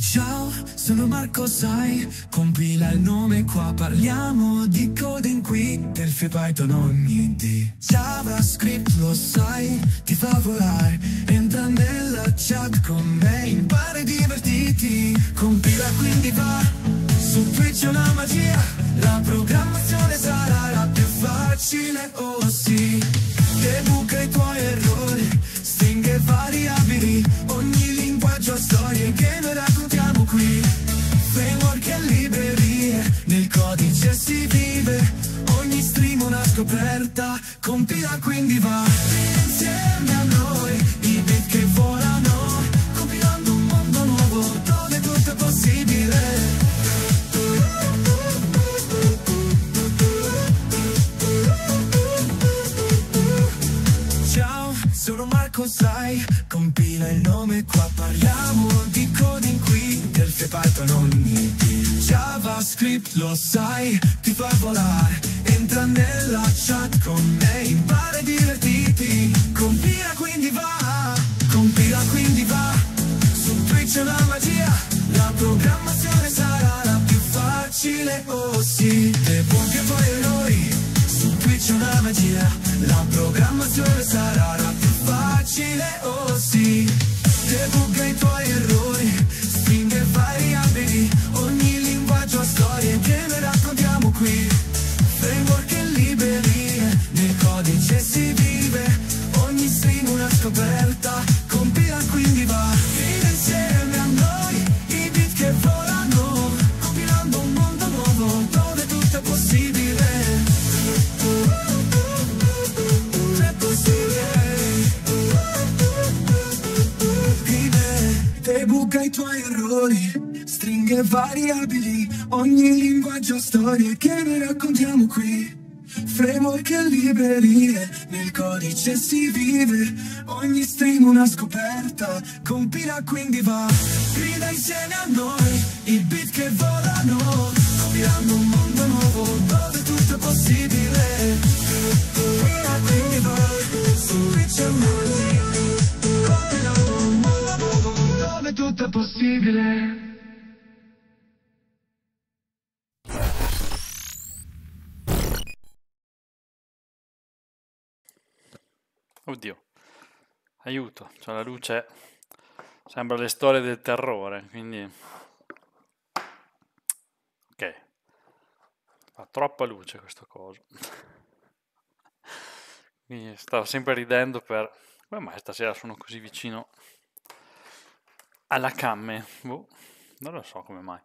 Ciao, sono Marco Sai, compila il nome qua, parliamo di coding qui, del perfe Python ogni D. JavaScript lo sai, ti fa volare, entra nella chat con me, impara e divertiti, compila quindi va, su Twitch è una magia, la programmazione sarà la più facile, oh sì, debuca i tuoi errori, stringhe variabili, ogni linguaggio ha storie che non racconta qui, framework e librerie, nel codice si vive, ogni stream una scoperta, compila quindi va insieme a noi, i bit che volano, compilando un mondo nuovo dove tutto è possibile. Sono Marco, sai, compila il nome qua Parliamo di coding qui, del fepato non di JavaScript lo sai, ti fa volare Entra nella chat con me, impara a divertirti Compila quindi va, compila quindi va Su Twitch una magia, la programmazione sarà la più facile Oh sì, e buon che vuoi errori qui c'è una magia, la programmazione sarà la più facile, oh sì. Debugga i tuoi errori, stringhe variabili, ogni linguaggio ha storie che ne raccontiamo qui. Framework e librerie, nel codice si vive, ogni string una scoperta. tuoi errori Stringhe variabili, ogni linguaggio ha storie che ne raccontiamo qui Framework e librerie, nel codice si vive Ogni stream una scoperta, compila quindi va Grida insieme a noi, i beat che volano Copiando un mondo nuovo, dove tutto è possibile Grida quindi va, su Rich Music come tutto è possibile. Oddio, aiuto, c'è cioè, la luce sembra le storie del terrore, quindi... Ok, fa troppa luce questo coso. quindi stavo sempre ridendo per... Come mai stasera sono così vicino alla camme, boh, non lo so come mai.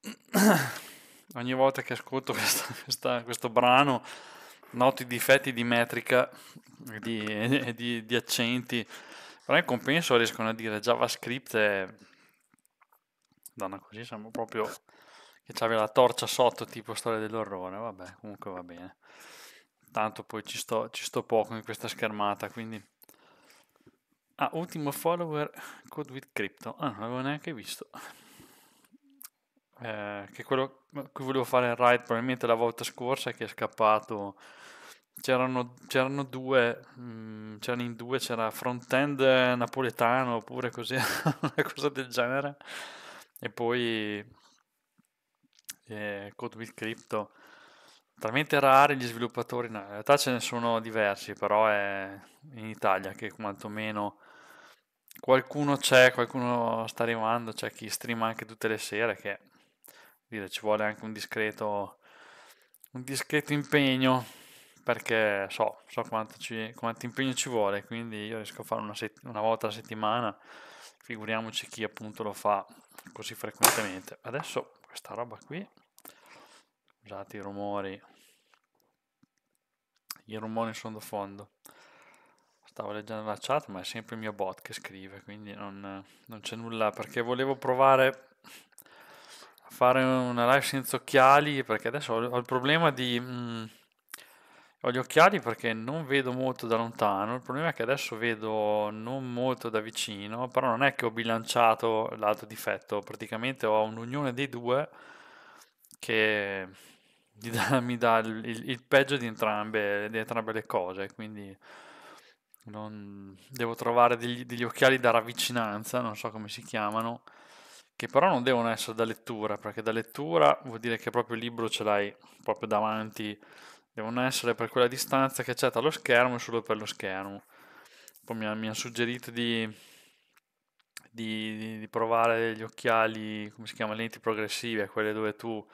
Ogni volta che ascolto questa, questa, questo brano noto i difetti di metrica, di, di, di accenti, però in compenso riescono a dire JavaScript è... Donna, così siamo proprio che c'aveva la torcia sotto, tipo storia dell'orrore, vabbè, comunque va bene. Tanto poi ci sto, ci sto poco in questa schermata, quindi Ah, ultimo follower Code with Crypto. Ah, non l'avevo neanche visto. Eh, che quello cui volevo fare il ride probabilmente la volta scorsa che è scappato. C'erano, c'erano due, mh, mm, c'erano in due, c'era front-end napoletano oppure così, una cosa del genere. E poi eh, Code with Crypto. Talmente rari gli sviluppatori, no, in realtà ce ne sono diversi, però è in Italia che quantomeno qualcuno c'è, qualcuno sta arrivando, c'è chi stream anche tutte le sere che dire, ci vuole anche un discreto, un discreto impegno perché so, so quanto, ci, quanto, impegno ci vuole, quindi io riesco a fare una, set- una volta alla settimana, figuriamoci chi appunto lo fa così frequentemente. Adesso questa roba qui, scusate i rumori, i rumori in fondo. Stavo leggendo la chat, ma è sempre il mio bot che scrive, quindi non, non c'è nulla perché volevo provare a fare una live senza occhiali perché adesso ho, il problema di... Mm, ho gli occhiali perché non vedo molto da lontano, il problema è che adesso vedo non molto da vicino, però non è che ho bilanciato l'altro difetto, praticamente ho un'unione dei due che mi dà, il, il, il peggio di entrambe, di entrambe le cose, quindi non... Devo trovare degli, degli, occhiali da ravvicinanza, non so come si chiamano, che però non devono essere da lettura, perché da lettura vuol dire che proprio il libro ce l'hai proprio davanti, devono essere per quella distanza che c'è tra lo schermo e solo per lo schermo. Poi mi, ha, mi hanno suggerito di, di, di, provare gli occhiali, come si chiama, lenti progressive, quelle dove tu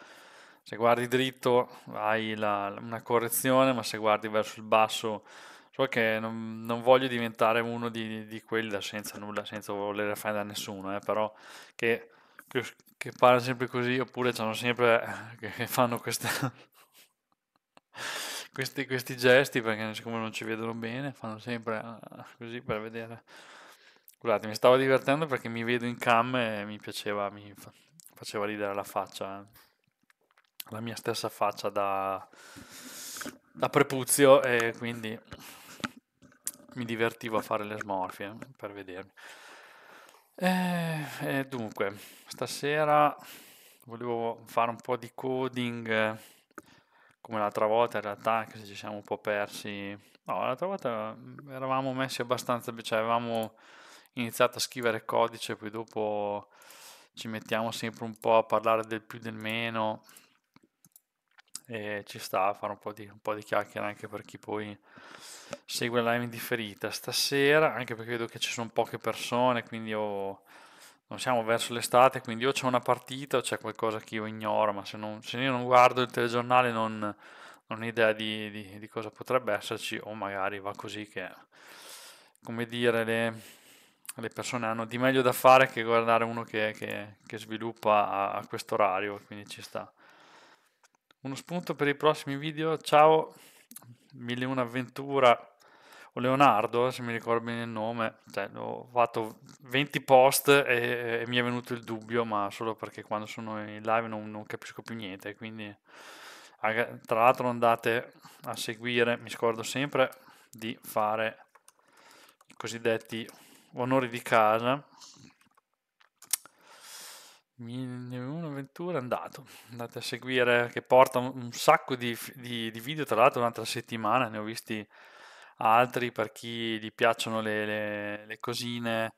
se guardi dritto hai la, una correzione, ma se guardi verso il basso Solo che non, non voglio diventare uno di, di quelli da senza nulla, senza volere fare da nessuno, eh, però che, che, che parla sempre così oppure hanno sempre eh, che fanno queste, questi, questi gesti perché siccome non ci vedono bene fanno sempre eh, così per vedere. Scusate, mi stavo divertendo perché mi vedo in cam e mi piaceva, mi faceva ridere la faccia, eh. la mia stessa faccia da, da prepuzio e quindi mi divertivo a fare le smorfie per vedermi. E, eh, e eh, dunque, stasera volevo fare un po' di coding come l'altra volta in realtà, anche se ci siamo un po' persi. No, l'altra volta mm, eravamo messi abbastanza, cioè avevamo iniziato a scrivere codice, poi dopo ci mettiamo sempre un po' a parlare del più del meno e ci sta a fare un po' di, un po di chiacchiere anche per chi poi segue live in differita stasera, anche perché vedo che ci sono poche persone, quindi ho, non siamo verso l'estate, quindi o c'è una partita o c'è qualcosa che io ignoro, ma se, non, se io non guardo il telegiornale non, non ho idea di, di, di cosa potrebbe esserci, o magari va così che, come dire, le, le persone hanno di meglio da fare che guardare uno che, che, che sviluppa a, a questo orario, quindi ci sta uno spunto per i prossimi video. Ciao, mille una avventura o Leonardo, se mi ricordo bene il nome, cioè, ho fatto 20 post e, e, mi è venuto il dubbio, ma solo perché quando sono in live non, non capisco più niente, quindi tra l'altro andate a seguire, mi scordo sempre di fare i cosiddetti onori di casa Un'avventura andato, andate a seguire che porta un sacco di, di- di video, tra l'altro un'altra settimana ne ho visti altri per chi gli piacciono le, le- le cosine.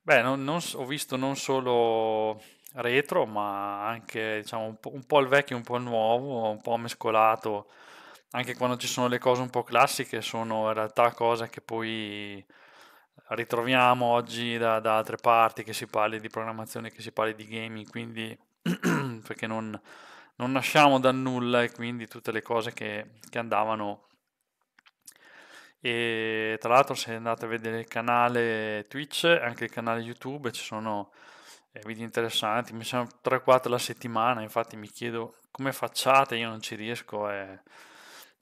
Beh, non- non ho visto non solo retro, ma anche diciamo, un po', un po' il vecchio, un po' il nuovo, un po' mescolato, anche quando ci sono le cose un po' classiche, sono in realtà cose che poi ritroviamo oggi da, da, altre parti che si parli di programmazione, che si parli di gaming, quindi perché non, non, nasciamo da nulla e quindi tutte le cose che, che andavano. E tra l'altro se andate a vedere il canale Twitch, anche il canale YouTube, ci sono eh, video interessanti, mi sembra 3-4 la settimana, infatti mi chiedo come facciate, io non ci riesco. Eh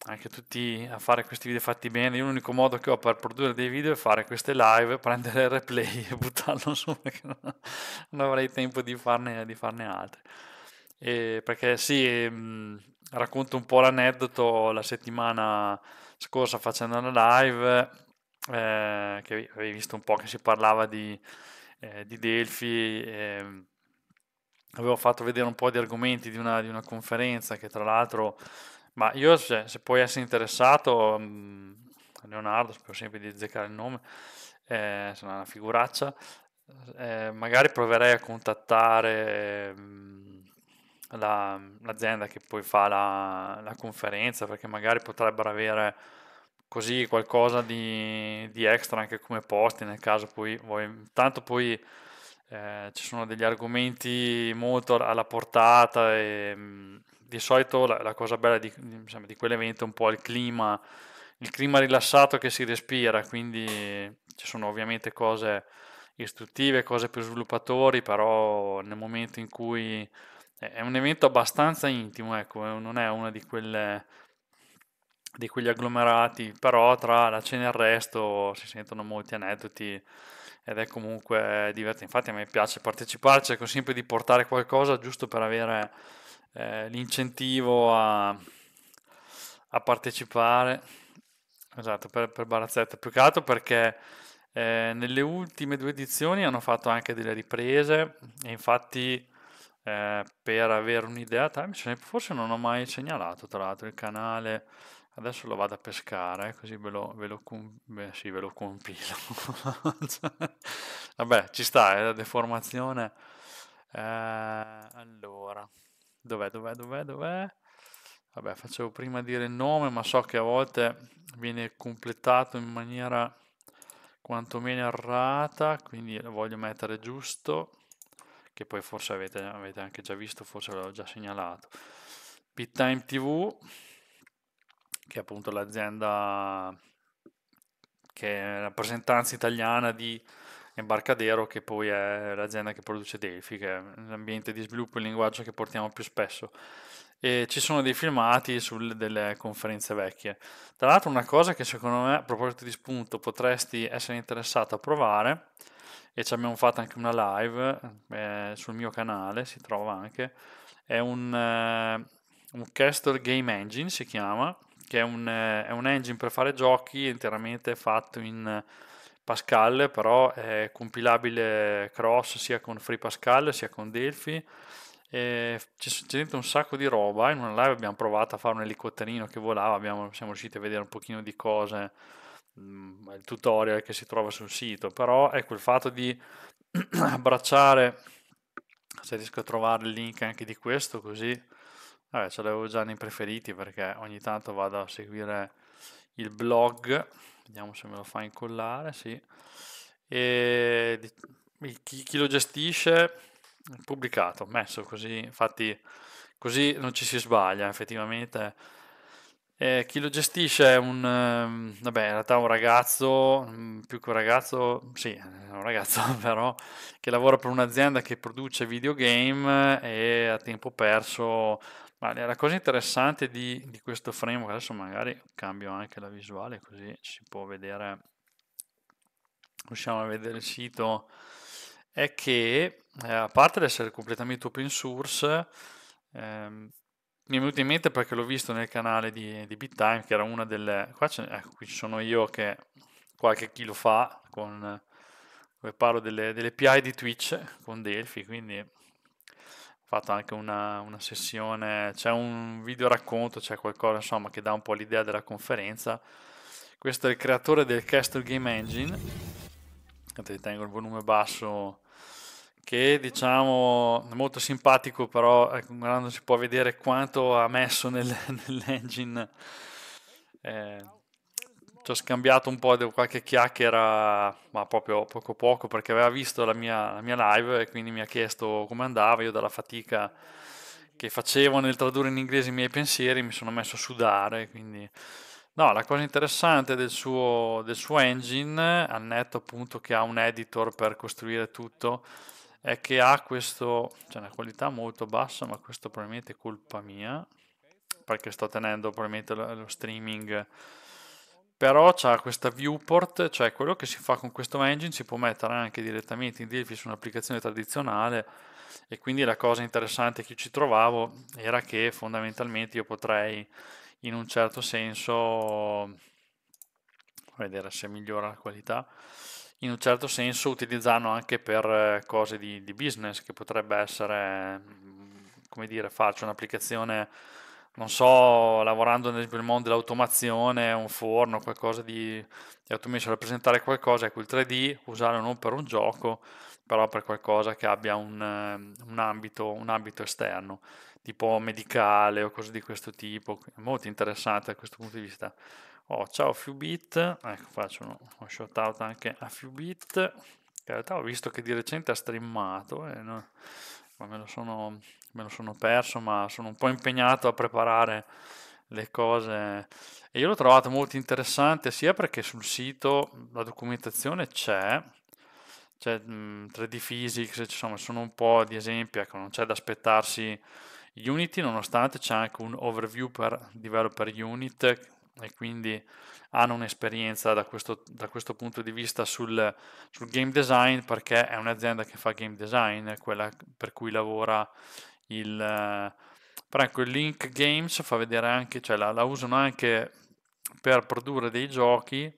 anche tutti a fare questi video fatti bene. Io l'unico modo che ho per produrre dei video è fare queste live, prendere il replay e buttarlo su perché non avrei tempo di farne, di farne altre. E perché sì, mm, racconto un po' l'aneddoto la settimana scorsa facendo una live eh, che avevi visto un po' che si parlava di, eh, di Delphi. Eh, avevo fatto vedere un po' di argomenti di una, di una conferenza che tra l'altro ma io se, se puoi essere interessato, mm, Leonardo, spero sempre di azzeccare il nome, eh, se no è una figuraccia, eh, magari proverei a contattare mm, la, l'azienda che poi fa la, la, conferenza, perché magari potrebbero avere così qualcosa di, di extra anche come posti nel caso poi voi intanto poi eh, ci sono degli argomenti molto alla portata e mh, mm, di solito la, la cosa bella di, insomma, di, quell'evento è un po' il clima, il clima rilassato che si respira, quindi ci sono ovviamente cose istruttive, cose per sviluppatori, però nel momento in cui è un evento abbastanza intimo, ecco, non è uno di, quelle, di quegli agglomerati, però tra la cena e il resto si sentono molti aneddoti ed è comunque divertente. Infatti a me piace parteciparci, cerco sempre di portare qualcosa giusto per avere eh, l'incentivo a, a, partecipare, esatto, per, per Barazzetta, più che altro perché eh, nelle ultime due edizioni hanno fatto anche delle riprese e infatti eh, per avere un'idea, forse non ho mai segnalato tra l'altro il canale, adesso lo vado a pescare eh, così ve lo, ve lo, beh, sì, ve lo compilo. Vabbè ci sta, è la deformazione. Eh, allora. Dov'è, dov'è, dov'è, dov'è? Vabbè, facevo prima dire il nome, ma so che a volte viene completato in maniera quantomeno errata, quindi lo voglio mettere giusto, che poi forse avete, avete anche già visto, forse l'ho già segnalato. Pit TV, che è appunto l'azienda che è rappresentanza italiana di Embarcadero, che poi è l'azienda che produce Delphi, che è l'ambiente di sviluppo e il linguaggio che portiamo più spesso. E ci sono dei filmati su delle conferenze vecchie. Tra l'altro, una cosa che secondo me, a proposito di spunto, potresti essere interessato a provare, e ci abbiamo fatto anche una live eh, sul mio canale, si trova anche, è un, eh, un Castor Game Engine, si chiama, che è un, eh, è un engine per fare giochi interamente fatto in Pascal, però è compilabile cross sia con Free Pascal sia con Delphi. E c'è, c'è dentro un sacco di roba. In una live abbiamo provato a fare un elicotterino che volava, abbiamo, siamo riusciti a vedere un pochino di cose, mm, il tutorial che si trova sul sito, però ecco il fatto di abbracciare, se riesco a trovare il link anche di questo, così vabbè, ce l'avevo già nei preferiti perché ogni tanto vado a seguire il blog Vediamo se me lo fa incollare, sì. E chi, chi lo gestisce pubblicato, messo così, infatti così non ci si sbaglia effettivamente. Eh, chi lo gestisce è un, ehm, vabbè, in realtà un ragazzo, mm, più che un ragazzo, sì, è un ragazzo però, che lavora per un'azienda che produce videogame e a tempo perso ma la cosa interessante di, di, questo framework, adesso magari cambio anche la visuale così si può vedere, riusciamo a vedere il sito, è che eh, a parte di essere completamente open source, eh, mi è venuto in mente perché l'ho visto nel canale di, di BitTime, che era una delle... Qua, ecco, qui ci sono io che qualche chilo fa, con, dove parlo delle, delle API di Twitch con Delphi, quindi fatto anche una, una sessione, c'è un video racconto, c'è qualcosa insomma che dà un po' l'idea della conferenza. Questo è il creatore del Castle Game Engine, Te tengo il volume basso, che diciamo è molto simpatico, però ecco, guardando si può vedere quanto ha messo nel, nell'engine. Eh, ci ho scambiato un po' di qualche chiacchiera, ma proprio poco poco, perché aveva visto la mia, la mia live e quindi mi ha chiesto come andava. Io dalla fatica che facevo nel tradurre in inglese i miei pensieri mi sono messo a sudare, quindi... No, la cosa interessante del suo, del suo engine, al netto appunto che ha un editor per costruire tutto, è che ha questo, cioè una qualità molto bassa, ma questo probabilmente è colpa mia, perché sto tenendo probabilmente lo streaming però c'ha questa viewport, cioè quello che si fa con questo engine si può mettere anche direttamente in Delphi su un'applicazione tradizionale e quindi la cosa interessante che ci trovavo era che fondamentalmente io potrei in un certo senso vedere se migliora la qualità in un certo senso utilizzarlo anche per eh, cose di, di business che potrebbe essere come dire farci un'applicazione non so, lavorando nel, mondo dell'automazione, un forno, qualcosa di, cioè, di automesso, rappresentare qualcosa, ecco il 3D, usarlo non per un gioco, però per qualcosa che abbia un, ehm, un, ambito, un ambito, esterno, tipo medicale o cose di questo tipo, molto interessante da questo punto di vista. Oh, ciao Fubit, ecco faccio uno, uno shout out anche a Fubit, in realtà ho visto che di recente ha streamato, eh, no? me lo, sono, me lo sono perso, ma sono un po' impegnato a preparare le cose e io l'ho trovato molto interessante sia perché sul sito la documentazione c'è, c'è mm, 3D Physics, insomma sono un po' di esempi, ecco, non c'è da aspettarsi Unity nonostante c'è anche un overview per developer unit e quindi hanno un'esperienza da questo, da questo punto di vista sul, sul, game design perché è un'azienda che fa game design, quella per cui lavora il... Però ecco, il Link Games fa vedere anche, cioè la, la usano anche per produrre dei giochi,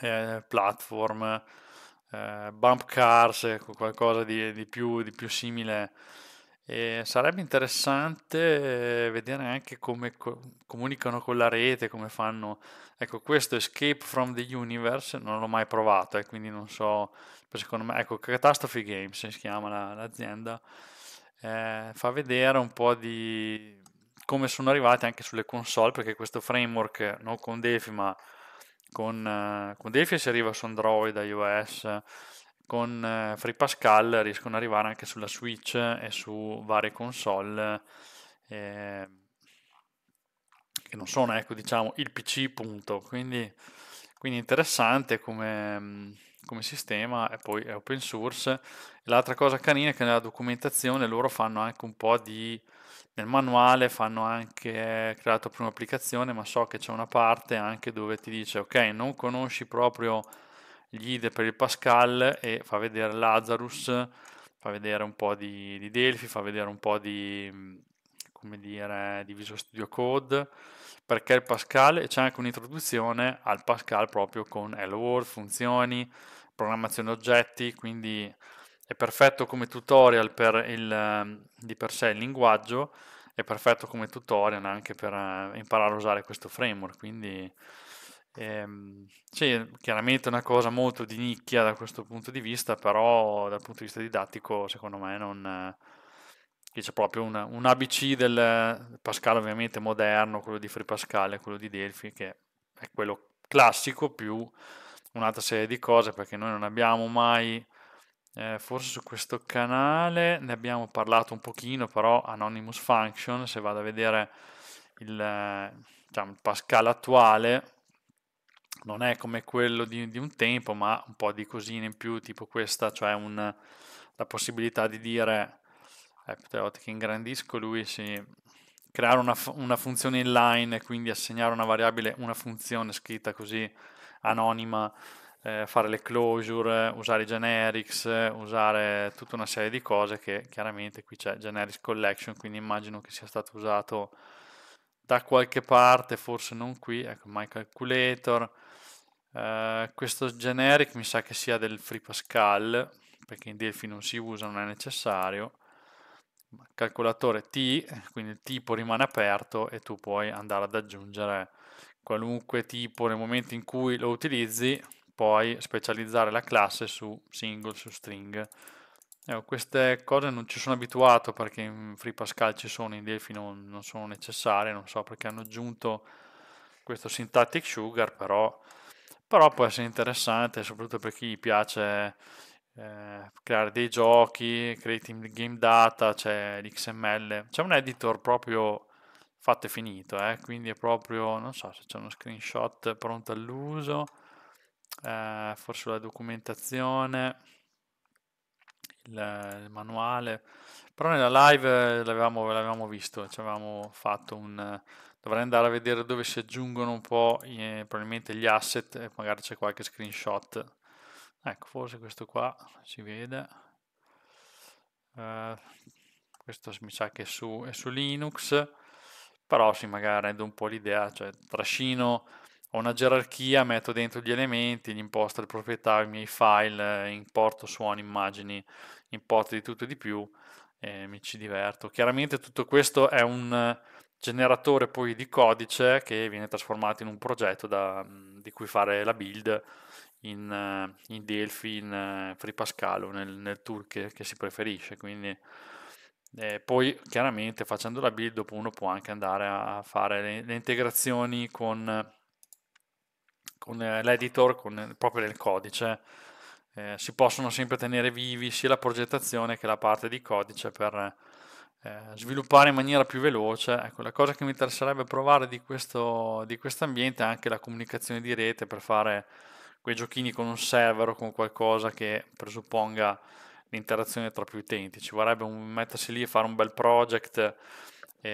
eh, platform, eh, bump cars, ecco, qualcosa di, di, più, di più simile e sarebbe interessante eh, vedere anche come co- comunicano con la rete, come fanno. Ecco, questo Escape from the Universe non l'ho mai provato, eh, quindi non so. Secondo me, ecco, Catastrophe Games si chiama la, l'azienda. Eh, fa vedere un po' di come sono arrivati anche sulle console, perché questo framework, non con Defi, ma con, eh, con Defi si arriva su Android, iOS con eh, Free Pascal riescono ad arrivare anche sulla Switch e su varie console eh, che non sono, ecco, diciamo, il PC punto. Quindi, quindi interessante come, mm, come, sistema e poi è open source. L'altra cosa carina è che nella documentazione loro fanno anche un po' di... Nel manuale fanno anche eh, creato prima applicazione, ma so che c'è una parte anche dove ti dice ok, non conosci proprio gli IDE per il Pascal e fa vedere Lazarus, fa vedere un po' di, di Delphi, fa vedere un po' di, mm, come dire, di Visual Studio Code, perché il Pascal e c'è anche un'introduzione al Pascal proprio con hello world, funzioni, programmazione oggetti, quindi è perfetto come tutorial per il, mm, di per sé il linguaggio, è perfetto come tutorial anche per eh, imparare a usare questo framework, quindi Ehm, sì, chiaramente è una cosa molto di nicchia da questo punto di vista, però dal punto di vista didattico secondo me non... c'è proprio un, un, ABC del Pascal ovviamente moderno, quello di Free Pascal e quello di Delphi, che è quello classico più un'altra serie di cose, perché noi non abbiamo mai... Eh, forse su questo canale ne abbiamo parlato un pochino, però Anonymous Function, se vado a vedere il, diciamo, il Pascal attuale, non è come quello di, di, un tempo, ma un po' di cosine in più, tipo questa, cioè un, la possibilità di dire, eh, che ingrandisco lui, si, creare una, una, funzione inline, quindi assegnare una variabile, una funzione scritta così anonima, eh, fare le closure, usare i generics, usare tutta una serie di cose che chiaramente qui c'è generics collection, quindi immagino che sia stato usato da qualche parte, forse non qui, ecco, my calculator, eh, questo generic mi sa che sia del Free Pascal, perché in Delphi non si usa, non è necessario. Calcolatore T, quindi il tipo rimane aperto e tu puoi andare ad aggiungere qualunque tipo nel momento in cui lo utilizzi, puoi specializzare la classe su single, su string. Ecco, queste cose non ci sono abituato perché in Free Pascal ci sono, in Delphi non, non sono necessarie, non so perché hanno aggiunto questo syntactic sugar, però però può essere interessante soprattutto per chi piace eh, creare dei giochi, creating game data, c'è l'XML, c'è un editor proprio fatto e finito, eh? quindi è proprio, non so se c'è uno screenshot pronto all'uso, eh, forse la documentazione, il, il, manuale, però nella live l'avevamo, l'avevamo visto, ci avevamo fatto un dovrei andare a vedere dove si aggiungono un po' eh, probabilmente gli asset magari c'è qualche screenshot ecco forse questo qua si vede eh, questo mi sa che è su, è su, Linux però sì magari rendo un po' l'idea cioè trascino ho una gerarchia metto dentro gli elementi gli imposto le proprietà i miei file eh, importo suoni immagini importo di tutto e di più e mi ci diverto chiaramente tutto questo è un generatore poi di codice che viene trasformato in un progetto da, di cui fare la build in, eh, in Delphi, in eh, Free Pascal o nel, nel tool che, che, si preferisce. Quindi, eh, poi chiaramente facendo la build dopo uno può anche andare a fare le, le integrazioni con, con, eh, l'editor, con, proprio nel codice. Eh, si possono sempre tenere vivi sia la progettazione che la parte di codice per eh, sviluppare in maniera più veloce. Ecco, la cosa che mi interesserebbe provare di questo ambiente è anche la comunicazione di rete per fare quei giochini con un server o con qualcosa che presupponga l'interazione tra più utenti. Ci vorrebbe un, mettersi lì e fare un bel project e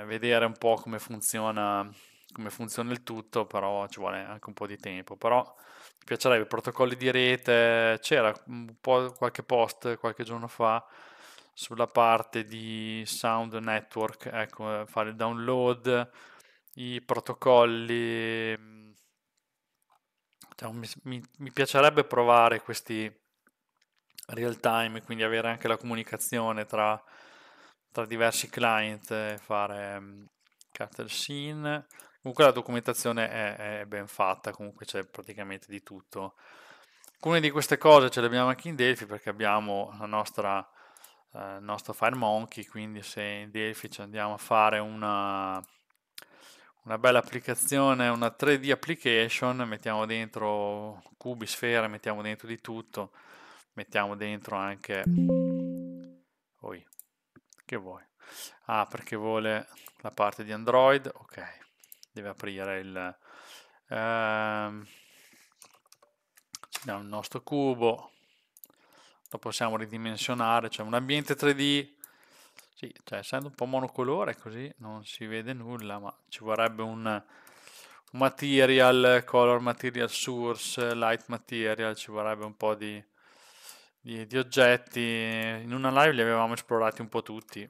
eh, vedere un po' come funziona, come funziona il tutto, però ci vuole anche un po' di tempo. Però mi piacerebbe protocolli di rete, c'era un po' qualche post qualche giorno fa sulla parte di sound network, ecco, eh, fare il download, i protocolli. Mm, cioè, mi, mi, mi, piacerebbe provare questi real time, quindi avere anche la comunicazione tra, tra diversi client, e fare um, mm, cartel scene. Comunque la documentazione è, è ben fatta, comunque c'è praticamente di tutto. Alcune di queste cose ce le abbiamo anche in Delphi perché abbiamo la nostra il eh, nostro FireMonkey, quindi se in Delphi ci andiamo a fare una, una bella applicazione, una 3D application, mettiamo dentro cubi, sfera, mettiamo dentro di tutto, mettiamo dentro anche... Oi, che vuoi? Ah, perché vuole la parte di Android? Ok, deve aprire il... Ehm, il nostro cubo, lo possiamo ridimensionare, cioè un ambiente 3D, sì, cioè essendo un po' monocolore così non si vede nulla, ma ci vorrebbe un, un material, color material source, light material, ci vorrebbe un po' di, di, di oggetti, in una live li avevamo esplorati un po' tutti.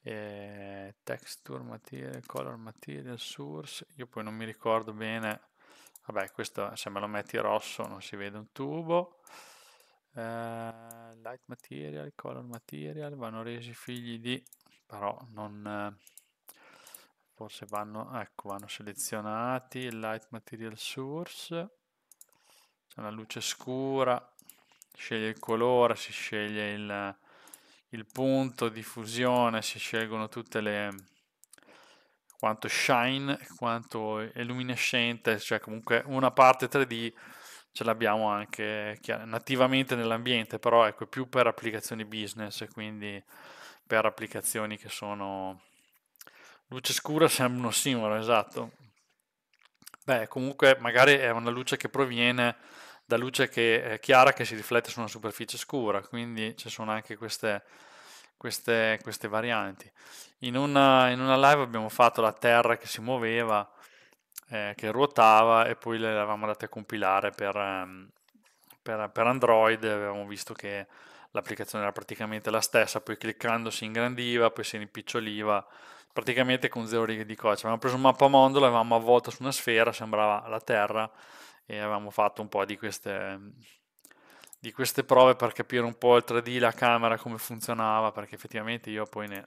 E eh, texture material, color material source, io poi non mi ricordo bene, vabbè questo se me lo metti rosso non si vede un tubo, Uh, light material, color material vanno resi figli di però non forse vanno ecco vanno selezionati light material source c'è una luce scura sceglie il colore si sceglie il, il punto di fusione si scelgono tutte le quanto shine quanto illuminescente cioè comunque una parte 3D ce l'abbiamo anche nativamente nell'ambiente, però ecco, è più per applicazioni business, quindi per applicazioni che sono luce scura sembra uno simbolo, esatto. Beh, comunque magari è una luce che proviene da luce che è chiara che si riflette su una superficie scura, quindi ci sono anche queste, queste, queste varianti. In una, in una live abbiamo fatto la terra che si muoveva, eh, che ruotava e poi le avevamo andate a compilare per, ehm, per, per Android, avevamo visto che l'applicazione era praticamente la stessa, poi cliccando si ingrandiva, poi si rimpiccioliva, praticamente con zero righe di codice. Avevamo preso un mappamondo, l'avevamo avvolto su una sfera, sembrava la Terra, e avevamo fatto un po' di queste, di queste prove per capire un po' il 3D, la camera, come funzionava, perché effettivamente io poi ne,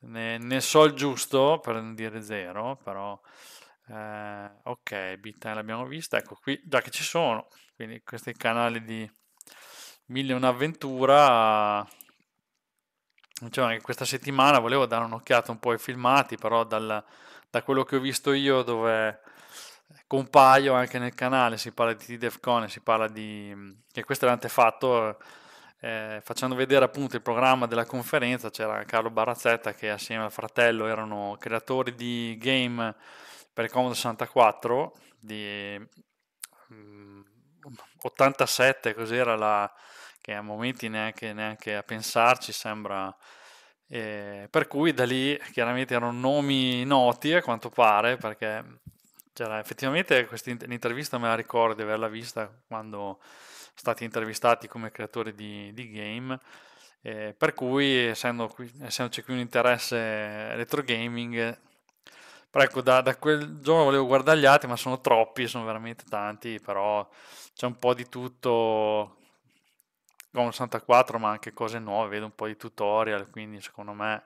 ne, ne so il giusto, per non dire zero, però eh, ok, Bitcoin l'abbiamo vista, ecco qui, già che ci sono, quindi questi canali di Mille un'avventura. Diciamo che questa settimana volevo dare un'occhiata un po' ai filmati, però dal, da quello che ho visto io dove compaio anche nel canale, si parla di DEFCON e si parla di... che questo è l'antefatto, eh, facendo vedere appunto il programma della conferenza, c'era Carlo Barazzetta che assieme al fratello erano creatori di game per il Commodore 64 di mh, mm, 87 cos'era la che a momenti neanche, neanche a pensarci sembra eh, per cui da lì chiaramente erano nomi noti a quanto pare perché c'era effettivamente questa intervista me la ricordo di averla vista quando stati intervistati come creatori di, di game eh, per cui essendo qui, essendoci qui un interesse retro gaming però ecco, da, da quel giorno volevo guardare gli altri, ma sono troppi, sono veramente tanti, però c'è un po' di tutto con 64, ma anche cose nuove, vedo un po' di tutorial, quindi secondo me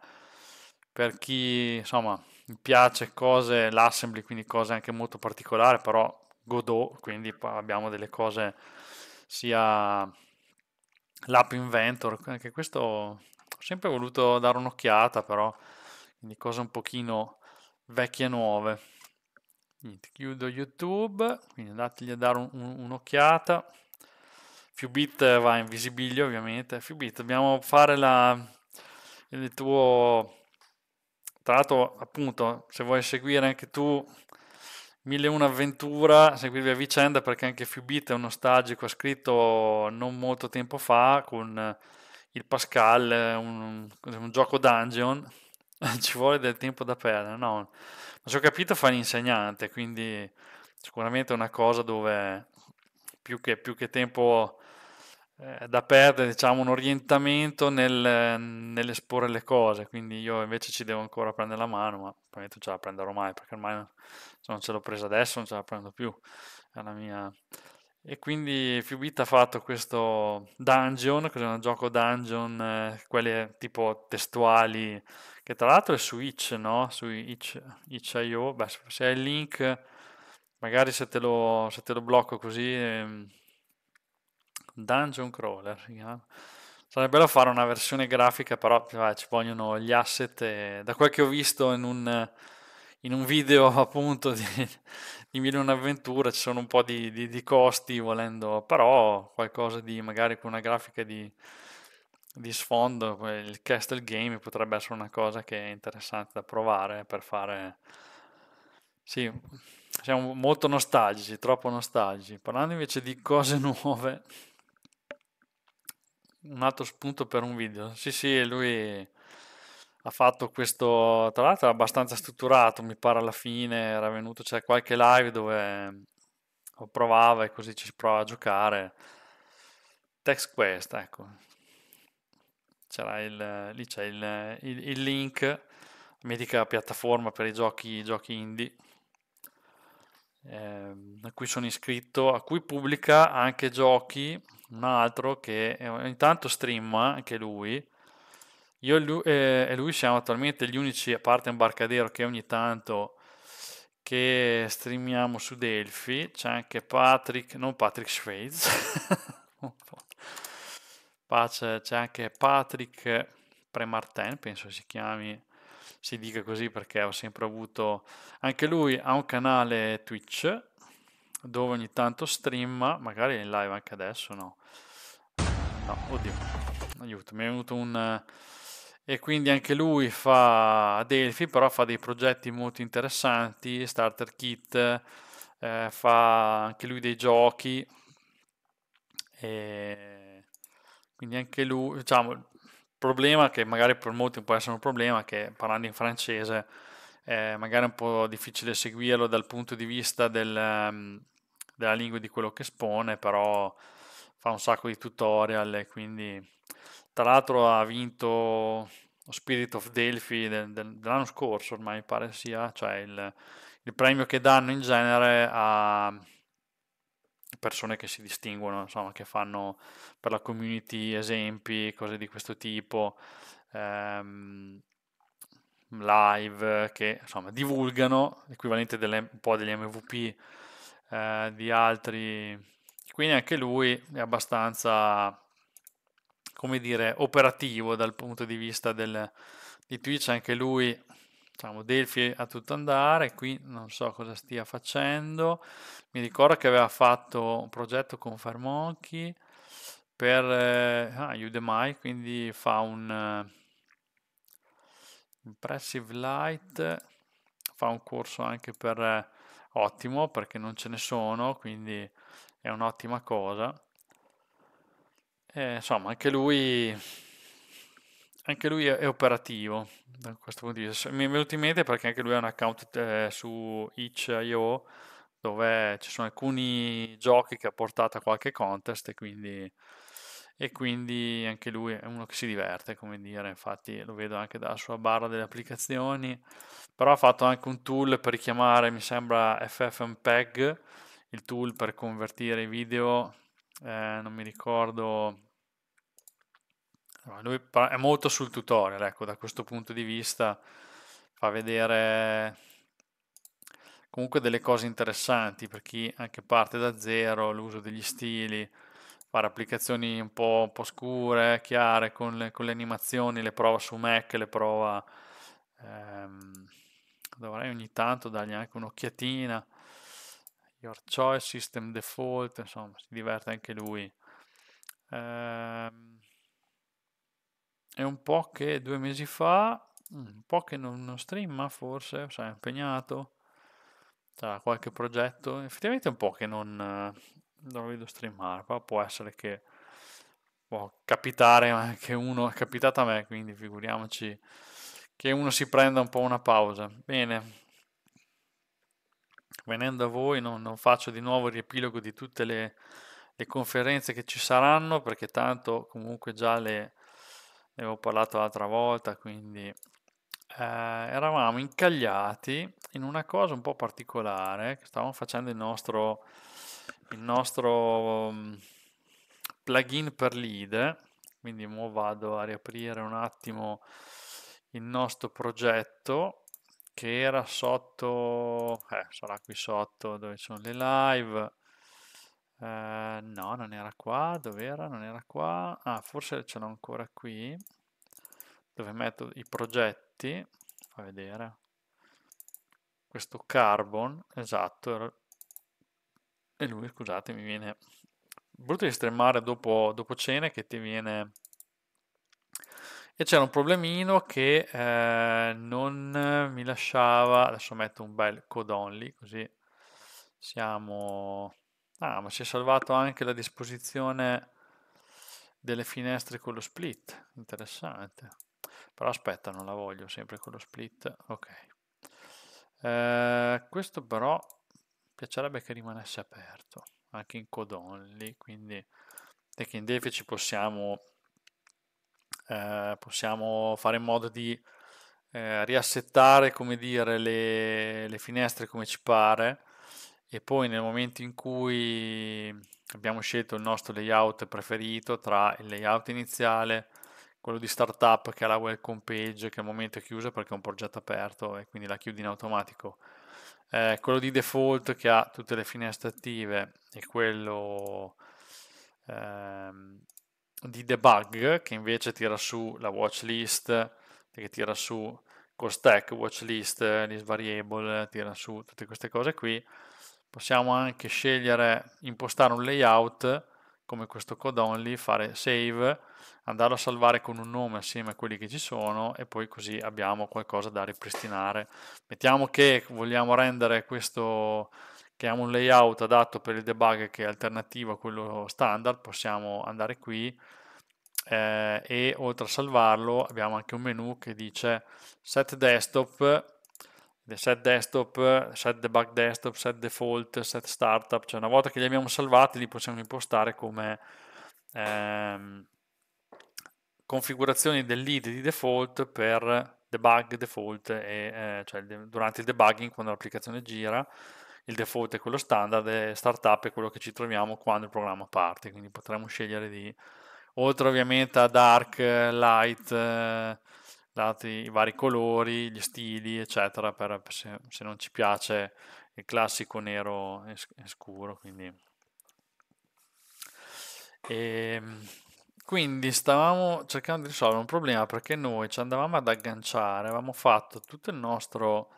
per chi insomma piace cose, l'assembly, quindi cose anche molto particolari, però Godot, quindi abbiamo delle cose sia l'app Inventor, anche questo ho sempre voluto dare un'occhiata, però quindi cose un pochino vecchie e nuove. Niente, chiudo YouTube, quindi andategli a dare un, un, un'occhiata. Fubit va in visibilio ovviamente. Fubit, dobbiamo fare la, il tuo... Tra l'altro, appunto, se vuoi seguire anche tu 1001 avventura, seguirvi a vicenda perché anche Fubit è uno stagico scritto non molto tempo fa con il Pascal, un, un gioco dungeon ci vuole del tempo da perdere, no. Ma ci ho capito fa l'insegnante, quindi sicuramente è una cosa dove più che, più che tempo eh, da perdere, diciamo un orientamento nel, nell'esporre le cose, quindi io invece ci devo ancora prendere la mano, ma probabilmente non ce la prenderò mai, perché ormai se non ce l'ho presa adesso non ce la prendo più, è la mia... E quindi Fubit ha fatto questo dungeon, cos'è un gioco dungeon, eh, quelli tipo testuali che tra l'altro è su Itch, no? Su Itch, Itch.io, beh, se hai il link, magari se te lo, se te lo blocco così, ehm, Dungeon Crawler si Sarebbe bello fare una versione grafica, però eh, ci vogliono gli asset. E, da quel che ho visto in un, in un video appunto di, di Mille un'avventura, ci sono un po' di, di, di costi volendo, però qualcosa di magari con una grafica di di sfondo, il castle game potrebbe essere una cosa che è interessante da provare per fare... Sì, siamo molto nostalgici, troppo nostalgici. Parlando invece di cose nuove, un altro spunto per un video. Sì, sì, lui ha fatto questo, tra l'altro abbastanza strutturato, mi pare alla fine era venuto, c'è qualche live dove lo provava e così ci si prova a giocare. Text Quest, ecco, c'era il, lì c'è il, il, il link, medica piattaforma per i giochi, i giochi indie, ehm, a cui sono iscritto, a cui pubblica anche giochi, un altro che intanto tanto streama anche lui. Io e lui, eh, e lui siamo attualmente gli unici, a parte Embarcadero, che ogni tanto che streamiamo su Delphi. C'è anche Patrick, non Patrick Schweiz. Pace, c'è anche Patrick Premartin, penso si chiami, si dica così perché ho sempre avuto... Anche lui ha un canale Twitch dove ogni tanto streama, magari in live anche adesso, no? No, oddio, aiuto, mi è venuto un e quindi anche lui fa Delphi, però fa dei progetti molto interessanti, starter kit, eh, fa anche lui dei giochi. E quindi anche lui, diciamo, il problema che magari per molti può essere un problema, che parlando in francese eh, è magari un po' difficile seguirlo dal punto di vista del, ehm, della lingua di quello che espone, però fa un sacco di tutorial e quindi... Tra l'altro ha vinto Spirit of Delphi del, del, dell'anno scorso, ormai pare sia, cioè il, il premio che danno in genere a persone che si distinguono, insomma, che fanno per la community esempi, cose di questo tipo, ehm, live, che insomma divulgano, l'equivalente delle, un po' degli MVP eh, di altri. Quindi anche lui è abbastanza, come dire, operativo dal punto di vista del, di Twitch, anche lui diciamo, Delphi a tutto andare, qui non so cosa stia facendo, mi ricordo che aveva fatto un progetto con Farmonchi per eh, ah, Udemy, quindi fa un eh, Impressive Light, fa un corso anche per eh, ottimo perché non ce ne sono, quindi è un'ottima cosa. E, insomma, anche lui anche lui è operativo da questo punto di vista. Mi è venuto in mente perché anche lui ha un account eh, su itch.io dove ci sono alcuni giochi che ha portato a qualche contest e quindi, e quindi anche lui è uno che si diverte, come dire, infatti lo vedo anche dalla sua barra delle applicazioni, però ha fatto anche un tool per richiamare, mi sembra, FFmpeg, il tool per convertire i video, eh, non mi ricordo lui è molto sul tutorial, ecco, da questo punto di vista fa vedere comunque delle cose interessanti per chi anche parte da zero, l'uso degli stili, fare applicazioni un po', un po scure, chiare, con le, con le, animazioni, le prova su Mac, le prova... Ehm, dovrei ogni tanto dargli anche un'occhiatina. Your choice, system default, insomma, si diverte anche lui. Ehm, è un po' che due mesi fa, mm, un po' che non, non streama forse, si impegnato, ha qualche progetto, effettivamente è un po' che non, eh, non lo vedo streamare, però può essere che può capitare anche uno, è capitato a me, quindi figuriamoci che uno si prenda un po' una pausa. Bene, venendo a voi non, non faccio di nuovo il riepilogo di tutte le, le conferenze che ci saranno, perché tanto comunque già le ne avevo parlato l'altra volta, quindi eh, eravamo incagliati in una cosa un po' particolare, che stavamo facendo il nostro, il nostro mm, plugin per lead, quindi mo vado a riaprire un attimo il nostro progetto che era sotto, eh, sarà qui sotto dove sono le live, Ehm, no, non era qua, dove era? Non era qua. Ah, forse ce l'ho ancora qui, dove metto i progetti. Fa vedere. Questo carbon, esatto. Era... E lui, scusate, mi viene... Brutto di streamare dopo, dopo cena che ti viene... E c'era un problemino che eh, non mi lasciava... Adesso metto un bel codon lì, così siamo Ah, ma si è salvato anche la disposizione delle finestre con lo split, interessante. Però aspetta, non la voglio, sempre con lo split, ok. Eh, questo però piacerebbe che rimanesse aperto, anche in codonli, quindi perché in deficit possiamo, eh, possiamo fare in modo di eh, riassettare, come dire, le, le finestre come ci pare, e poi nel momento in cui abbiamo scelto il nostro layout preferito tra il layout iniziale, quello di startup che ha la welcome page che al momento è chiusa perché è un progetto aperto e quindi la chiudi in automatico, eh, quello di default che ha tutte le finestre attive e quello ehm, di debug che invece tira su la watch list, che tira su con stack, watch list, list variable, tira su tutte queste cose qui possiamo anche scegliere, impostare un layout come questo code only, fare save, andarlo a salvare con un nome assieme a quelli che ci sono e poi così abbiamo qualcosa da ripristinare. Mettiamo che vogliamo rendere questo, che è un layout adatto per il debug che è alternativo a quello standard, possiamo andare qui eh, e oltre a salvarlo abbiamo anche un menu che dice set desktop set desktop, set debug desktop, set default, set startup, cioè una volta che li abbiamo salvati li possiamo impostare come ehm, configurazioni del lead di default per debug default, e, eh, cioè durante il debugging quando l'applicazione gira il default è quello standard e startup è quello che ci troviamo quando il programma parte, quindi potremmo scegliere di, oltre ovviamente a dark, light, eh, dati i vari colori, gli stili, eccetera, per, per se, se, non ci piace il classico nero e, e scuro. Quindi. E, ehm, quindi stavamo cercando di risolvere un problema perché noi ci andavamo ad agganciare, avevamo fatto tutto il nostro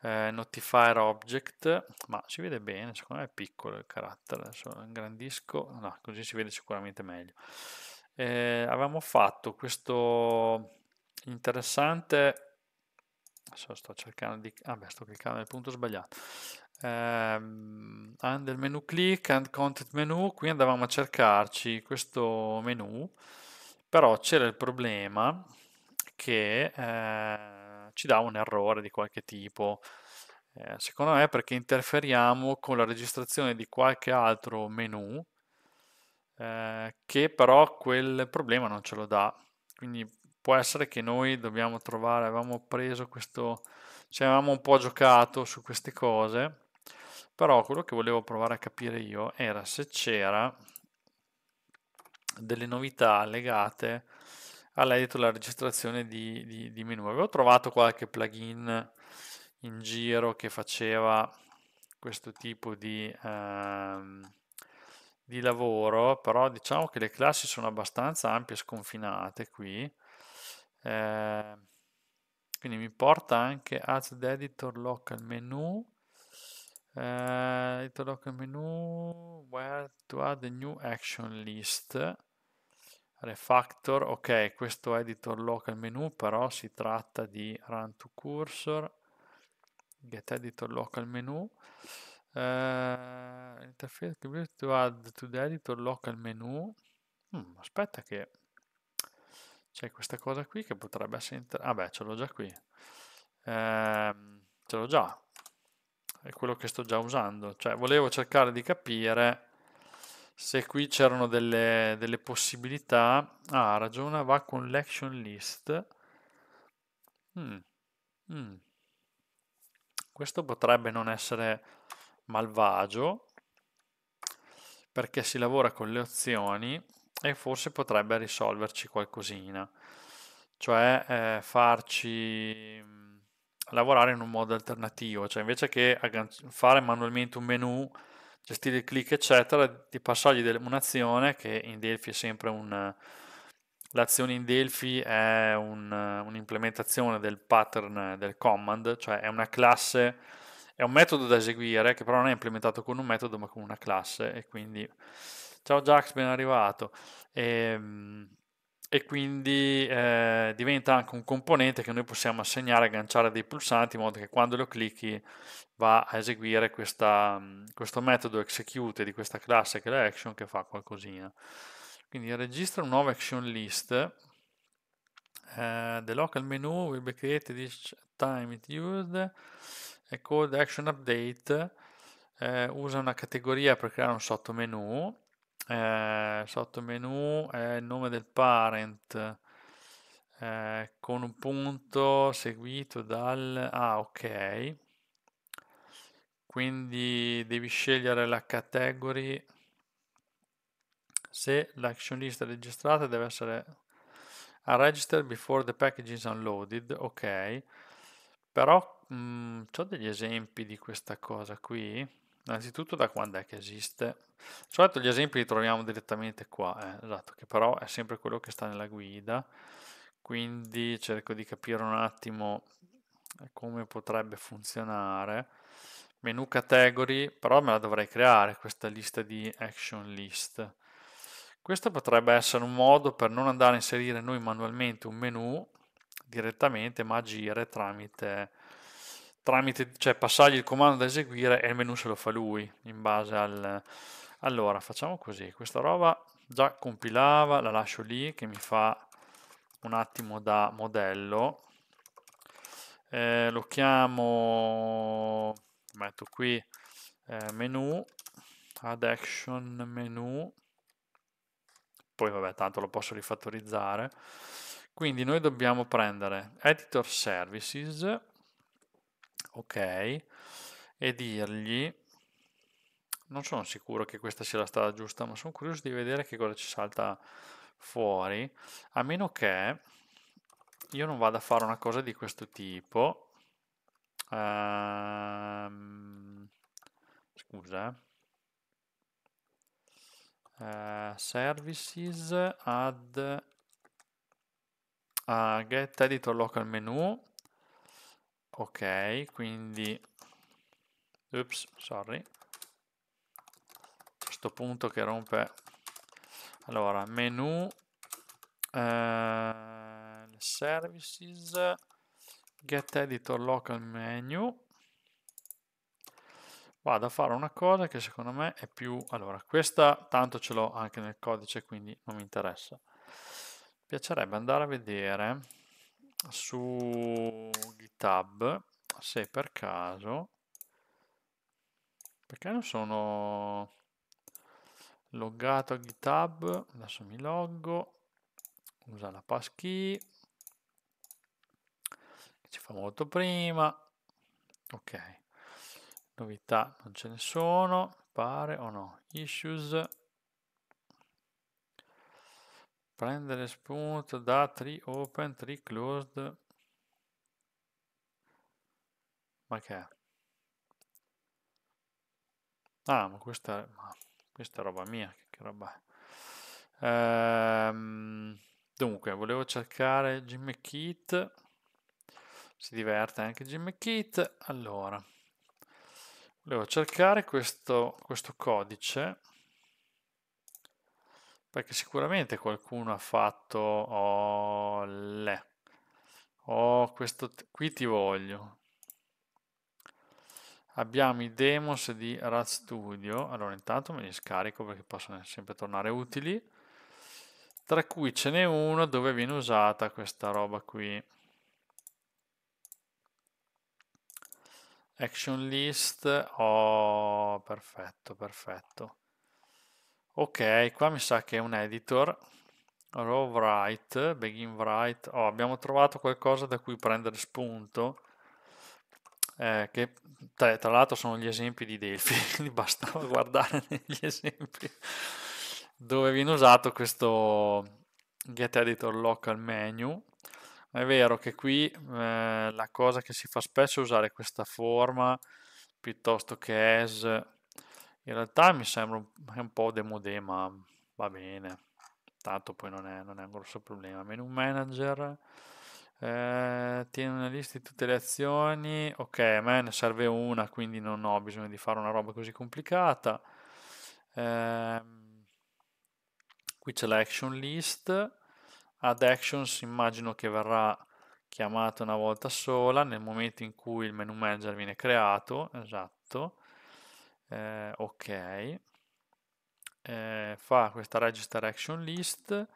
eh, notifier object, ma si vede bene, secondo me è piccolo il carattere, adesso ingrandisco, no, così si vede sicuramente meglio. Eh, avevamo fatto questo interessante adesso sto cercando di ah beh, sto cliccando nel punto sbagliato ehm, under menu click and content menu qui andavamo a cercarci questo menu però c'era il problema che eh, ci dà un errore di qualche tipo eh, secondo me perché interferiamo con la registrazione di qualche altro menu eh, che però quel problema non ce lo dà quindi può essere che noi dobbiamo trovare, avevamo preso questo, ci cioè avevamo un po' giocato su queste cose, però quello che volevo provare a capire io era se c'era delle novità legate all'edito e alla registrazione di, di, di menu. Avevo trovato qualche plugin in giro che faceva questo tipo di, ehm, di lavoro, però diciamo che le classi sono abbastanza ampie e sconfinate qui eh, quindi mi porta anche ad editor local menu eh, editor local menu where to add a new action list refactor ok questo editor local menu però si tratta di run to cursor get editor local menu uh, interface to add to the editor local menu hmm, aspetta che c'è questa cosa qui che potrebbe essere... Inter... Ah beh, ce l'ho già qui. Ehm, ce l'ho già. È quello che sto già usando. Cioè, volevo cercare di capire se qui c'erano delle, delle, possibilità. Ah, ragiona, va con l'action list. Mm. Mm. Questo potrebbe non essere malvagio perché si lavora con le opzioni e forse potrebbe risolverci qualcosina, cioè eh, farci mm, lavorare in un modo alternativo, cioè invece che fare manualmente un menu, gestire il click eccetera, di passargli un'azione che in Delphi è sempre un... L'azione in Delphi è un, un'implementazione del pattern del command, cioè è una classe, è un metodo da eseguire che però non è implementato con un metodo ma con una classe e quindi ciao Jax, ben arrivato. E, ehm, e quindi eh, diventa anche un componente che noi possiamo assegnare, agganciare dei pulsanti in modo che quando lo clicchi va a eseguire questa, questo metodo execute di questa classe che è la action che fa qualcosina. Quindi registra un nuovo action list. Uh, the local menu will be created each time it used e code action update uh, usa una categoria per creare un sottomenu eh, sotto menu è il nome del parent eh, con un punto seguito dal ah ok quindi devi scegliere la category se l'action list è registrata deve essere a register before the package is unloaded ok però mh, mm, ho degli esempi di questa cosa qui Innanzitutto da quando è che esiste? Di solito gli esempi li troviamo direttamente qua, eh, esatto, che però è sempre quello che sta nella guida, quindi cerco di capire un attimo eh, come potrebbe funzionare. Menu category, però me la dovrei creare questa lista di action list. Questo potrebbe essere un modo per non andare a inserire noi manualmente un menu direttamente, ma agire tramite tramite, cioè passargli il comando da eseguire e il menu se lo fa lui in base al... Allora, facciamo così, questa roba già compilava, la lascio lì che mi fa un attimo da modello, eh, lo chiamo, metto qui eh, menu, add action menu, poi vabbè tanto lo posso rifattorizzare, quindi noi dobbiamo prendere editor services, ok, e dirgli, non sono sicuro che questa sia la strada giusta, ma sono curioso di vedere che cosa ci salta fuori, a meno che io non vada a fare una cosa di questo tipo, ehm, scusa, Uh, services add uh, ah, get editor local menu Ok, quindi... Ups, sorry. Questo punto che rompe... Allora, menu... Eh, services... Get editor local menu. Vado a fare una cosa che secondo me è più... Allora, questa tanto ce l'ho anche nel codice, quindi non mi interessa. Mi piacerebbe andare a vedere su GitHub se per caso perché non sono loggato a GitHub adesso mi loggo usa la passkey che ci fa molto prima ok novità non ce ne sono pare o no issues prendere spunto da tree open, tree closed ma che è? ah ma questa, ma questa è roba mia che, che roba è? Ehm, dunque volevo cercare Jimmy Kit si diverte anche Jimmy Kit allora volevo cercare questo, questo codice perché sicuramente qualcuno ha fatto, oh, oh, questo, qui ti voglio. Abbiamo i demos di RAD Studio, allora intanto me li scarico perché possono sempre tornare utili, tra cui ce n'è uno dove viene usata questa roba qui. Action list, oh, perfetto, perfetto ok qua mi sa che è un editor raw write begin write oh, abbiamo trovato qualcosa da cui prendere spunto eh, che tra, tra l'altro sono gli esempi di Delphi quindi bastava guardare negli esempi dove viene usato questo get editor local menu è vero che qui eh, la cosa che si fa spesso è usare questa forma piuttosto che as in realtà mi sembra un po' demodé, ma va bene. Tanto poi non è, non è un grosso problema. Menu manager, eh, tieni una lista di tutte le azioni. Ok, a me ne serve una, quindi non ho bisogno di fare una roba così complicata. Eh, qui c'è l'action list. Ad actions immagino che verrà chiamata una volta sola nel momento in cui il menu manager viene creato. Esatto eh, ok, eh, fa questa register action list,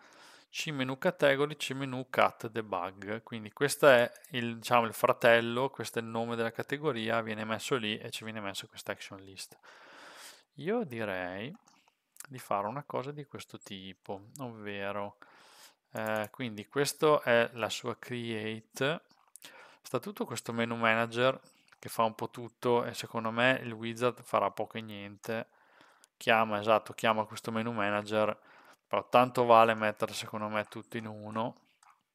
cmenu category, cmenu cat debug, quindi questo è il, diciamo, il fratello, questo è il nome della categoria, viene messo lì e ci viene messo questa action list. Io direi di fare una cosa di questo tipo, ovvero, eh, quindi questa è la sua create, sta tutto questo menu manager che fa un po' tutto e secondo me il wizard farà poco e niente. Chiama, esatto, chiama questo menu manager, però tanto vale mettere secondo me tutto in uno.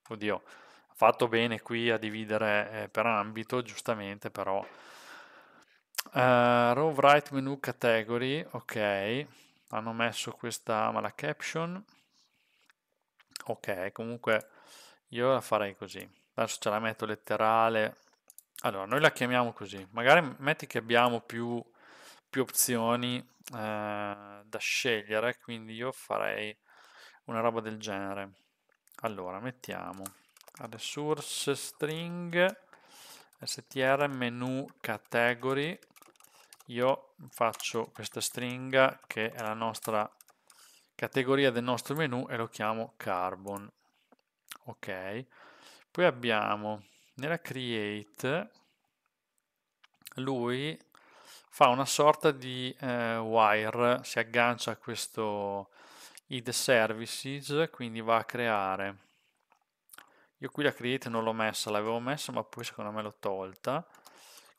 Oddio, ha fatto bene qui a dividere eh, per ambito, giustamente, però... Uh, row right menu category, ok, hanno messo questa, ma la caption, ok, comunque io la farei così, adesso ce la metto letterale, allora, noi la chiamiamo così. Magari metti che abbiamo più, più opzioni eh, da scegliere, quindi io farei una roba del genere. Allora, mettiamo resource string str menu category. Io faccio questa stringa che è la nostra categoria del nostro menu e lo chiamo carbon. Ok. Poi abbiamo nella create lui fa una sorta di eh, wire, si aggancia a questo id services, quindi va a creare. Io qui la create non l'ho messa, l'avevo messa ma poi secondo me l'ho tolta,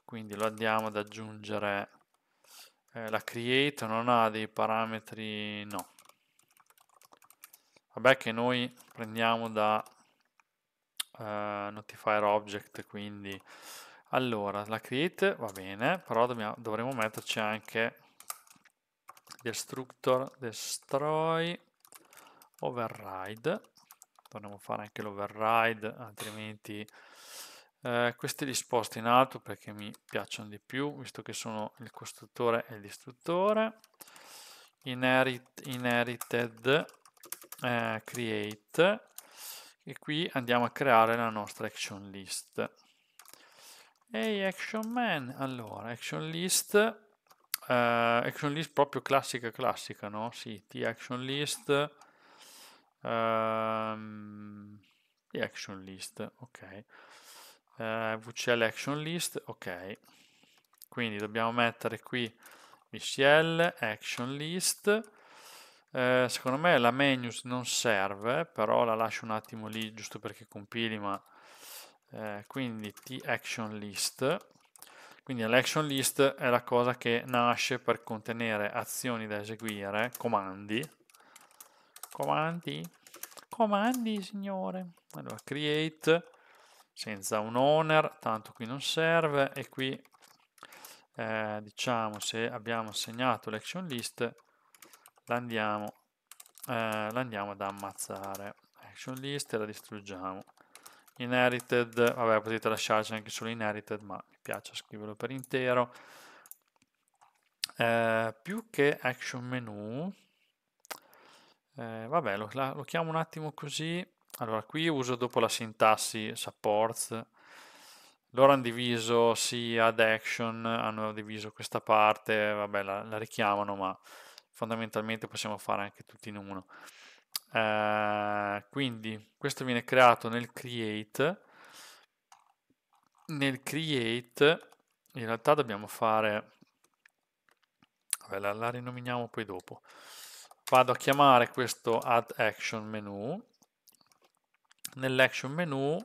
quindi lo andiamo ad aggiungere. Eh, la create non ha dei parametri, no. Vabbè che noi prendiamo da eh, notifier object, quindi allora la create va bene, però dobbiamo, dovremo metterci anche destructor destroy override dovremmo fare anche l'override altrimenti eh, questi li sposto in alto perché mi piacciono di più visto che sono il costruttore e il distruttore Inherit, inherited eh, create e qui andiamo a creare la nostra action list. Ehi hey, action man, allora action list, uh, action list proprio classica classica, no? Sì, t action list, um, action list, ok, uh, eh, vcl action list, ok, quindi dobbiamo mettere qui vcl action list, eh, secondo me la menus non serve, però la lascio un attimo lì giusto perché compili, ma eh, quindi t-action list. Quindi l'action list è la cosa che nasce per contenere azioni da eseguire, comandi. Comandi? Comandi, signore. Allora, create senza un owner, tanto qui non serve e qui eh, diciamo se abbiamo assegnato l'action list la andiamo, eh, ad ammazzare. Action list e la distruggiamo. Inherited, vabbè potete lasciarci anche solo inherited, ma mi piace scriverlo per intero. Eh, più che action menu, eh, vabbè lo, la, lo chiamo un attimo così. Allora qui uso dopo la sintassi supports, loro hanno diviso sia sì, ad action, hanno diviso questa parte, vabbè la, la richiamano ma fondamentalmente possiamo fare anche tutti in uno. Uh, quindi questo viene creato nel create nel create in realtà dobbiamo fare vabbè, la, la rinominiamo poi dopo vado a chiamare questo add action menu nell'action menu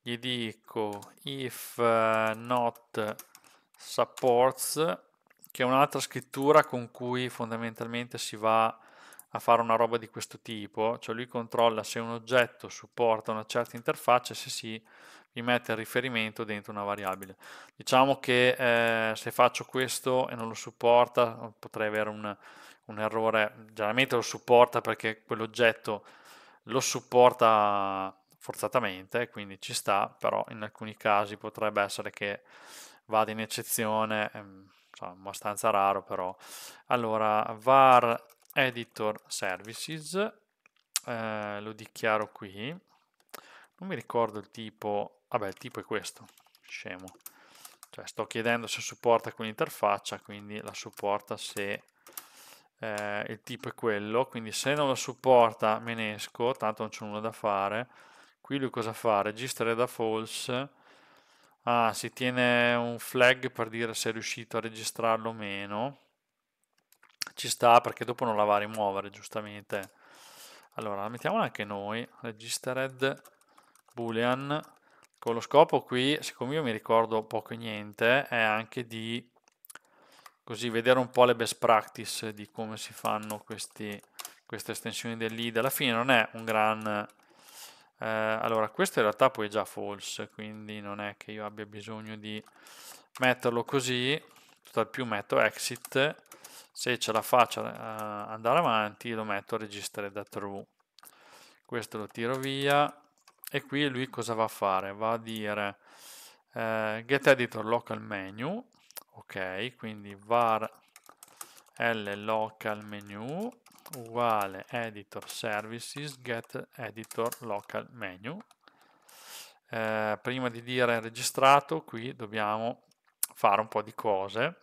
gli dico if eh, not supports che è un'altra scrittura con cui fondamentalmente si va a fare una roba di questo tipo, cioè lui controlla se un oggetto supporta una certa interfaccia e se sì mi mette il riferimento dentro una variabile. Diciamo che eh, se faccio questo e non lo supporta potrei avere un, un errore, generalmente lo supporta perché quell'oggetto lo supporta forzatamente, quindi ci sta, però in alcuni casi potrebbe essere che vada in eccezione. Ehm, abbastanza raro però. Allora, var editor services, eh, lo dichiaro qui, non mi ricordo il tipo, vabbè il tipo è questo, scemo. Cioè, sto chiedendo se supporta quell'interfaccia, quindi la supporta se eh, il tipo è quello, quindi se non la supporta me ne esco, tanto non c'è nulla da fare. Qui lui cosa fa? Registrare da false ah, si tiene un flag per dire se è riuscito a registrarlo o meno ci sta perché dopo non la va a rimuovere giustamente allora mettiamola anche noi registered boolean con lo scopo qui siccome io mi ricordo poco e niente è anche di così vedere un po' le best practice di come si fanno questi, queste estensioni del lead alla fine non è un gran eh, allora, questo in realtà poi è già false, quindi non è che io abbia bisogno di metterlo così, tutt'al più metto exit, se ce la faccio eh, andare avanti lo metto a registrare da true. Questo lo tiro via e qui lui cosa va a fare? Va a dire eh, get editor local menu, ok, quindi var l local menu uguale editor services get editor local menu eh, prima di dire registrato qui dobbiamo fare un po' di cose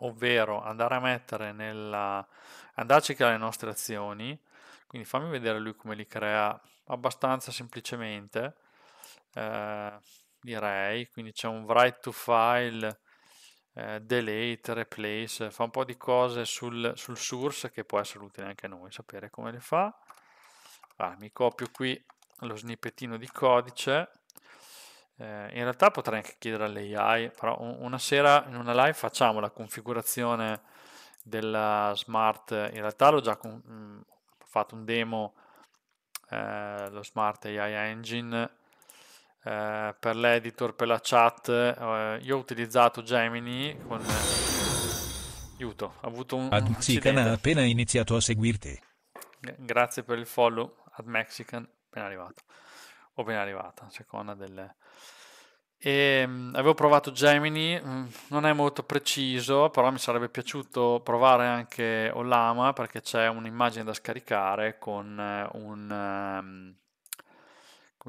ovvero andare a mettere nella andarci a creare le nostre azioni quindi fammi vedere lui come li crea abbastanza semplicemente eh, direi quindi c'è un write to file eh, delete, replace, fa un po' di cose sul, sul source che può essere utile anche a noi sapere come le fa. Ah, mi copio qui lo snippettino di codice. Eh, in realtà potrei anche chiedere all'AI, però una sera in una live facciamo la configurazione della smart, in realtà l'ho già con, mh, mm, fatto un demo, eh, lo smart AI engine eh, per l'editor, per la chat. Eh, io ho utilizzato Gemini con... Aiuto, ho avuto un... Ad Mexican ha appena iniziato a seguirti. Grazie per il follow, Ad Mexican, appena arrivato. O appena arrivata, a seconda delle... E, ehm, mh, avevo provato Gemini, mh, mm, non è molto preciso, però mi sarebbe piaciuto provare anche Olama perché c'è un'immagine da scaricare con eh, un... Um,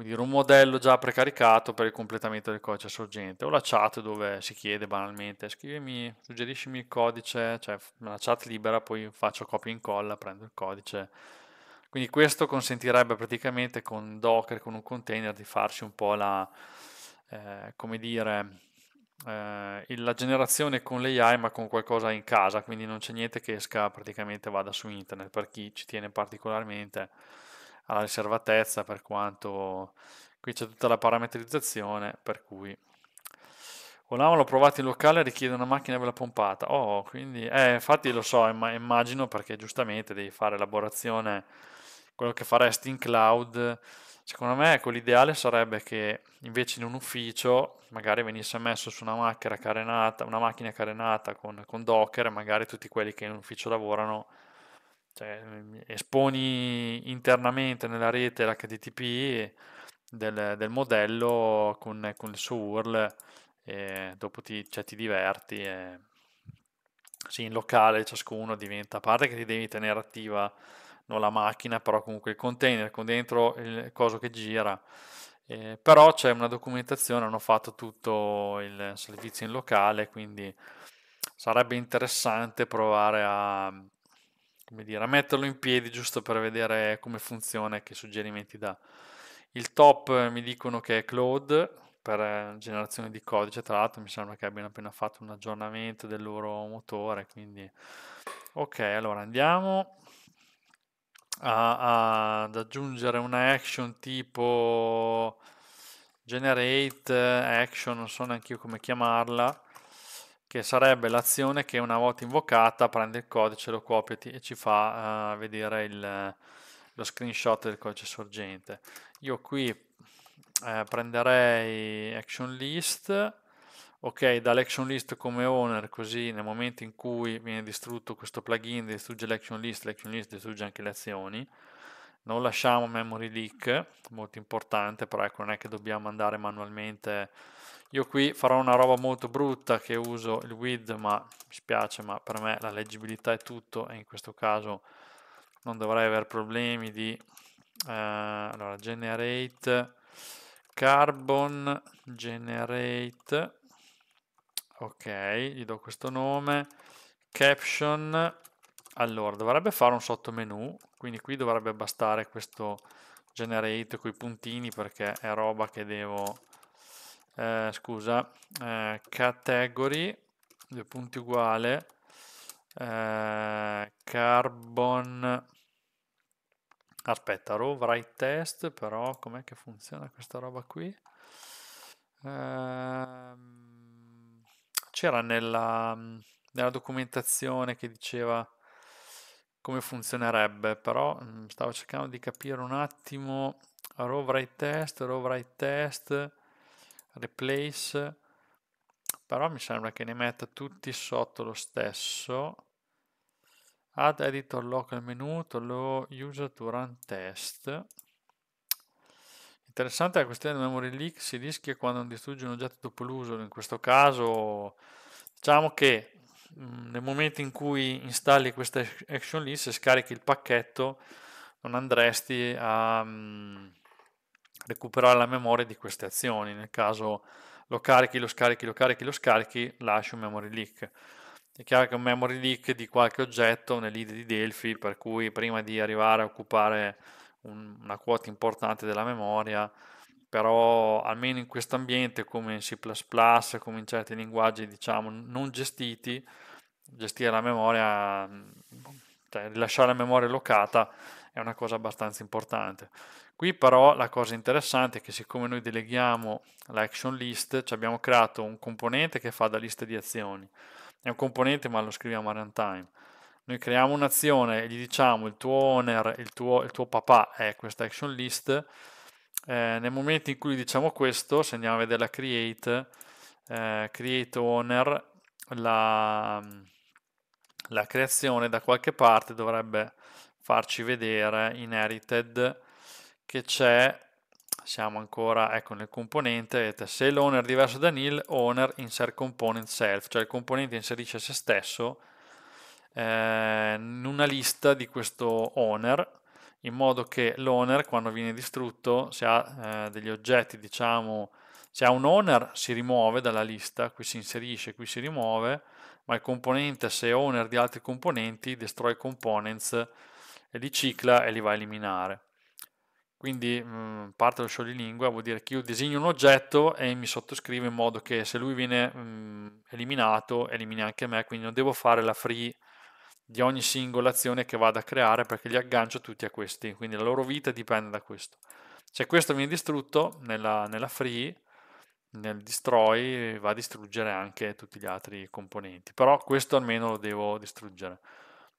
quindi un modello già precaricato per il completamento del codice sorgente, o la chat dove si chiede banalmente scrivimi, suggeriscimi il codice, cioè una chat libera, poi faccio copia e incolla, prendo il codice. Quindi questo consentirebbe praticamente con Docker, con un container, di farsi un po' la, eh, come dire, eh, la generazione con l'AI ma con qualcosa in casa, quindi non c'è niente che esca praticamente vada su internet, per chi ci tiene particolarmente alla riservatezza, per quanto qui c'è tutta la parametrizzazione, per cui... Olama l'ho provato in locale, richiede una macchina bella pompata. Oh, quindi... Eh, infatti lo so, immagino, perché giustamente devi fare elaborazione, quello che faresti in cloud. Secondo me, ecco, l'ideale sarebbe che invece in un ufficio magari venisse messo su una macchina carenata, una macchina carenata con, con Docker, magari tutti quelli che in un ufficio lavorano cioè, esponi internamente nella rete l'HTTP del, del modello con, con, il suo URL e dopo ti, cioè, ti diverti. E... Sì, in locale ciascuno diventa, a parte che ti devi tenere attiva non la macchina, però comunque il container con dentro il coso che gira. Eh, però c'è una documentazione, hanno fatto tutto il servizio in locale, quindi sarebbe interessante provare a come dire, a metterlo in piedi giusto per vedere come funziona e che suggerimenti dà. Il top eh, mi dicono che è Cloud per eh, generazione di codice, tra l'altro mi sembra che abbiano appena fatto un aggiornamento del loro motore, quindi ok, allora andiamo a, a, ad aggiungere una action tipo generate eh, action, non so neanche io come chiamarla, che sarebbe l'azione che una volta invocata prende il codice, lo copia e ci fa uh, vedere il, lo screenshot del codice sorgente. Io qui eh, prenderei action list, ok, dall'action list come owner, così nel momento in cui viene distrutto questo plugin distrugge l'action list, l'action list distrugge anche le azioni. Non lasciamo memory leak, molto importante, però ecco, non è che dobbiamo andare manualmente io qui farò una roba molto brutta che uso il width, ma mi spiace, ma per me la leggibilità è tutto e in questo caso non dovrei avere problemi di... Eh, allora, generate carbon generate ok, gli do questo nome caption allora, dovrebbe fare un sottomenu, quindi qui dovrebbe bastare questo generate con i puntini perché è roba che devo eh, scusa, eh, category, due punti uguale, eh, carbon, aspetta, row write test, però com'è che funziona questa roba qui? Ehm, c'era nella, nella documentazione che diceva come funzionerebbe, però mm, stavo cercando di capire un attimo row write test, row write test, replace però mi sembra che ne metta tutti sotto lo stesso add editor local menu lo user to run test interessante la questione del memory leak si rischia quando non distrugge un oggetto dopo l'uso in questo caso diciamo che mm, nel momento in cui installi questa action list e scarichi il pacchetto non andresti a mh, mm, recuperare la memoria di queste azioni. Nel caso lo carichi, lo scarichi, lo carichi, lo scarichi, lasci un memory leak. È chiaro che un memory leak di qualche oggetto nell'idea di Delphi, per cui prima di arrivare a occupare un, una quota importante della memoria, però almeno in questo ambiente come in C++, come in certi linguaggi diciamo non gestiti, gestire la memoria, cioè rilasciare la memoria locata è una cosa abbastanza importante. Qui però la cosa interessante è che siccome noi deleghiamo l'action list, ci abbiamo creato un componente che fa da lista di azioni. È un componente ma lo scriviamo a runtime. Noi creiamo un'azione e gli diciamo il tuo owner, il tuo, il tuo papà è questa action list. Eh, nel momento in cui diciamo questo, se andiamo a vedere la create, eh, create owner, la, la creazione da qualche parte dovrebbe farci vedere inherited che c'è, siamo ancora ecco, nel componente, vedete, se l'owner è diverso da nil, owner insert component self, cioè il componente inserisce se stesso eh, in una lista di questo owner, in modo che l'owner quando viene distrutto, se ha eh, degli oggetti, diciamo, se ha un owner si rimuove dalla lista, qui si inserisce, qui si rimuove, ma il componente se è owner di altri componenti, destroy components, li cicla e li va a eliminare. Quindi mh, mm, parte lo scioglilingua vuol dire che io disegno un oggetto e mi sottoscrivo in modo che se lui viene mh, mm, eliminato, elimini anche me, quindi non devo fare la free di ogni singola azione che vado a creare perché li aggancio tutti a questi, quindi la loro vita dipende da questo. Se questo viene distrutto nella, nella free, nel destroy va a distruggere anche tutti gli altri componenti, però questo almeno lo devo distruggere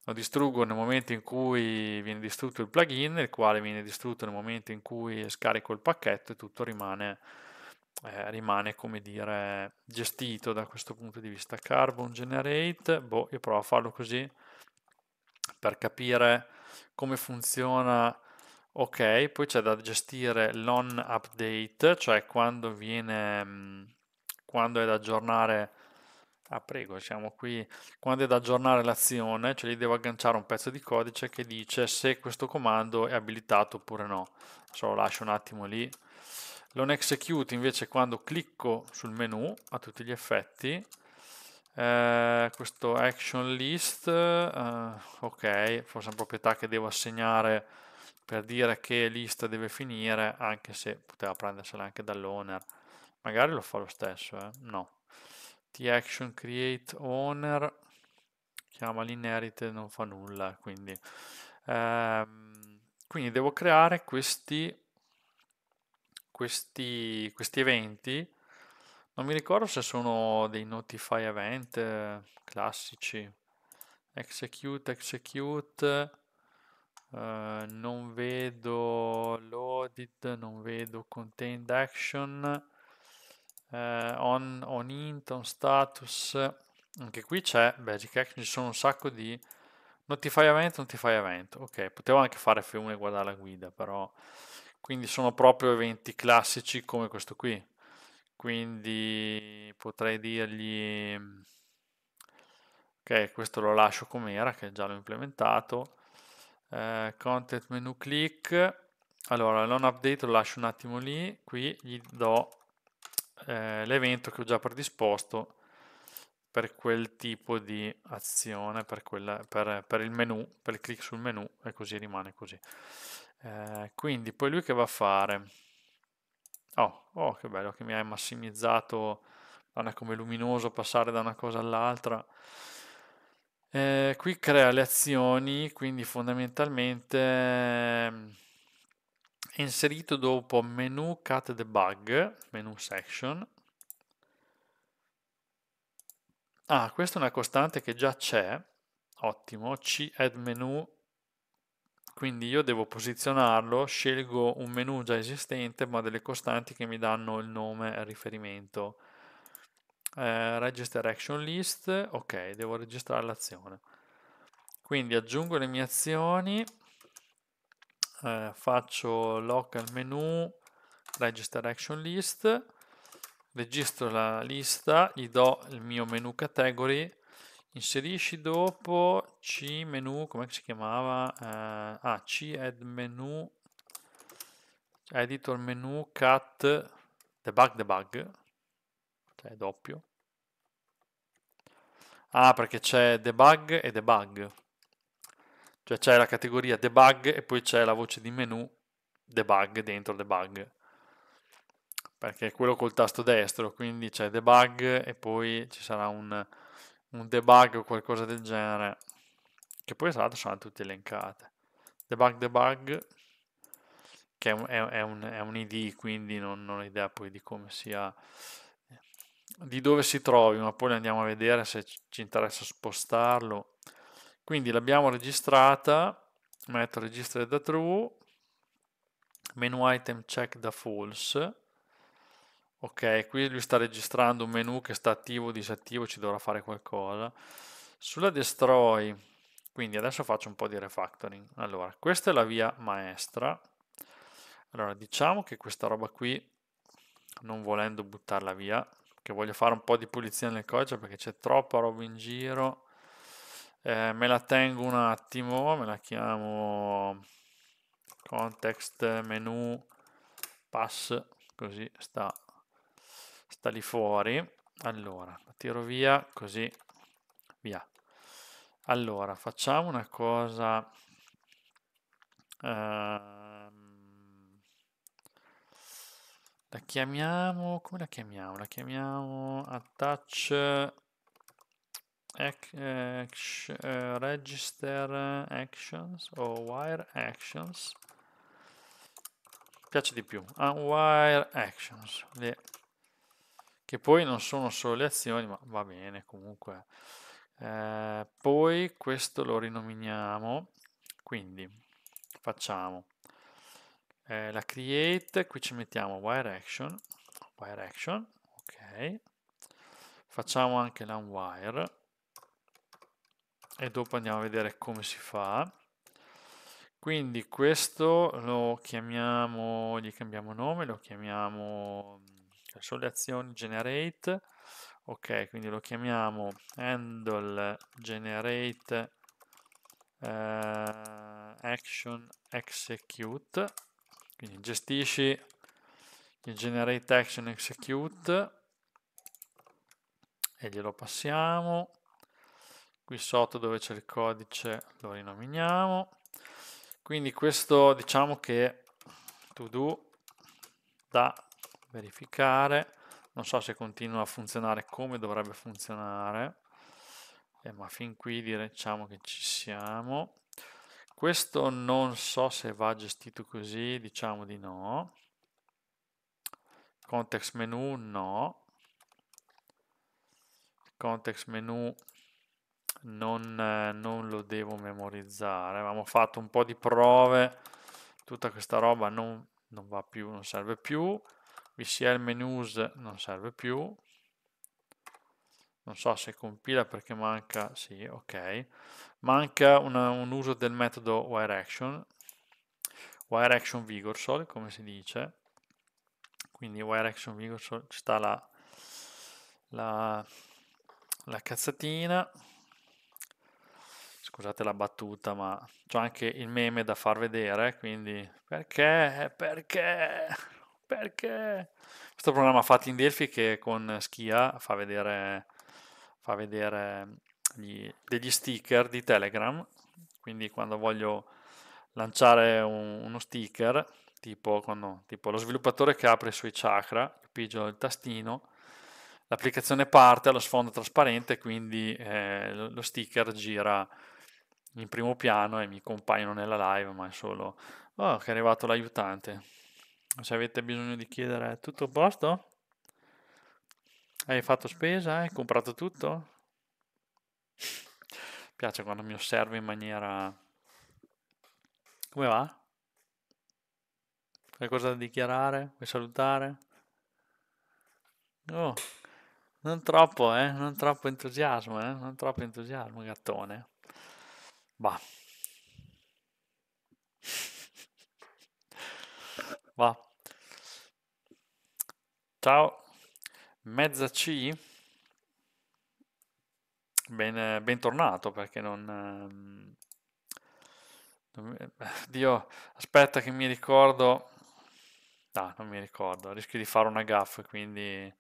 lo distruggo nel momento in cui viene distrutto il plugin, il quale viene distrutto nel momento in cui scarico il pacchetto e tutto rimane, eh, rimane come dire, gestito da questo punto di vista. Carbon Generate, boh, io provo a farlo così per capire come funziona. Ok, poi c'è da gestire l'on update, cioè quando, viene, mm, quando è da aggiornare Ah, prego, diciamo qui quando è da aggiornare l'azione, cioè gli devo agganciare un pezzo di codice che dice se questo comando è abilitato oppure no. Adesso lo lascio un attimo lì. L'on execute invece quando clicco sul menu a tutti gli effetti, eh, questo action list, eh, ok, forse è una proprietà che devo assegnare per dire che lista deve finire, anche se poteva prendersela anche dall'owner. Magari lo fa lo stesso, eh? no the action create owner chiama l'inherit non fa nulla quindi ehm, quindi devo creare questi questi questi eventi non mi ricordo se sono dei notify event eh, classici execute execute eh, non vedo loaded non vedo contained action eh, on, on int, on status, anche qui c'è Basic Action, ci sono un sacco di notify event, notify event, ok, potevo anche fare F1 e guardare la guida, però, quindi sono proprio eventi classici come questo qui, quindi potrei dirgli, ok, questo lo lascio com'era, che già l'ho implementato, eh, content menu click, allora non update lo lascio un attimo lì, qui gli do eh, l'evento che ho già predisposto per quel tipo di azione, per, quella, per, per, il menu, per il click sul menu e così rimane così. Eh, quindi poi lui che va a fare? Oh, oh, che bello che mi hai massimizzato, non è come luminoso passare da una cosa all'altra. Eh, qui crea le azioni, quindi fondamentalmente inserito dopo menu cut debug, menu section. Ah, questa è una costante che già c'è, ottimo, c add menu, quindi io devo posizionarlo, scelgo un menu già esistente ma delle costanti che mi danno il nome e riferimento. Eh, register action list, ok, devo registrare l'azione. Quindi aggiungo le mie azioni, eh, faccio local menu register action list registro la lista gli do il mio menu category inserisci dopo c menu come si chiamava eh, ah c add menu editor menu cat debug debug cioè doppio ah perché c'è debug e debug cioè c'è la categoria debug e poi c'è la voce di menu debug dentro debug. Perché è quello col tasto destro, quindi c'è debug e poi ci sarà un, un debug o qualcosa del genere. Che poi tra l'altro saranno tutte elencate. Debug debug, che è un, è un, è un ID, quindi non, non ho idea poi di come sia di dove si trovi, ma poi andiamo a vedere se ci interessa spostarlo. Quindi l'abbiamo registrata, metto register da true, menu item check da false. Ok, qui lui sta registrando un menu che sta attivo o disattivo, ci dovrà fare qualcosa. Sulla destroy, quindi adesso faccio un po' di refactoring. Allora, questa è la via maestra. Allora, diciamo che questa roba qui, non volendo buttarla via, che voglio fare un po' di pulizia nel codice perché c'è troppa roba in giro eh, me la tengo un attimo, me la chiamo context menu pass, così sta, sta lì fuori. Allora, la tiro via, così via. Allora, facciamo una cosa... Ehm, la chiamiamo... come la chiamiamo? La chiamiamo attach Ac action, uh, eh, eh, register eh, actions o wire actions piace di più unwire ah, actions le, che poi non sono solo le azioni ma va bene comunque eh, poi questo lo rinominiamo quindi facciamo eh, la create qui ci mettiamo wire action wire action ok facciamo anche l'unwire e dopo andiamo a vedere come si fa quindi questo lo chiamiamo gli cambiamo nome lo chiamiamo adesso mm, azioni generate ok quindi lo chiamiamo handle generate eh, action execute quindi gestisci il generate action execute e glielo passiamo qui sotto dove c'è il codice lo rinominiamo quindi questo diciamo che to do da verificare non so se continua a funzionare come dovrebbe funzionare eh, ma fin qui diciamo che ci siamo questo non so se va gestito così diciamo di no context menu no context menu non, eh, non lo devo memorizzare. Abbiamo fatto un po' di prove, tutta questa roba non, non va più, non serve più. VCL menus non serve più. Non so se compila perché manca, sì, ok. Manca una, un uso del metodo wireAction, wireAction vigorsol, come si dice. Quindi wireAction vigorsol ci sta la, la, la cazzatina scusate la battuta, ma ho anche il meme da far vedere, quindi perché, perché, perché? Questo programma fatto in Delphi che con Schia fa vedere, fa vedere gli, degli sticker di Telegram, quindi quando voglio lanciare un, uno sticker, tipo, quando, tipo lo sviluppatore che apre i suoi chakra, pigio il tastino, l'applicazione parte allo sfondo trasparente, quindi eh, lo sticker gira in primo piano e mi compaiono nella live, ma è solo oh, che è arrivato l'aiutante. Se avete bisogno di chiedere tutto a posto? Hai fatto spesa? Hai comprato tutto? piace quando mi osservo in maniera... Come va? cosa da dichiarare? Vuoi salutare? Oh, non troppo, eh? Non troppo entusiasmo, eh? Non troppo entusiasmo, gattone. Va. Va. Ciao, mezza C. Ben, bentornato perché non... Ehm, Dio, aspetta che mi ricordo... No, non mi ricordo, rischio di fare una gaffa, quindi...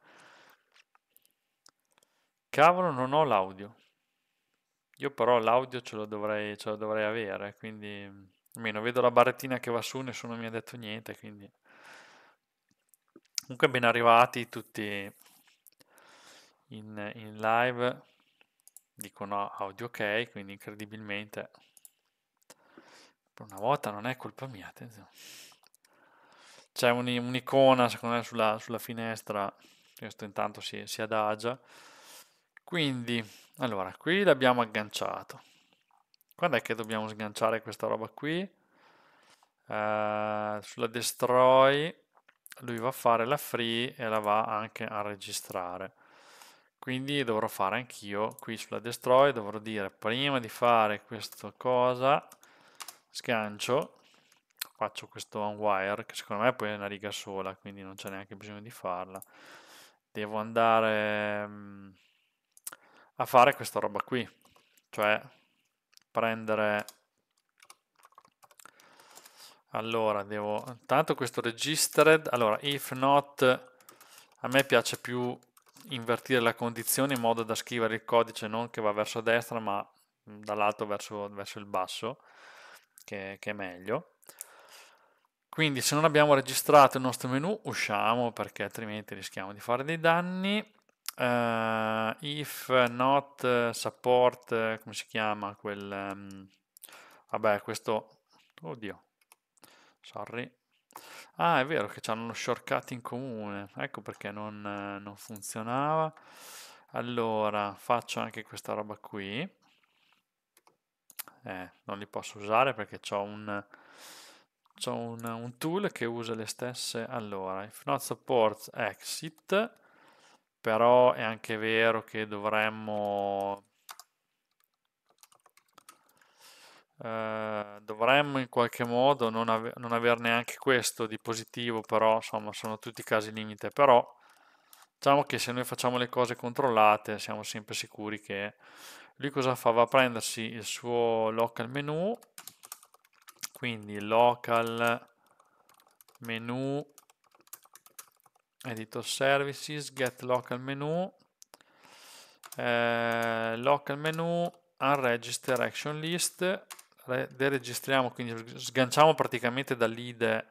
Cavolo, non ho l'audio. Io però l'audio ce lo dovrei, ce lo dovrei avere, quindi almeno vedo la barrettina che va su, nessuno mi ha detto niente, quindi comunque ben arrivati tutti in, in live, dicono audio ok, quindi incredibilmente per una volta non è colpa mia, attenzione. C'è un, un'icona secondo me sulla, sulla finestra, questo intanto si, si adagia, quindi allora, qui l'abbiamo agganciato. Quando è che dobbiamo sganciare questa roba qui? Uh, sulla destroy lui va a fare la free e la va anche a registrare. Quindi dovrò fare anch'io qui sulla destroy, dovrò dire prima di fare questa cosa, sgancio, faccio questo unwire che secondo me poi è una riga sola, quindi non c'è neanche bisogno di farla. Devo andare... Mm, a fare questa roba qui, cioè prendere allora devo intanto questo registered allora if not a me piace più invertire la condizione in modo da scrivere il codice non che va verso destra ma dall'alto verso, verso, il basso che, che è meglio quindi se non abbiamo registrato il nostro menu usciamo perché altrimenti rischiamo di fare dei danni Uh, if not eh, support, eh, come si chiama quel... Um, vabbè, questo... Oddio, sorry. Ah, è vero che hanno lo shortcut in comune, ecco perché non, non funzionava. Allora, faccio anche questa roba qui. Eh, non li posso usare perché ho un, un, un, tool che usa le stesse. Allora, if not support exit, però è anche vero che dovremmo eh, dovremmo in qualche modo non, ave non aver neanche questo di positivo però insomma sono tutti casi limite però diciamo che se noi facciamo le cose controllate siamo sempre sicuri che lui cosa fa? va a prendersi il suo local menu quindi local menu editor services, get local menu, eh, local menu, unregister action list, deregistriamo, quindi sganciamo praticamente da lead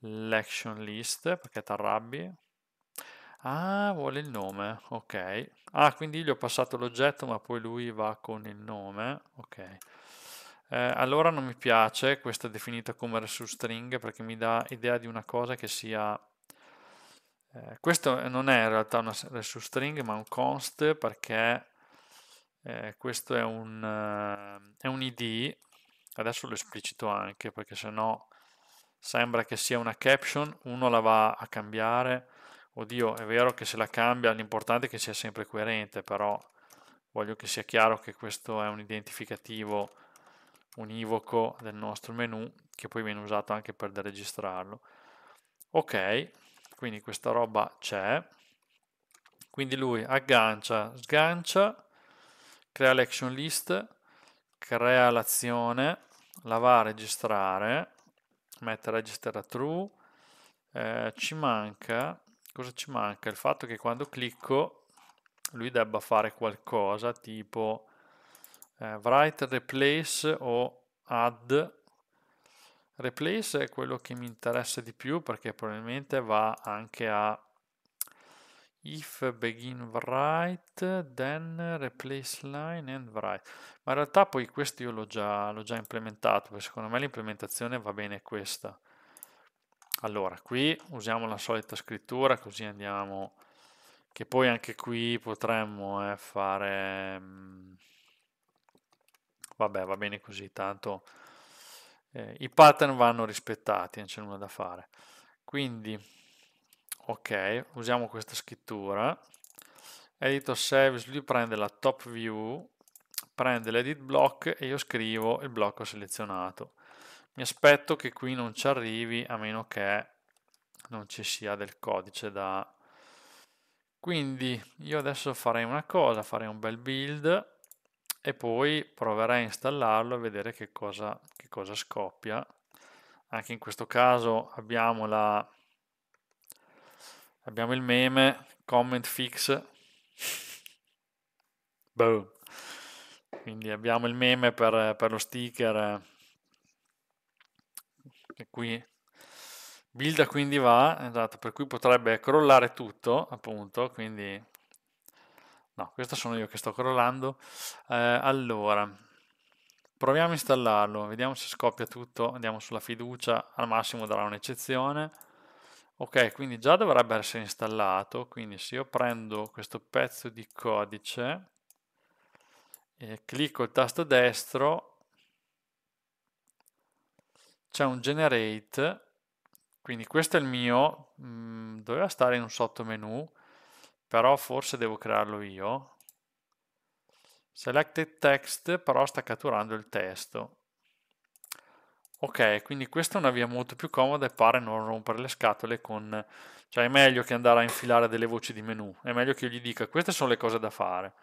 l'action list perché ti arrabbi. Ah, vuole il nome, ok. Ah, quindi gli ho passato l'oggetto ma poi lui va con il nome, ok. Eh, allora non mi piace, questa definita come resource string perché mi dà idea di una cosa che sia eh, questo non è in realtà una resource string ma un const perché eh, questo è un, eh, è un id, adesso lo esplicito anche perché sennò sembra che sia una caption, uno la va a cambiare, oddio è vero che se la cambia l'importante è che sia sempre coerente però voglio che sia chiaro che questo è un identificativo univoco del nostro menu che poi viene usato anche per deregistrarlo ok quindi questa roba c'è, quindi lui aggancia, sgancia, crea l'action list, crea l'azione, la va a registrare, mette registra true, eh, ci manca, cosa ci manca? Il fatto che quando clicco lui debba fare qualcosa tipo eh, write replace o add Replace è quello che mi interessa di più perché probabilmente va anche a if begin write then replace line and write ma in realtà poi questo io l'ho già, l'ho già implementato perché secondo me l'implementazione va bene questa allora qui usiamo la solita scrittura così andiamo che poi anche qui potremmo eh, fare mm, vabbè va bene così tanto eh, i pattern vanno rispettati, non c'è nulla da fare. Quindi, ok, usiamo questa scrittura. edito Service, lui prende la top view, prende l'edit block e io scrivo il blocco selezionato. Mi aspetto che qui non ci arrivi a meno che non ci sia del codice da... Quindi io adesso farei una cosa, farei un bel build e poi proverei a installarlo e vedere che cosa che cosa scoppia. Anche in questo caso abbiamo, la, abbiamo il meme comment fix. Boom. Quindi abbiamo il meme per, per lo sticker E qui builda quindi va, esatto, per cui potrebbe crollare tutto, appunto, quindi no, questo sono io che sto crollando. Eh, allora, Proviamo a installarlo, vediamo se scoppia tutto, andiamo sulla fiducia, al massimo darà un'eccezione. Ok, quindi già dovrebbe essere installato, quindi se io prendo questo pezzo di codice e clicco il tasto destro, c'è un generate, quindi questo è il mio, mm, doveva stare in un sottomenu, però forse devo crearlo io, Selected text però sta catturando il testo. Ok, quindi questa è una via molto più comoda e pare non rompere le scatole con... Cioè è meglio che andare a infilare delle voci di menu, è meglio che io gli dica queste sono le cose da fare.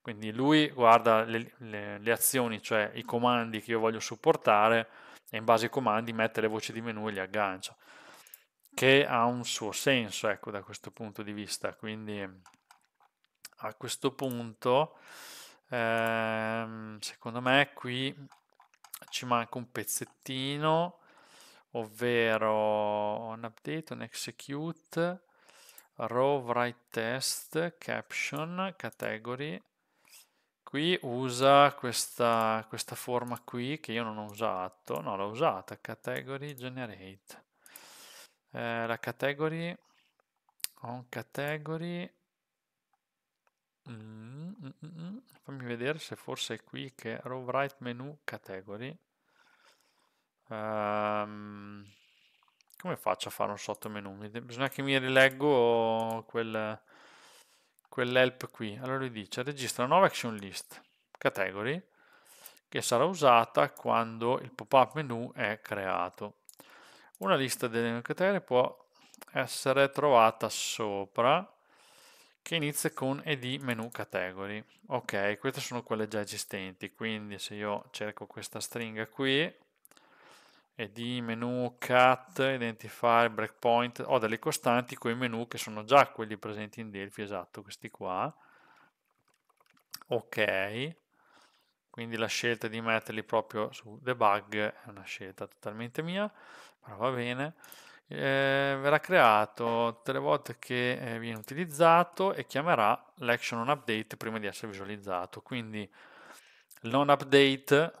Quindi lui guarda le, le, le azioni, cioè i comandi che io voglio supportare e in base ai comandi mette le voci di menu e li aggancia. Che ha un suo senso, ecco, da questo punto di vista. Quindi a questo punto Ehm, secondo me qui ci manca un pezzettino, ovvero un update, un execute, row write test, caption, category. Qui usa questa, questa forma qui che io non ho usato, no l'ho usata, category generate. Eh, la category, on category, Mm, mm, mm, Fammi vedere se forse è qui che row right menu category. Um, come faccio a fare un sottomenu? Bisogna che mi rileggo quel, quell'help qui. Allora lui dice registra una nuova action list category che sarà usata quando il pop-up menu è creato. Una lista delle categorie può essere trovata sopra che inizia con ed menu category. Ok, queste sono quelle già esistenti, quindi se io cerco questa stringa qui, ed menu cat, identifier, breakpoint, ho delle costanti con i menu che sono già quelli presenti in Delphi, esatto, questi qua. Ok, quindi la scelta di metterli proprio su debug è una scelta totalmente mia, però va bene eh, verrà creato tutte le volte che eh, viene utilizzato e chiamerà l'action on update prima di essere visualizzato. Quindi l'on update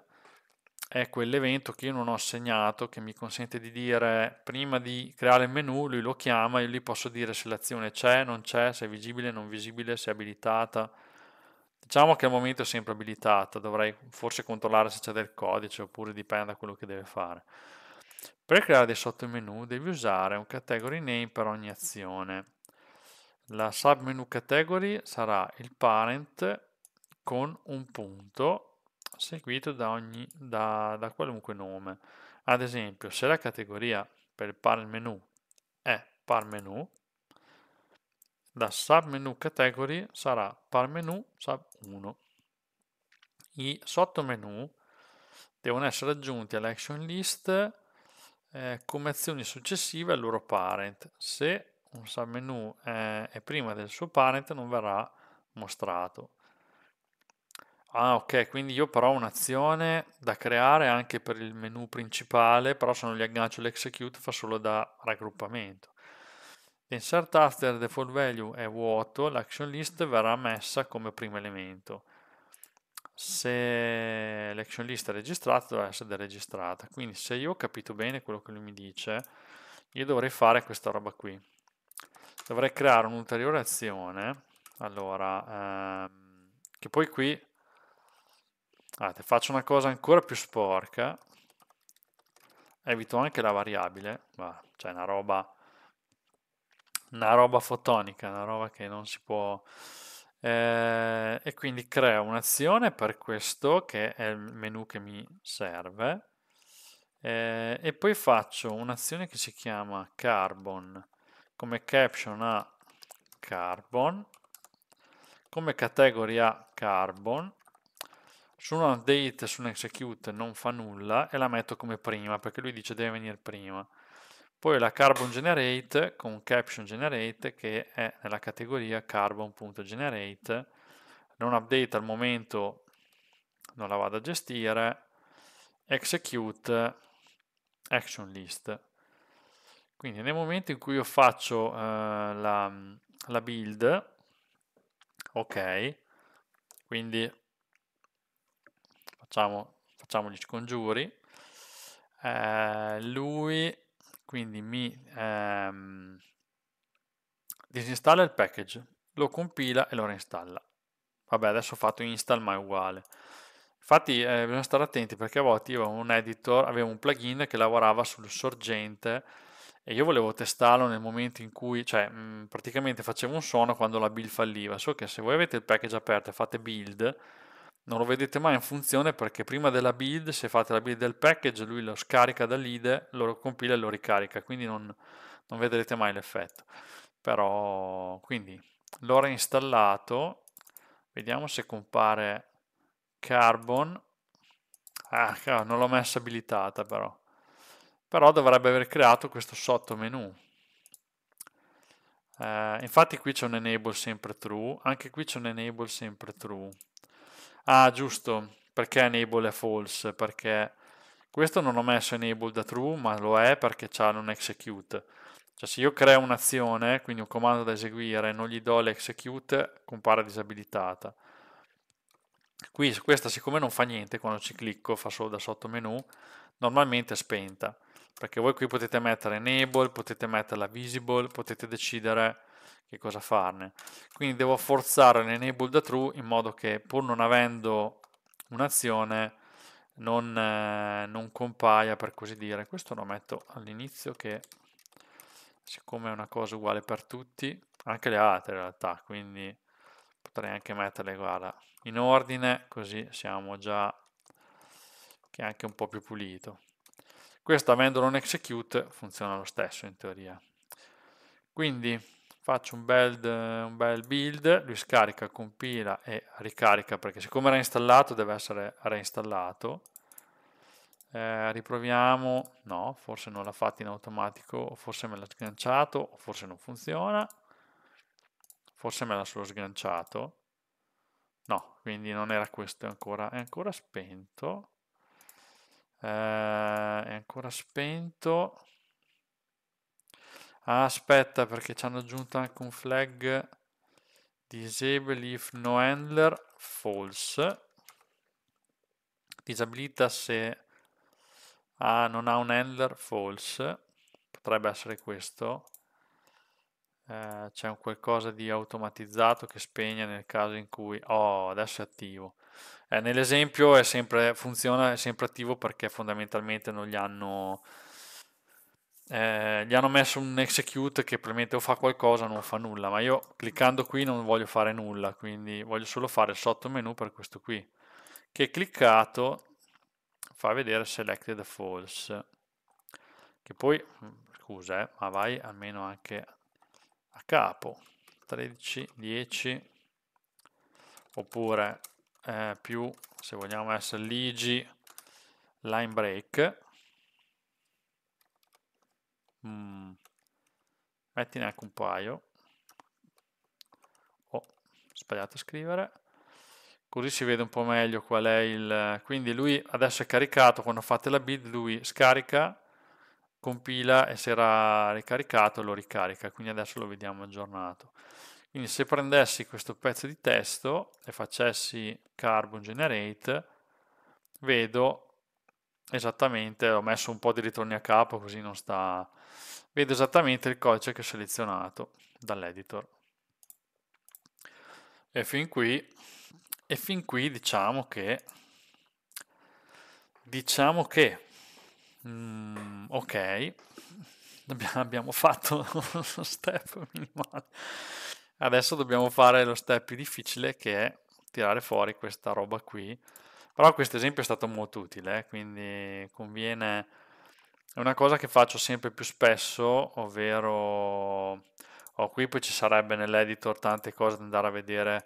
è quell'evento che io non ho assegnato che mi consente di dire prima di creare il menu lui lo chiama e lì posso dire se l'azione c'è, non c'è, se è visibile, non visibile, se è abilitata. Diciamo che al momento è sempre abilitata, dovrei forse controllare se c'è del codice oppure dipende da quello che deve fare. Per creare dei sottomenu devi usare un category name per ogni azione. La submenu category sarà il parent con un punto seguito da, ogni, da, da qualunque nome. Ad esempio, se la categoria per il par menu è par menu, la submenu category sarà par menu sub 1. I sottomenu devono essere aggiunti all'action list eh, come azioni successive al loro parent. Se un submenu eh, è prima del suo parent non verrà mostrato. Ah ok, quindi io però ho un'azione da creare anche per il menu principale, però se non gli aggancio l'execute fa solo da raggruppamento. Insert after default value è vuoto, l'action list verrà messa come primo elemento se l'action list è registrata dovrà essere deregistrata. Quindi se io ho capito bene quello che lui mi dice, io dovrei fare questa roba qui. Dovrei creare un'ulteriore azione, allora, ehm, che poi qui, ah, faccio una cosa ancora più sporca, evito anche la variabile, ma c'è cioè, una roba, una roba fotonica, una roba che non si può eh, e quindi creo un'azione per questo che è il menu che mi serve eh, e poi faccio un'azione che si chiama carbon come caption a carbon come category categoria carbon su un update su un execute non fa nulla e la metto come prima perché lui dice deve venire prima poi la Carbon Generate con Caption Generate che è nella categoria Carbon.generate. Non update al momento, non la vado a gestire. Execute Action List. Quindi nel momento in cui io faccio eh, la, la build, ok, quindi facciamo, facciamo gli scongiuri, eh, lui quindi mi ehm, disinstalla il package, lo compila e lo reinstalla. Vabbè, adesso ho fatto install ma è uguale. Infatti eh, bisogna stare attenti perché a volte io avevo un editor, avevo un plugin che lavorava sul sorgente e io volevo testarlo nel momento in cui, cioè mh, mm, praticamente facevo un suono quando la build falliva. So che se voi avete il package aperto e fate build, non lo vedete mai in funzione perché prima della build, se fate la build del package, lui lo scarica dall'IDE, lo compila e lo ricarica, quindi non, non vedrete mai l'effetto. Però, quindi, l'ho reinstallato, vediamo se compare Carbon, ah, non l'ho messa abilitata però, però dovrebbe aver creato questo sottomenu. Eh, infatti qui c'è un enable sempre true, anche qui c'è un enable sempre true. Ah, giusto, perché enable è false? Perché questo non ho messo enable da true, ma lo è perché c'ha non execute. Cioè se io creo un'azione, quindi un comando da eseguire, e non gli do l'execute, compare disabilitata. Qui questa siccome non fa niente quando ci clicco, fa solo da sotto menu, normalmente è spenta. Perché voi qui potete mettere enable, potete metterla visible, potete decidere che cosa farne. Quindi devo forzare l'enable da true in modo che pur non avendo un'azione non, eh, non compaia per così dire. Questo lo metto all'inizio che siccome è una cosa uguale per tutti, anche le altre in realtà, quindi potrei anche metterle guarda, in ordine così siamo già che è anche un po' più pulito. Questo avendo non execute funziona lo stesso in teoria. Quindi faccio un bel, un bel, build, lui scarica, compila e ricarica perché siccome era installato deve essere reinstallato. Eh, riproviamo, no, forse non l'ha fatto in automatico, forse me l'ha sganciato, forse non funziona, forse me l'ha solo sganciato. No, quindi non era questo ancora, è ancora spento. Eh, è ancora spento Ah, aspetta perché ci hanno aggiunto anche un flag disable if no handler false. Disabilita se ah, non ha un handler false. Potrebbe essere questo. Eh, c'è un qualcosa di automatizzato che spegne nel caso in cui... Oh, adesso è attivo. Eh, nell'esempio è sempre, funziona, è sempre attivo perché fondamentalmente non gli hanno eh, gli hanno messo un execute che probabilmente o fa qualcosa o non fa nulla, ma io cliccando qui non voglio fare nulla, quindi voglio solo fare il sotto menu per questo qui, che cliccato fa vedere selected false, che poi, mm, scusa, eh, ma vai almeno anche a capo, 13, 10, oppure eh, più, se vogliamo essere ligi, line break, Mm. Mettine anche un paio. Ho oh, sbagliato a scrivere. Così si vede un po' meglio qual è il... Quindi lui adesso è caricato, quando fate la build lui scarica, compila e se era ricaricato lo ricarica. Quindi adesso lo vediamo aggiornato. Quindi se prendessi questo pezzo di testo e facessi carbon generate, vedo Esattamente, ho messo un po' di ritorni a capo così non sta... Vedo esattamente il codice che ho selezionato dall'editor. E fin qui, e fin qui diciamo che... Diciamo che... Mm, ok, abbiamo fatto lo step minimale. Adesso dobbiamo fare lo step più difficile che è tirare fuori questa roba qui però questo esempio è stato molto utile, eh, quindi conviene... È una cosa che faccio sempre più spesso, ovvero... Oh, qui poi ci sarebbe nell'editor tante cose da andare a vedere,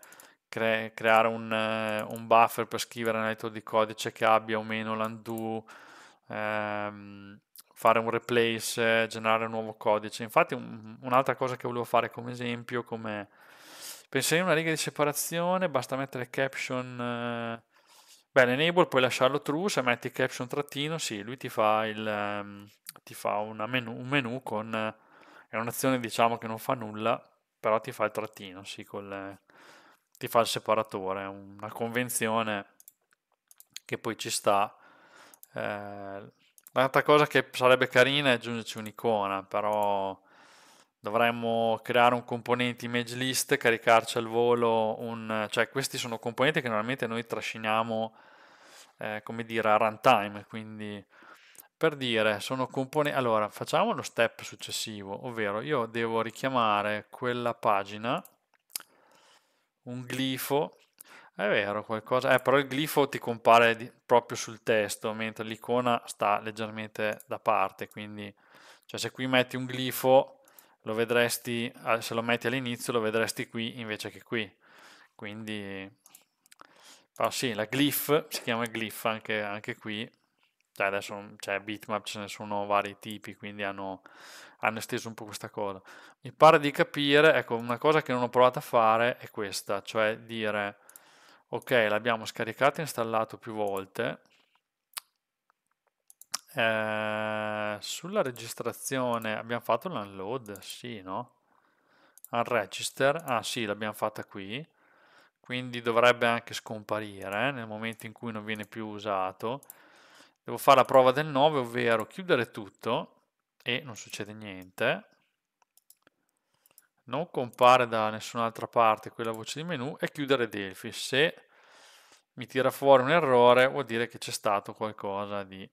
cre- creare un, un, buffer per scrivere un editor di codice che abbia o meno l'undo, ehm, fare un replace, generare un nuovo codice. Infatti un, un'altra cosa che volevo fare come esempio, come... Pensare a una riga di separazione, basta mettere caption... Eh, Bene, enable puoi lasciarlo true, se metti caption trattino, sì, lui ti fa, il, ehm, ti fa menu, un menu con... Eh, è un'azione diciamo che non fa nulla, però ti fa il trattino, sì, col, eh, ti fa il separatore, una convenzione che poi ci sta. Eh, l'altra cosa che sarebbe carina è aggiungerci un'icona, però dovremmo creare un componente image list, caricarci al volo un... cioè questi sono componenti che normalmente noi trasciniamo, eh, come dire, a runtime, quindi per dire sono componenti... Allora, facciamo lo step successivo, ovvero io devo richiamare quella pagina, un glifo, è vero, qualcosa... Eh, però il glifo ti compare di... proprio sul testo, mentre l'icona sta leggermente da parte, quindi... Cioè se qui metti un glifo lo vedresti, ah, se lo metti all'inizio lo vedresti qui invece che qui. Quindi, ah sì, la glyph, si chiama glyph anche, anche qui, cioè adesso c'è cioè, bitmap, ce ne sono vari tipi, quindi hanno, hanno, esteso un po' questa cosa. Mi pare di capire, ecco, una cosa che non ho provato a fare è questa, cioè dire, ok, l'abbiamo scaricato e installato più volte, eh, sulla registrazione abbiamo fatto l'unload? Sì, no? Unregister? Ah sì, l'abbiamo fatta qui. Quindi dovrebbe anche scomparire eh, nel momento in cui non viene più usato. Devo fare la prova del 9, ovvero chiudere tutto e non succede niente. Non compare da nessun'altra parte quella voce di menu e chiudere Delphi. Se mi tira fuori un errore vuol dire che c'è stato qualcosa di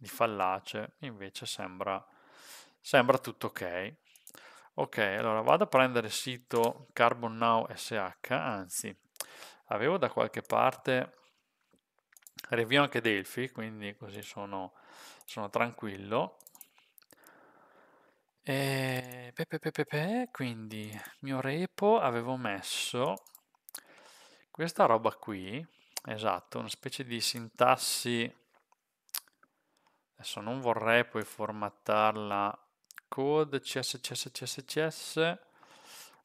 di fallace, invece sembra, sembra tutto ok. Ok, allora vado a prendere il sito Carbon Now SH, anzi, avevo da qualche parte review anche Delphi, quindi così sono, sono tranquillo. Eh, e, pe, pe, pe, quindi mio repo avevo messo questa roba qui, esatto, una specie di sintassi adesso non vorrei poi formattarla code cs cs cs cs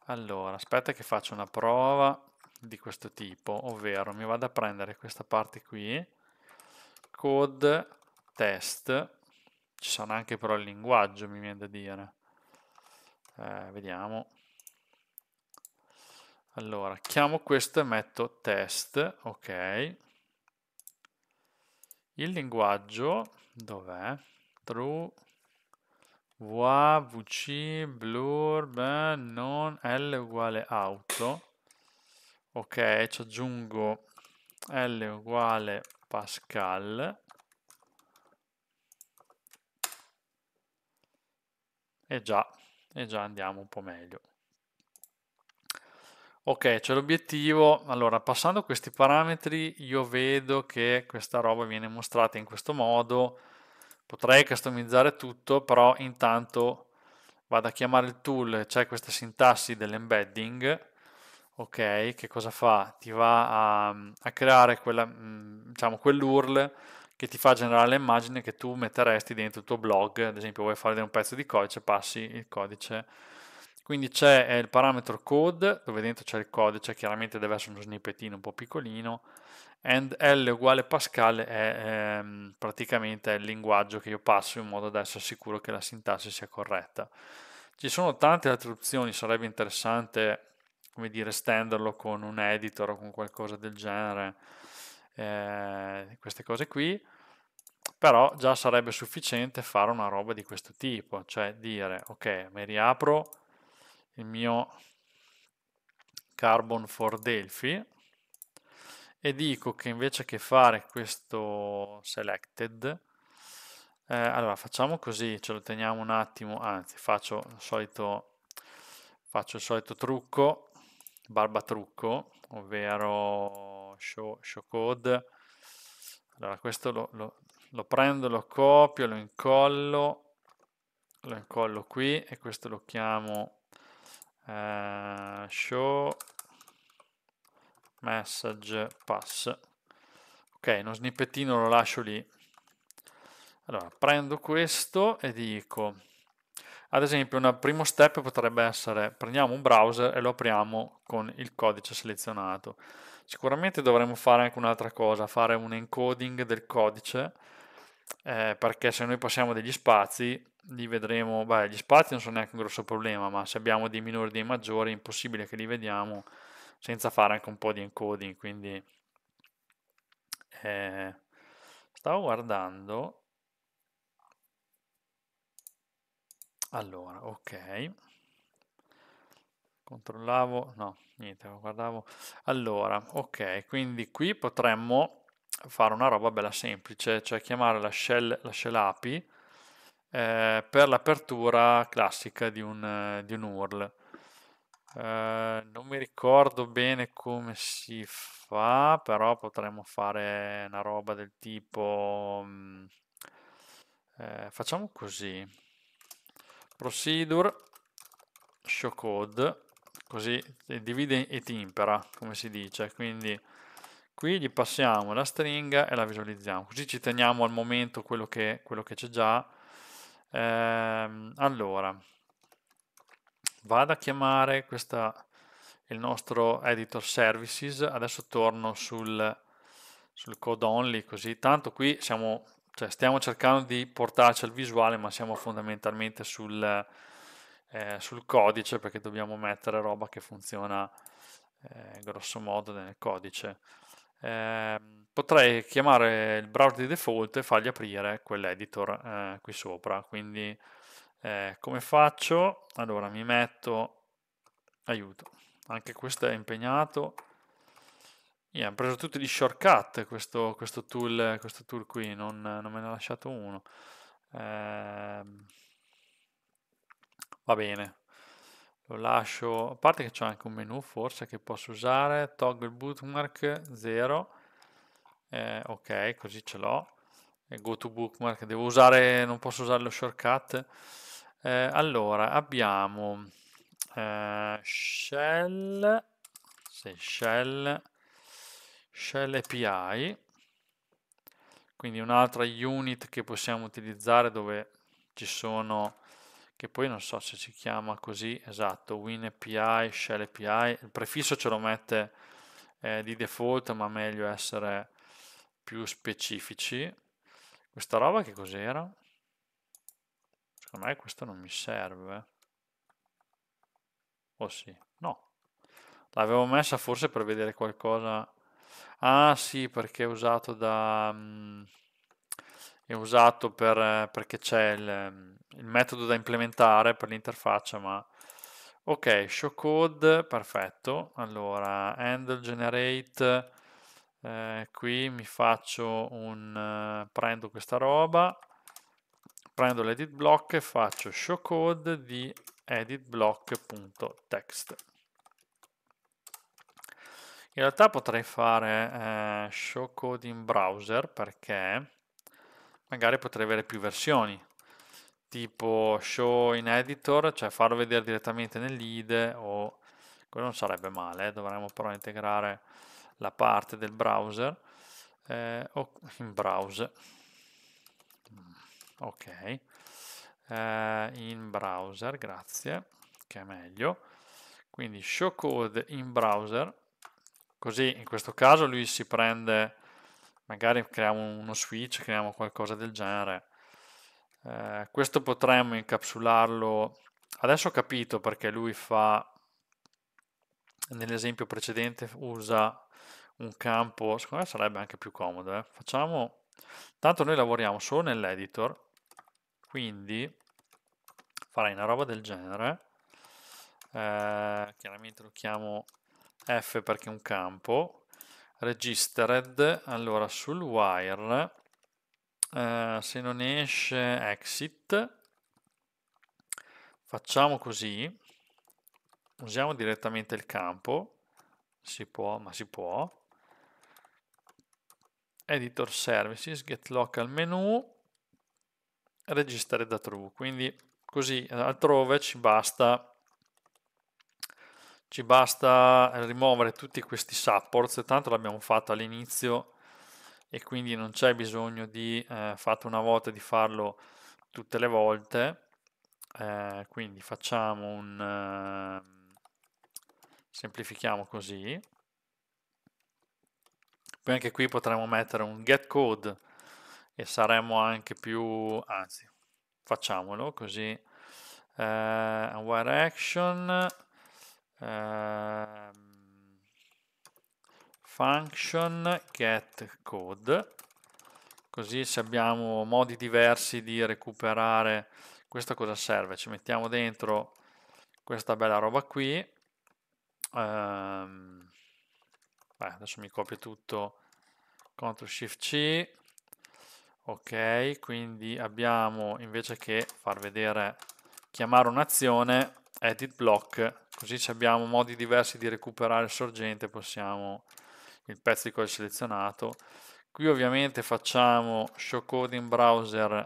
allora aspetta che faccio una prova di questo tipo ovvero mi vado a prendere questa parte qui code test ci sarà anche però il linguaggio mi viene da dire eh, vediamo allora chiamo questo e metto test ok il linguaggio Dov'è? True. VA, VC, blur, beh, non, L uguale auto. Ok, ci aggiungo L uguale Pascal. E già, e già andiamo un po' meglio. Ok, c'è l'obiettivo. Allora, passando questi parametri, io vedo che questa roba viene mostrata in questo modo. Potrei customizzare tutto, però intanto vado a chiamare il tool, c'è questa sintassi dell'embedding. Ok, che cosa fa? Ti va a, a creare quella, mm, diciamo, quell'URL che ti fa generare l'immagine che tu metteresti dentro il tuo blog. Ad esempio, vuoi fare un pezzo di codice, passi il codice quindi c'è eh, il parametro code, dove dentro c'è il codice, chiaramente deve essere uno snippetino un po' piccolino, and L uguale Pascal è ehm, praticamente il linguaggio che io passo in modo da essere sicuro che la sintassi sia corretta. Ci sono tante altre opzioni, sarebbe interessante come dire, stenderlo con un editor o con qualcosa del genere, eh, queste cose qui, però già sarebbe sufficiente fare una roba di questo tipo, cioè dire, ok, mi riapro il mio carbon for Delphi e dico che invece che fare questo selected eh, allora facciamo così ce lo teniamo un attimo anzi faccio il solito faccio il solito trucco barba trucco ovvero show, show code allora questo lo, lo, lo prendo lo copio lo incollo lo incollo qui e questo lo chiamo eh, show message pass ok uno snippettino lo lascio lì allora prendo questo e dico ad esempio un primo step potrebbe essere prendiamo un browser e lo apriamo con il codice selezionato sicuramente dovremmo fare anche un'altra cosa fare un encoding del codice eh, perché se noi passiamo degli spazi li vedremo, beh, gli spazi non sono neanche un grosso problema, ma se abbiamo dei minori e dei maggiori è impossibile che li vediamo senza fare anche un po' di encoding, quindi eh, stavo guardando, allora, ok, controllavo, no, niente, guardavo, allora, ok, quindi qui potremmo fare una roba bella semplice, cioè chiamare la shell, la shell API, eh, per l'apertura classica di un, eh, di un URL. Eh, non mi ricordo bene come si fa, però potremmo fare una roba del tipo... Mm, eh, facciamo così. Procedure show code, così divide e timpera, come si dice. Quindi qui gli passiamo la stringa e la visualizziamo così ci teniamo al momento quello che, quello che c'è già Ehm, allora, vado a chiamare questa, il nostro editor services, adesso torno sul, sul code only, così tanto qui siamo, cioè stiamo cercando di portarci al visuale, ma siamo fondamentalmente sul, eh, sul codice perché dobbiamo mettere roba che funziona eh, grosso modo nel codice. Ehm, potrei chiamare il browser di default e fargli aprire quell'editor eh, qui sopra. Quindi eh, come faccio? Allora mi metto, aiuto, anche questo è impegnato. mi hanno preso tutti gli shortcut questo, questo, tool, questo tool qui, non, non me ne ha lasciato uno. Eh, va bene, lo lascio, a parte che c'è anche un menu forse che posso usare, toggle bootmark 0 eh, ok, così ce l'ho. Eh, go to bookmark, devo usare, non posso usare lo shortcut. Eh, allora, abbiamo eh, shell, se shell, shell API, quindi un'altra unit che possiamo utilizzare dove ci sono che poi non so se si chiama così esatto win api Shell API, il prefisso ce lo mette eh, di default ma meglio essere più specifici. Questa roba che cos'era? Secondo me questo non mi serve. O oh, sì, no. L'avevo messa forse per vedere qualcosa... Ah sì, perché è usato da... Mm, è usato per, eh, perché c'è il, mm, il metodo da implementare per l'interfaccia, ma... Ok, show code, perfetto. Allora, handle generate eh, qui mi faccio un eh, prendo questa roba prendo l'edit block e faccio show code di editblock.text in realtà potrei fare eh, show code in browser perché magari potrei avere più versioni tipo show in editor cioè farlo vedere direttamente nell'ide o quello non sarebbe male eh, dovremmo però integrare la parte del browser, eh, in browser, mm, ok, eh, in browser, grazie, che è meglio, quindi show code in browser, così in questo caso lui si prende, magari creiamo uno switch, creiamo qualcosa del genere, eh, questo potremmo incapsularlo, adesso ho capito perché lui fa, nell'esempio precedente usa un campo, secondo me sarebbe anche più comodo, eh. facciamo, tanto noi lavoriamo solo nell'editor, quindi farei una roba del genere, eh, chiaramente lo chiamo F perché è un campo, registered, allora sul wire, eh, se non esce exit, facciamo così, usiamo direttamente il campo, si può, ma si può, editor services, get local menu, registrare da true. Quindi così altrove ci basta ci basta rimuovere tutti questi supports, tanto l'abbiamo fatto all'inizio e quindi non c'è bisogno di eh, fatto una volta di farlo tutte le volte. Eh, quindi facciamo un eh, semplifichiamo così poi anche qui potremmo mettere un get code e saremmo anche più, anzi, facciamolo così. Uh, eh, where action uh, function get code così se abbiamo modi diversi di recuperare questo cosa serve ci mettiamo dentro questa bella roba qui um, Beh, adesso mi copio tutto, CTRL SHIFT C, ok, quindi abbiamo invece che far vedere, chiamare un'azione, edit block, così se abbiamo modi diversi di recuperare il sorgente possiamo, il pezzo di codice selezionato, qui ovviamente facciamo show code in browser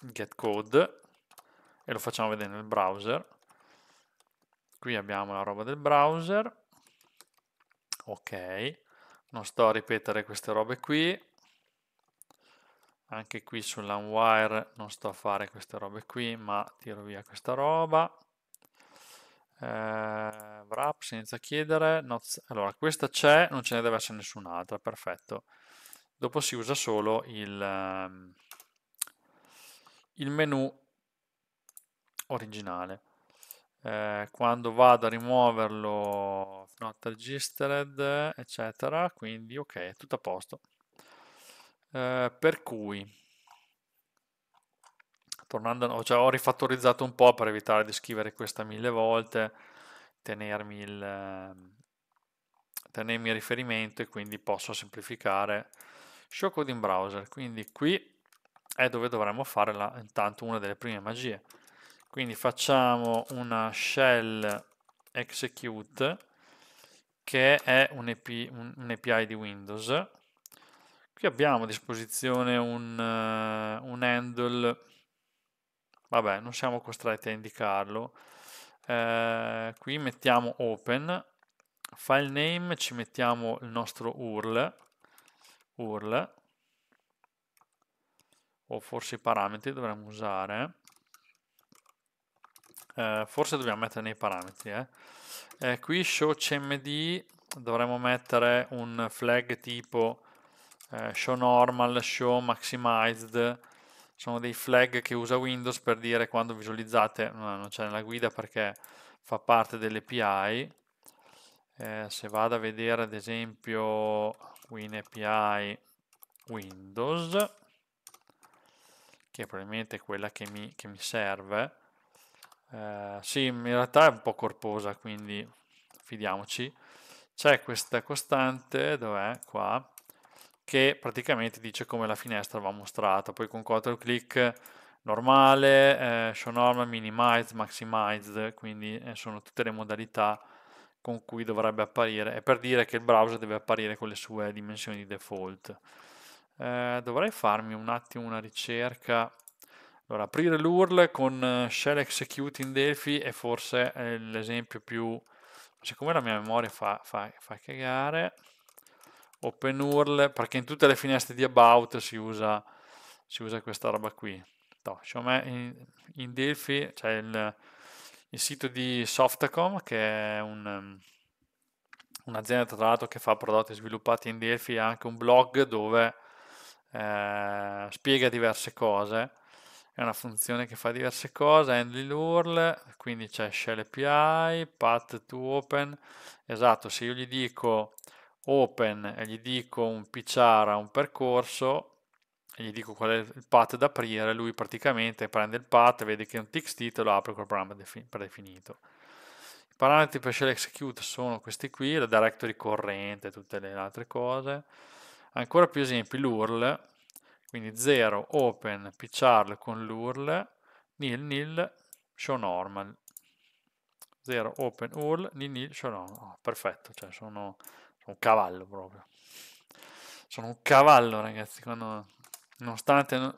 get code e lo facciamo vedere nel browser, qui abbiamo la roba del browser, ok non sto a ripetere queste robe qui anche qui sull'unwire non sto a fare queste robe qui ma tiro via questa roba eh, wrap senza chiedere not... allora questa c'è non ce ne deve essere nessun'altra perfetto dopo si usa solo il, ehm, il menu originale eh, quando vado a rimuoverlo not registered eccetera quindi ok è tutto a posto eh, per cui tornando cioè ho rifattorizzato un po' per evitare di scrivere questa mille volte tenermi il ehm, tenermi il riferimento e quindi posso semplificare show code in browser quindi qui è dove dovremmo fare la, intanto una delle prime magie quindi facciamo una shell execute che è un, EP, un, un API di Windows. Qui abbiamo a disposizione un, uh, un handle, vabbè non siamo costretti a indicarlo. Uh, qui mettiamo open, file name ci mettiamo il nostro URL, URL o forse i parametri dovremmo usare eh, forse dobbiamo mettere nei parametri eh. Eh, qui show cmd dovremmo mettere un flag tipo eh, show normal show maximized sono dei flag che usa windows per dire quando visualizzate no, non c'è nella guida perché fa parte dell'API eh, se vado a vedere ad esempio WinAPI Windows che probabilmente è quella che mi, che mi serve eh, sì, in realtà è un po' corposa, quindi fidiamoci. C'è questa costante, dov'è? Qua, che praticamente dice come la finestra va mostrata. Poi con control click normale, eh, show normal, minimize, maximize, quindi eh, sono tutte le modalità con cui dovrebbe apparire. È per dire che il browser deve apparire con le sue dimensioni di default. Eh, dovrei farmi un attimo una ricerca allora, aprire l'URL con eh, shell execute in Delphi è forse eh, l'esempio più... Siccome la mia memoria fa, fa, fa cagare, OpenURL, perché in tutte le finestre di About si usa, si usa questa roba qui. No, in, in, Delphi c'è il, il, sito di Softcom, che è un, um, un'azienda tra l'altro che fa prodotti sviluppati in Delphi, ha anche un blog dove eh, spiega diverse cose è una funzione che fa diverse cose, handle l'url, quindi c'è shell API, path to open, esatto, se io gli dico open e gli dico un a un percorso, e gli dico qual è il path da aprire, lui praticamente prende il path, vede che è un txt e lo apre col programma predefinito. I parametri per shell execute sono questi qui, la directory corrente, tutte le altre cose. Ancora più esempi, l'URL, quindi 0 open pcharl con l'url nil nil show normal. 0 open url nil nil show normal. Oh, perfetto, cioè sono, sono un cavallo proprio. Sono un cavallo ragazzi, quando, nonostante non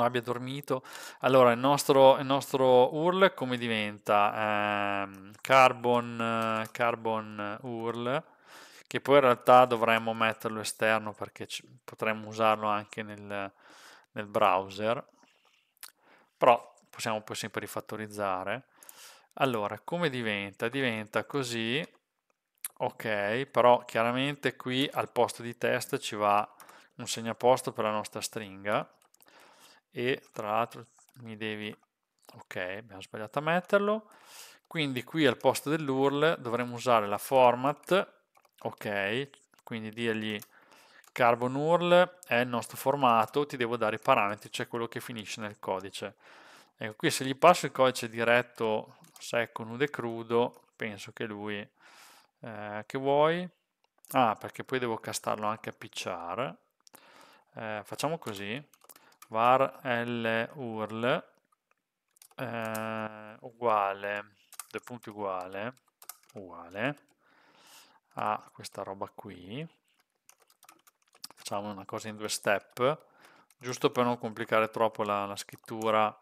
abbia dormito. Allora, il nostro, il nostro URL come diventa? Eh, carbon, carbon URL che poi in realtà dovremmo metterlo esterno perché potremmo usarlo anche nel, nel browser, però possiamo poi sempre rifattorizzare. Allora, come diventa? Diventa così, ok, però chiaramente qui al posto di test ci va un segnaposto per la nostra stringa e tra l'altro mi devi ok abbiamo sbagliato a metterlo quindi qui al posto dell'url dovremmo usare la format Ok, quindi dirgli carbon URL è il nostro formato, ti devo dare i parametri, cioè quello che finisce nel codice. Ecco, qui se gli passo il codice diretto secco, nude e crudo, penso che lui, eh, che vuoi? Ah, perché poi devo castarlo anche a picciar. Eh, facciamo così, var l url eh, uguale, due punti uguale, uguale, a questa roba qui facciamo una cosa in due step giusto per non complicare troppo la, la scrittura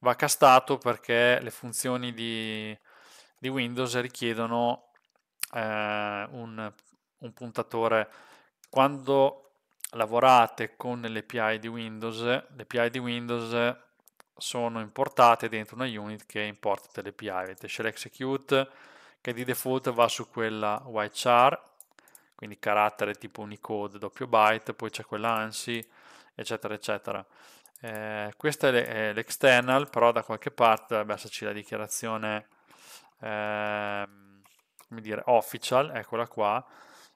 va castato perché le funzioni di, di Windows richiedono eh, un, un puntatore quando lavorate con le API di Windows, le API di Windows sono importate dentro una unit che importa le API. Avete shell execute, che di default va su quella YChar, quindi carattere tipo Unicode doppio byte, poi c'è quella ANSI, eccetera, eccetera. Eh, questa è l'external, però da qualche parte dovrebbe esserci la dichiarazione eh, come dire, official, eccola qua.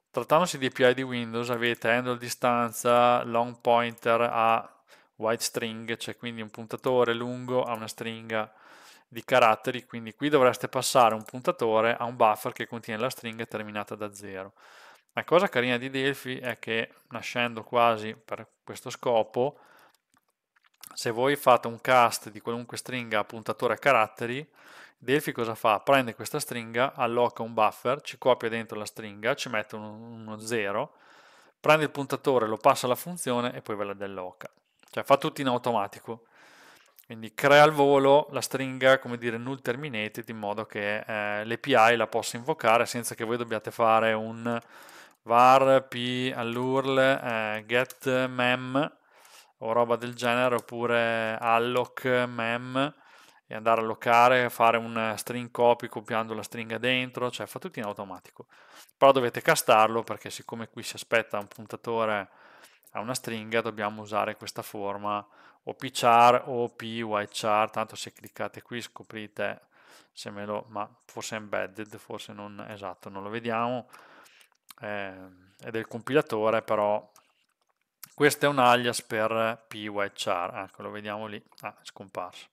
Trattandosi di API di Windows avete handle distanza, long pointer a white string, cioè quindi un puntatore lungo a una stringa di caratteri, quindi qui dovreste passare un puntatore a un buffer che contiene la stringa terminata da 0. La cosa carina di Delphi è che nascendo quasi per questo scopo, se voi fate un cast di qualunque stringa a puntatore a caratteri, Delphi cosa fa? Prende questa stringa, alloca un buffer, ci copia dentro la stringa, ci mette uno 0, prende il puntatore, lo passa alla funzione e poi ve la delloca. Cioè fa tutto in automatico. Quindi crea al volo la stringa, come dire, null terminated, in modo che eh, l'API la possa invocare senza che voi dobbiate fare un var p all'url eh, get mem o roba del genere, oppure alloc mem e andare a locare, fare un string copy copiando la stringa dentro, cioè fa tutto in automatico. Però dovete castarlo perché siccome qui si aspetta un puntatore a una stringa, dobbiamo usare questa forma o PChar o char, tanto se cliccate qui scoprite se me lo, ma forse embedded, forse non esatto, non lo vediamo, eh, è del compilatore però questo è un alias per char, ecco lo vediamo lì, ah è scomparso.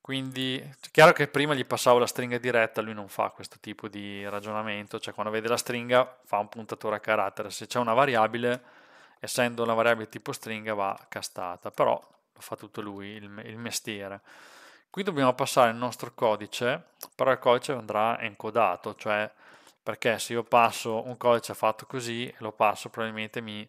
Quindi è chiaro che prima gli passavo la stringa diretta, lui non fa questo tipo di ragionamento, cioè quando vede la stringa fa un puntatore a carattere, se c'è una variabile essendo una variabile tipo stringa va castata, però lo fa tutto lui, il, il mestiere. Qui dobbiamo passare il nostro codice, però il codice andrà encodato, cioè perché se io passo un codice fatto così e lo passo probabilmente mi,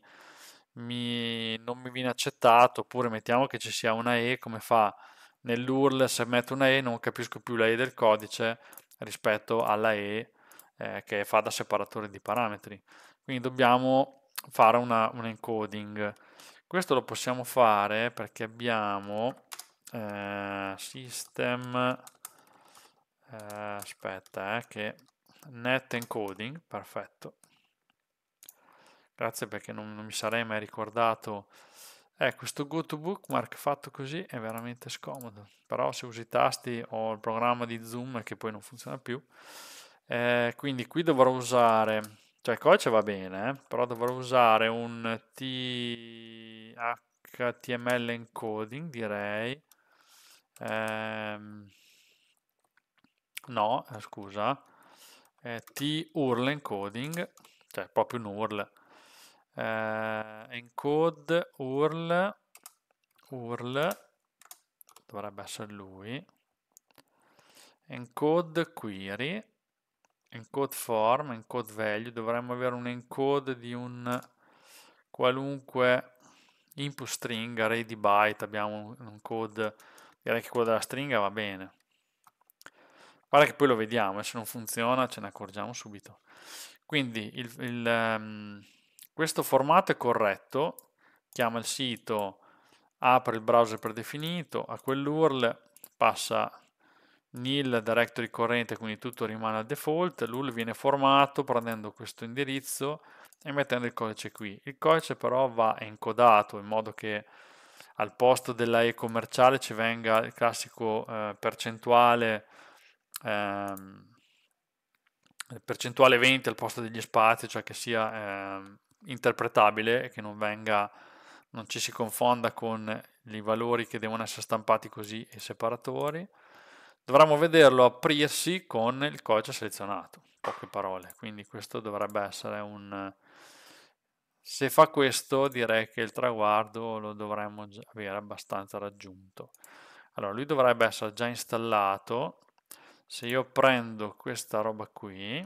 mi, non mi viene accettato, oppure mettiamo che ci sia una E come fa nell'URL, se metto una E non capisco più la E del codice rispetto alla E eh, che fa da separatore di parametri. Quindi dobbiamo fare una, un encoding. Questo lo possiamo fare perché abbiamo eh, system, eh, aspetta, eh, che net encoding, perfetto. Grazie perché non, non mi sarei mai ricordato. Eh, questo go to bookmark fatto così è veramente scomodo, però se usi i tasti ho il programma di zoom che poi non funziona più. Eh, quindi qui dovrò usare cioè il codice va bene, eh, però dovrò usare un THTML encoding, direi. Ehm, no, eh, scusa. Eh, T-URL encoding, cioè proprio un URL. Eh, encode URL URL dovrebbe essere lui encode query encode form, encode value, dovremmo avere un encode di un qualunque input string, array di byte, abbiamo un code, direi che quello della stringa va bene. Guarda che poi lo vediamo e eh, se non funziona ce ne accorgiamo subito. Quindi il, il, um, questo formato è corretto, chiama il sito, apre il browser predefinito, a quell'URL passa nil directory corrente, quindi tutto rimane al default, l'ul viene formato prendendo questo indirizzo e mettendo il codice qui. Il codice però va encodato in modo che al posto della E commerciale ci venga il classico eh, percentuale, ehm, percentuale 20 al posto degli spazi, cioè che sia eh, interpretabile e che non venga non ci si confonda con i valori che devono essere stampati così e separatori dovremmo vederlo aprirsi con il codice selezionato, poche parole, quindi questo dovrebbe essere un... Se fa questo direi che il traguardo lo dovremmo avere abbastanza raggiunto. Allora, lui dovrebbe essere già installato. Se io prendo questa roba qui,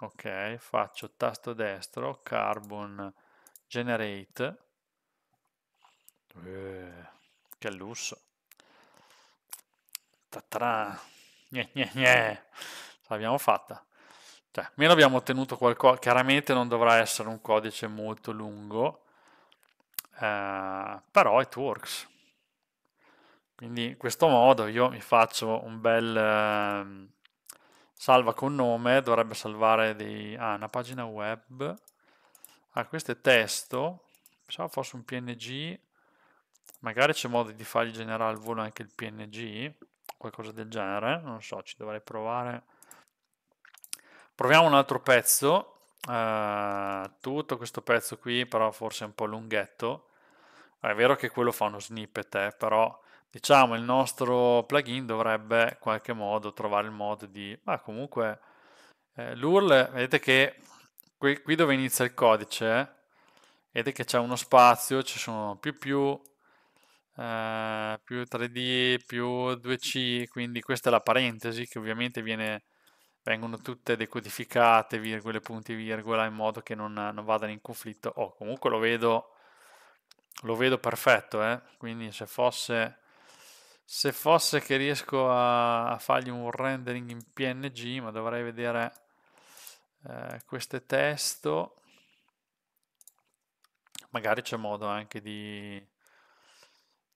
ok, faccio tasto destro, carbon generate, eh, che lusso ta gne, gne, gne. ce l'abbiamo fatta. Cioè, almeno abbiamo ottenuto qualcosa, chiaramente non dovrà essere un codice molto lungo, eh, però it works. Quindi in questo modo io mi faccio un bel eh, salva con nome, dovrebbe salvare dei, ah, una pagina web. Ah, questo è testo, pensavo fosse un PNG, magari c'è modo di fargli generare al volo anche il PNG qualcosa del genere, non so, ci dovrei provare. Proviamo un altro pezzo, uh, tutto questo pezzo qui, però forse è un po' lunghetto. Eh, è vero che quello fa uno snippet, eh, però diciamo il nostro plugin dovrebbe in qualche modo trovare il modo di... Ma ah, comunque eh, l'URL, vedete che qui, qui dove inizia il codice, eh, vedete che c'è uno spazio, ci sono più più, eh, più 3D più 2C, quindi questa è la parentesi che ovviamente viene, vengono tutte decodificate, virgole, punti, virgola, in modo che non, non vadano in conflitto. Oh, comunque lo vedo, lo vedo perfetto, eh? quindi se fosse, se fosse che riesco a, a fargli un rendering in PNG, ma dovrei vedere eh, questo testo magari c'è modo anche di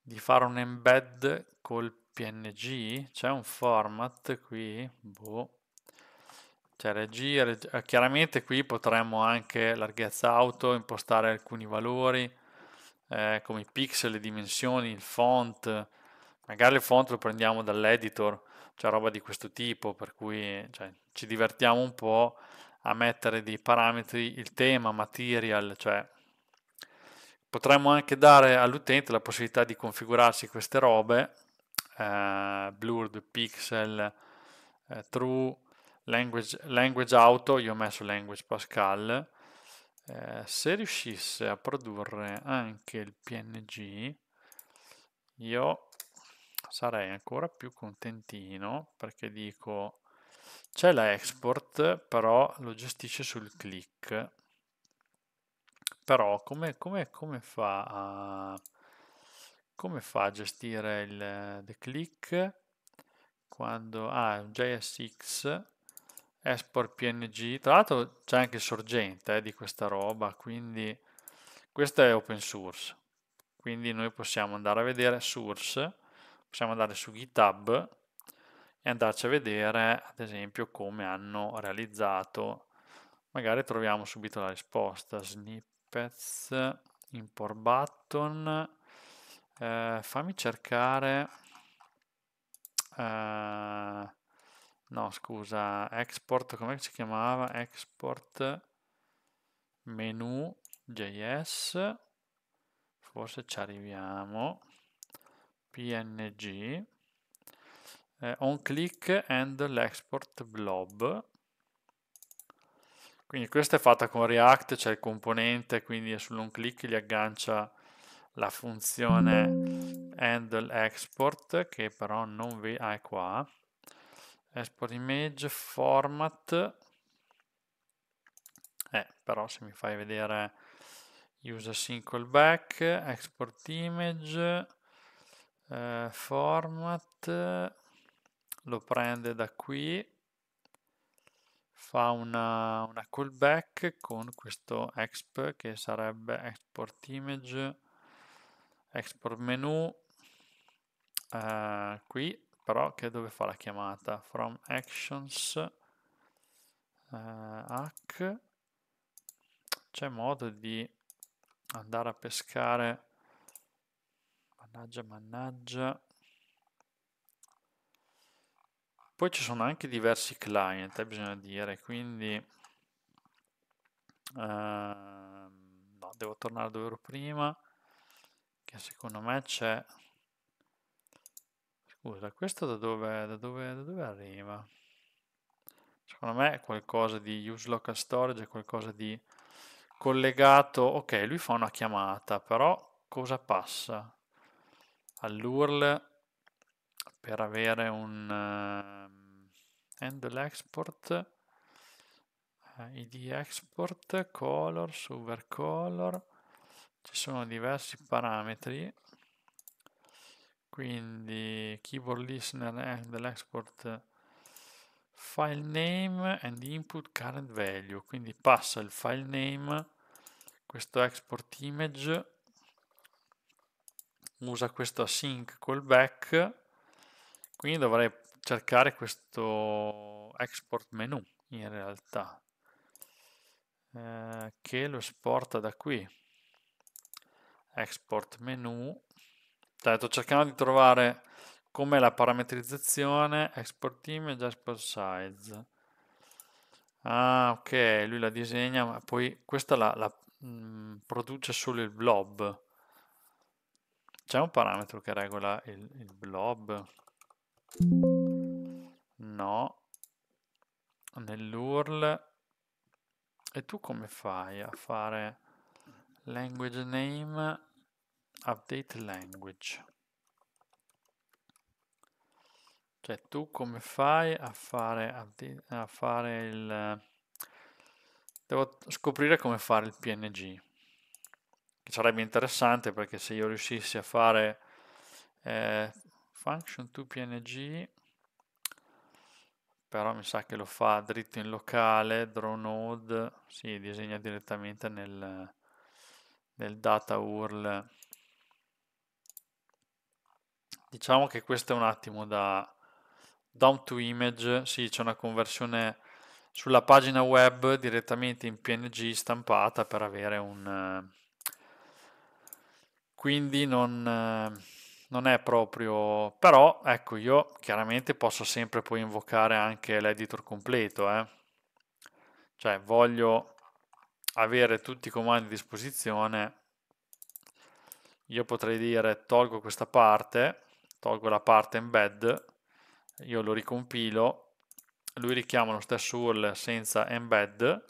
di fare un embed col png c'è un format qui boh cioè regi, eh, chiaramente qui potremmo anche larghezza auto impostare alcuni valori eh, come i pixel, le dimensioni, il font magari il font lo prendiamo dall'editor cioè roba di questo tipo per cui cioè, ci divertiamo un po' a mettere dei parametri il tema, material cioè potremmo anche dare all'utente la possibilità di configurarsi queste robe, eh, blurred, pixel, eh, true, language, language, auto, io ho messo language Pascal, eh, se riuscisse a produrre anche il PNG, io sarei ancora più contentino perché dico c'è la export però lo gestisce sul click però come, come- come fa a, come fa a gestire il the click quando ha ah, un JSX export PNG tra l'altro c'è anche il sorgente eh, di questa roba quindi questo è open source quindi noi possiamo andare a vedere source possiamo andare su github e andarci a vedere ad esempio come hanno realizzato magari troviamo subito la risposta snip pets import button eh, fammi cercare eh, no scusa export come si chiamava export menu js forse ci arriviamo png eh, on click and l'export blob quindi questa è fatta con React, c'è cioè il componente, quindi sull'on click gli aggancia la funzione handle export che però non vi ah, è qua export image format eh, però se mi fai vedere user single back export image eh, format lo prende da qui fa una, una callback con questo exp che sarebbe export image, export menu, eh, qui però che dove fa la chiamata? From actions eh, hack c'è modo di andare a pescare mannaggia mannaggia Poi ci sono anche diversi client, eh, bisogna dire, quindi ehm, no, devo tornare dove ero prima, che secondo me c'è... Scusa, questo da dove, da dove, da dove arriva? Secondo me è qualcosa di use local storage, è qualcosa di collegato. Ok, lui fa una chiamata, però cosa passa? All'URL per avere un uh, handle export uh, eh, id export color super color ci sono diversi parametri quindi keyboard listener handle export file name and input current value quindi passa il file name questo export image usa questo async callback quindi dovrei cercare questo export menu in realtà eh, che lo esporta da qui export menu sto cioè, cercando di trovare come la parametrizzazione export image export size ah ok lui la disegna ma poi questa la, la mh, mm, produce solo il blob c'è un parametro che regola il, il blob No. Nell'URL. E tu come fai a fare language name update language? Cioè tu come fai a fare, a fare il... Devo scoprire come fare il PNG. Che sarebbe interessante perché se io riuscissi a fare... Eh, function to png però mi sa che lo fa dritto in locale draw node si sì, disegna direttamente nel, nel data url diciamo che questo è un attimo da down to image sì c'è una conversione sulla pagina web direttamente in png stampata per avere un quindi non non è proprio... però ecco io chiaramente posso sempre poi invocare anche l'editor completo, eh. cioè voglio avere tutti i comandi a disposizione, io potrei dire tolgo questa parte, tolgo la parte embed, io lo ricompilo, lui richiama lo stesso URL senza embed,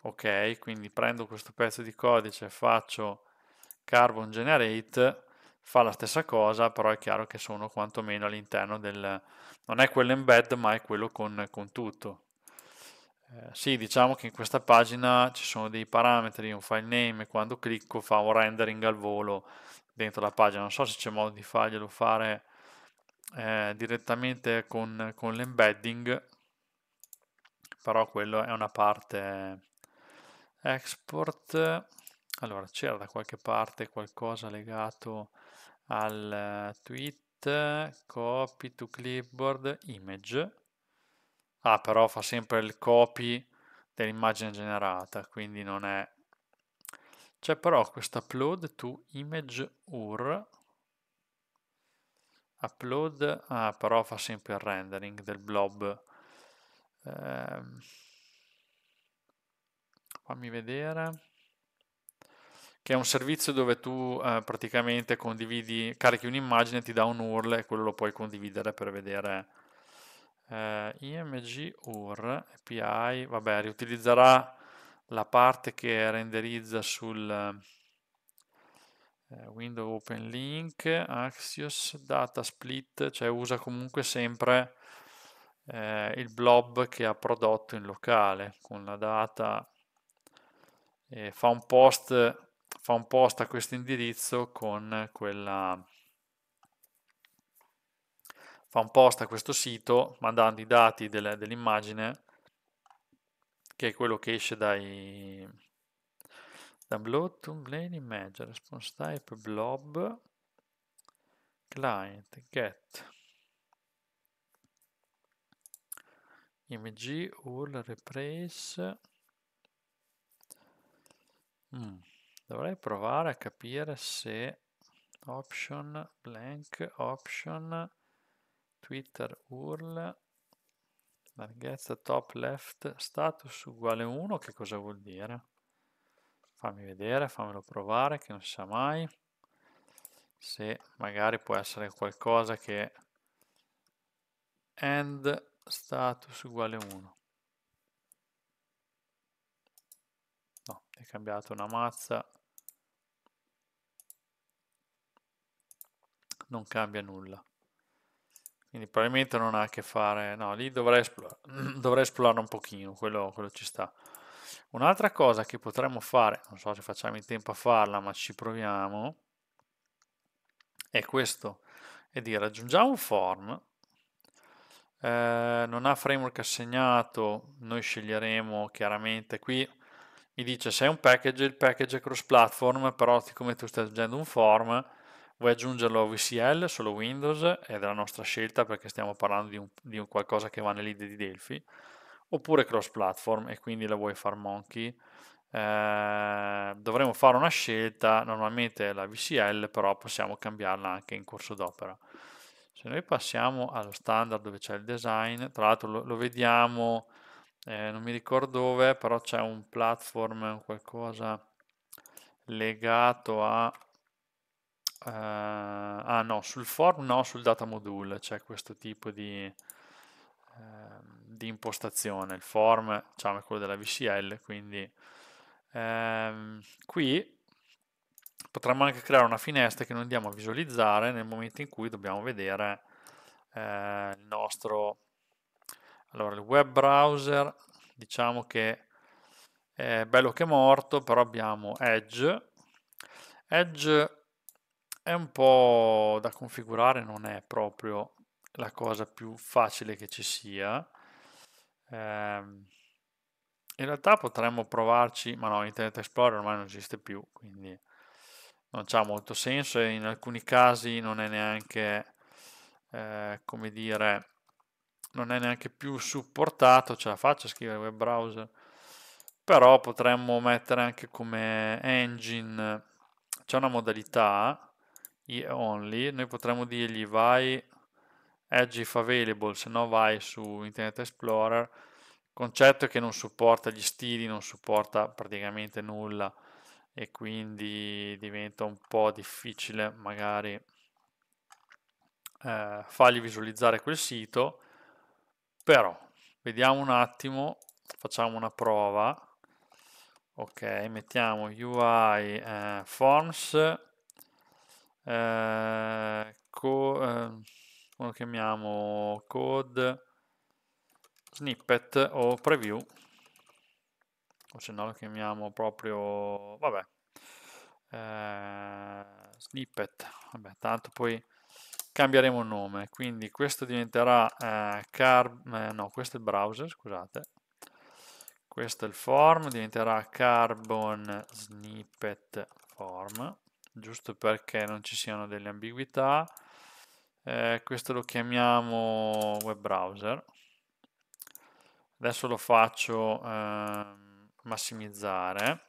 ok, quindi prendo questo pezzo di codice, faccio carbon generate fa la stessa cosa, però è chiaro che sono quantomeno all'interno del... non è quello embed, ma è quello con, con tutto. Eh, sì, diciamo che in questa pagina ci sono dei parametri, un file name, quando clicco fa un rendering al volo dentro la pagina. Non so se c'è modo di farglielo fare eh, direttamente con, con l'embedding, però quello è una parte export. Allora, c'era da qualche parte qualcosa legato al eh, tweet copy to clipboard image ah però fa sempre il copy dell'immagine generata quindi non è c'è però questo upload to image UR upload ah però fa sempre il rendering del blob eh, fammi vedere che è un servizio dove tu eh, praticamente condividi, carichi un'immagine, ti dà un URL e quello lo puoi condividere per vedere eh, img URL API, vabbè, riutilizzerà la parte che renderizza sul eh, window open link, axios, data split, cioè usa comunque sempre eh, il blob che ha prodotto in locale con la data fa un post fa un post a questo indirizzo con quella fa un post a questo sito mandando i dati del, dell'immagine che è quello che esce dai download to plain image response type blob client get img url replace mm dovrei provare a capire se option blank option twitter url larghezza top left status uguale 1 che cosa vuol dire fammi vedere fammelo provare che non si sa mai se magari può essere qualcosa che end status uguale 1 è cambiato una mazza non cambia nulla quindi probabilmente non ha a che fare no lì dovrei, esplor dovrei esplorare un pochino quello, quello ci sta un'altra cosa che potremmo fare non so se facciamo in tempo a farla ma ci proviamo è questo è dire aggiungiamo un form eh, non ha framework assegnato noi sceglieremo chiaramente qui mi dice se è un package, il package è cross platform, però siccome tu stai aggiungendo un form, vuoi aggiungerlo a VCL, solo Windows, è della nostra scelta perché stiamo parlando di, un, di un qualcosa che va nell'idea di Delphi, oppure cross platform e quindi la vuoi far monkey. Eh, dovremo fare una scelta, normalmente la VCL, però possiamo cambiarla anche in corso d'opera. Se noi passiamo allo standard dove c'è il design, tra l'altro lo, lo vediamo eh, non mi ricordo dove, però c'è un platform, qualcosa legato a... Eh, ah no, sul form no, sul data module c'è questo tipo di, eh, di impostazione. Il form diciamo, è quello della VCL, quindi ehm, qui potremmo anche creare una finestra che noi andiamo a visualizzare nel momento in cui dobbiamo vedere eh, il nostro allora, il web browser diciamo che è bello che è morto, però abbiamo Edge. Edge è un po' da configurare, non è proprio la cosa più facile che ci sia. Eh, in realtà potremmo provarci, ma no, Internet Explorer ormai non esiste più, quindi non ha molto senso e in alcuni casi non è neanche, eh, come dire, non è neanche più supportato, ce la faccio a scrivere web browser, però potremmo mettere anche come engine, c'è una modalità, only, noi potremmo dirgli vai Edge if available, se no vai su Internet Explorer, il concetto è che non supporta gli stili, non supporta praticamente nulla e quindi diventa un po' difficile magari eh, fargli visualizzare quel sito però vediamo un attimo facciamo una prova ok mettiamo UI eh, forms eh, co, eh, lo chiamiamo code snippet o preview o se no lo chiamiamo proprio vabbè eh, snippet vabbè tanto poi cambieremo nome, quindi questo diventerà eh, car, eh, no, questo è il browser, scusate. Questo è il form, diventerà carbon snippet form, giusto perché non ci siano delle ambiguità. Eh, questo lo chiamiamo web browser. Adesso lo faccio ehm, massimizzare.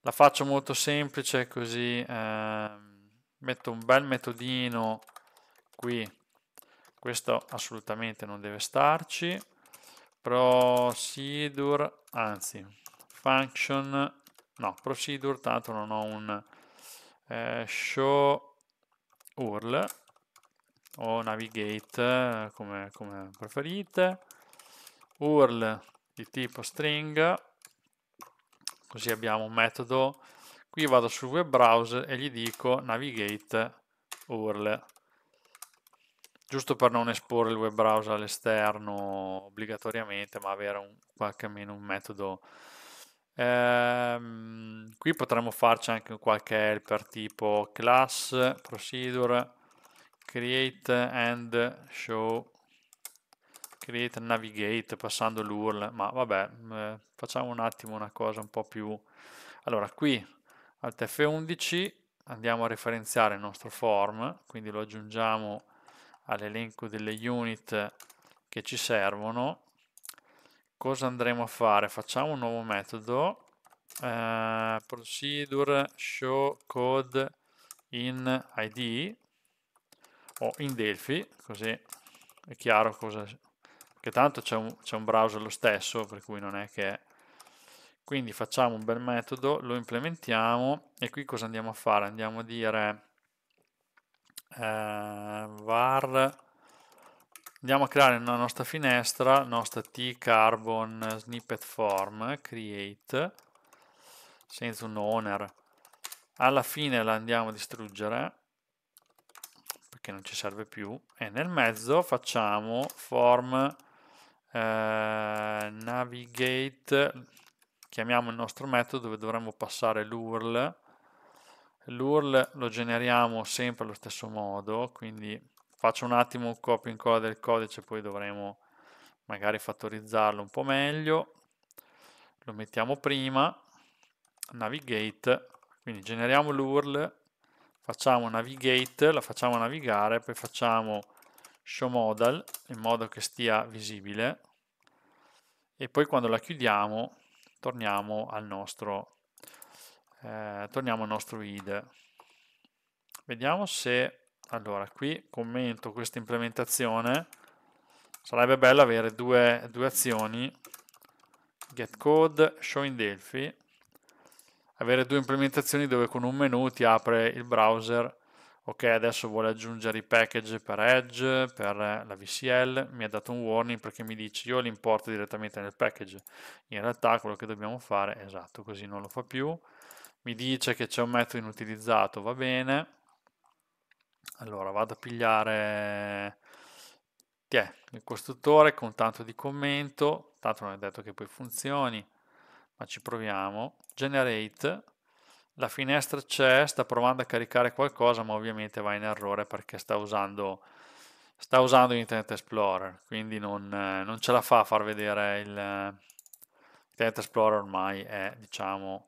La faccio molto semplice così ehm, metto un bel metodino qui questo assolutamente non deve starci procedure anzi function no procedure tanto non ho un eh, show url o navigate come, come preferite url di tipo string così abbiamo un metodo qui vado sul web browser e gli dico navigate url giusto per non esporre il web browser all'esterno obbligatoriamente, ma avere un, qualche almeno un metodo. Ehm, qui potremmo farci anche qualche helper tipo class, procedure, create and show, create navigate passando l'URL, ma vabbè, eh, facciamo un attimo una cosa un po' più... Allora, qui al TF11 andiamo a referenziare il nostro form, quindi lo aggiungiamo all'elenco delle unit che ci servono cosa andremo a fare? Facciamo un nuovo metodo eh, procedure show code in id o in Delphi così è chiaro cosa che tanto c'è un, un, browser lo stesso per cui non è che quindi facciamo un bel metodo lo implementiamo e qui cosa andiamo a fare? andiamo a dire eh, var andiamo a creare una nostra finestra nostra t carbon snippet form create senza un owner alla fine la andiamo a distruggere perché non ci serve più e nel mezzo facciamo form eh, navigate chiamiamo il nostro metodo dove dovremmo passare l'url l'url lo generiamo sempre allo stesso modo quindi faccio un attimo un copia e incolla del codice poi dovremo magari fattorizzarlo un po' meglio lo mettiamo prima navigate quindi generiamo l'url facciamo navigate la facciamo navigare poi facciamo show modal in modo che stia visibile e poi quando la chiudiamo torniamo al nostro eh, torniamo al nostro id. Vediamo se, allora qui commento questa implementazione, sarebbe bello avere due, due azioni, get code, show in Delphi, avere due implementazioni dove con un menu ti apre il browser ok adesso vuole aggiungere i package per Edge, per eh, la VCL, mi ha dato un warning perché mi dice io li importo direttamente nel package, in realtà quello che dobbiamo fare è esatto, così non lo fa più, mi dice che c'è un metodo inutilizzato, va bene. Allora vado a pigliare tiè, il costruttore con tanto di commento, tanto non è detto che poi funzioni, ma ci proviamo. Generate, la finestra c'è, sta provando a caricare qualcosa, ma ovviamente va in errore perché sta usando, sta usando Internet Explorer, quindi non, non, ce la fa a far vedere il... Internet Explorer ormai è, diciamo,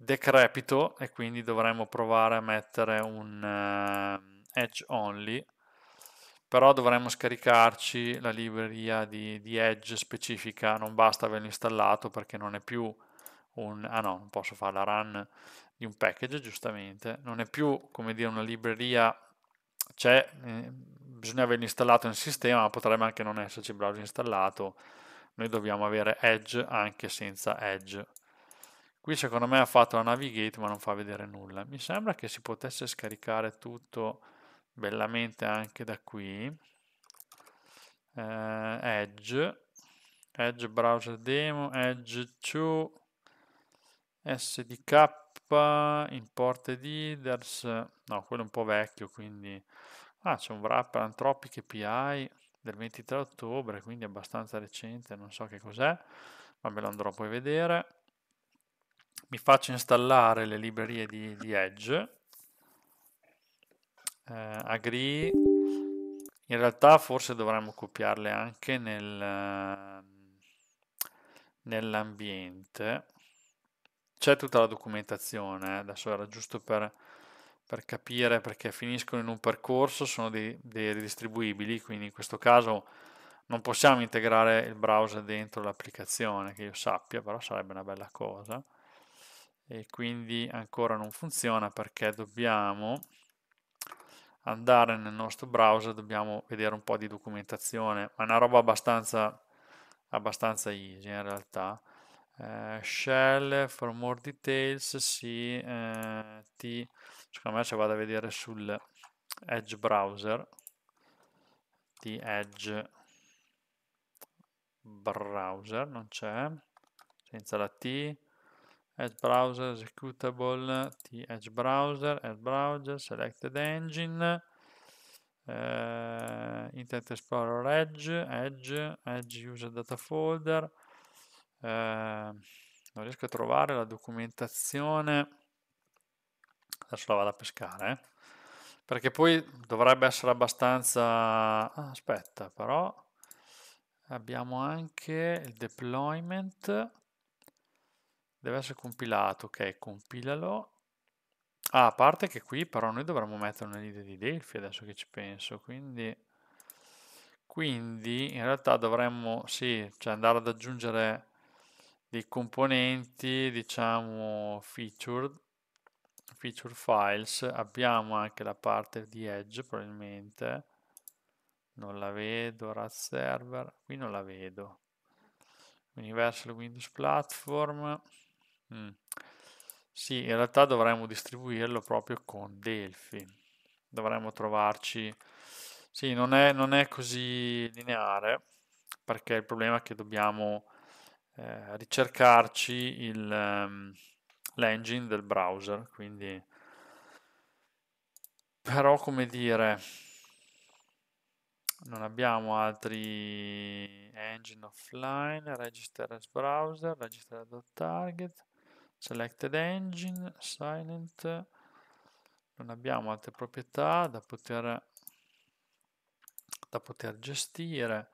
decrepito e quindi dovremmo provare a mettere un uh, edge only però dovremmo scaricarci la libreria di, di, Edge specifica, non basta averlo installato perché non è più un... ah no, non posso fare la run di un package, giustamente, non è più, come dire, una libreria, c'è, eh, bisogna averlo installato nel sistema, ma potrebbe anche non esserci browser installato, noi dobbiamo avere Edge anche senza Edge. Qui secondo me ha fatto la navigate ma non fa vedere nulla. Mi sembra che si potesse scaricare tutto bellamente anche da qui. Eh, Edge, Edge Browser Demo, Edge 2, SDK, import ed no, quello è un po' vecchio, quindi... Ah, c'è un wrapper Anthropic API del 23 ottobre, quindi abbastanza recente, non so che cos'è, ma me lo andrò poi a vedere mi faccio installare le librerie di, di Edge, eh, agree, in realtà forse dovremmo copiarle anche nel, eh, nell'ambiente, c'è tutta la documentazione, eh. adesso era giusto per, per, capire perché finiscono in un percorso, sono dei, dei ridistribuibili, quindi in questo caso non possiamo integrare il browser dentro l'applicazione, che io sappia, però sarebbe una bella cosa e quindi ancora non funziona perché dobbiamo andare nel nostro browser, dobbiamo vedere un po' di documentazione, ma è una roba abbastanza, abbastanza easy in realtà. Eh, shell for more details, sì, eh, t, secondo me se vado a vedere sul Edge browser, t Edge browser, non c'è, senza la T, Edge browser executable di Edge browser, Edge browser, selected engine, eh, Internet Explorer Edge, Edge, Edge user data folder. Eh, non riesco a trovare la documentazione. Adesso la vado a pescare. Eh. Perché poi dovrebbe essere abbastanza... Ah, aspetta, però abbiamo anche il deployment Deve essere compilato, ok, compilalo. Ah, a parte che qui però noi dovremmo mettere una lide di Delphi adesso che ci penso, quindi, quindi in realtà dovremmo, sì, cioè andare ad aggiungere dei componenti, diciamo, featured, feature files, abbiamo anche la parte di Edge probabilmente, non la vedo, RAT server, qui non la vedo, Universal Windows Platform, Mm. Sì, in realtà dovremmo distribuirlo proprio con Delphi. Dovremmo trovarci... Sì, non è, non è così lineare, perché il problema è che dobbiamo eh, ricercarci il, ehm, l'engine del browser, quindi... Però, come dire, non abbiamo altri engine offline, register as browser, register.target. target selected engine, silent, non abbiamo altre proprietà da poter, da poter gestire.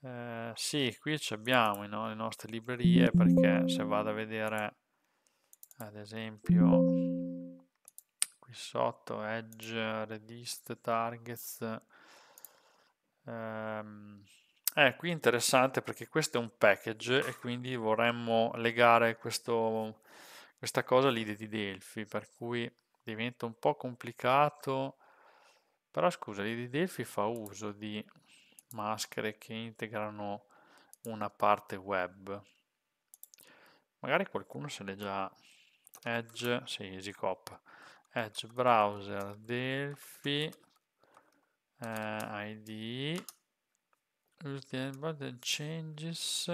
Eh, sì, qui abbiamo no, le nostre librerie perché se vado a vedere ad esempio qui sotto edge, redist, targets, ehm, eh, qui è interessante perché questo è un package e quindi vorremmo legare questo, questa cosa lì di Delphi, per cui diventa un po' complicato. Però scusa, l'ID Delphi fa uso di maschere che integrano una parte web. Magari qualcuno se l'è già... Edge, sì, EasyCop. Edge Browser, Delphi, eh, ID, use the edge browser changes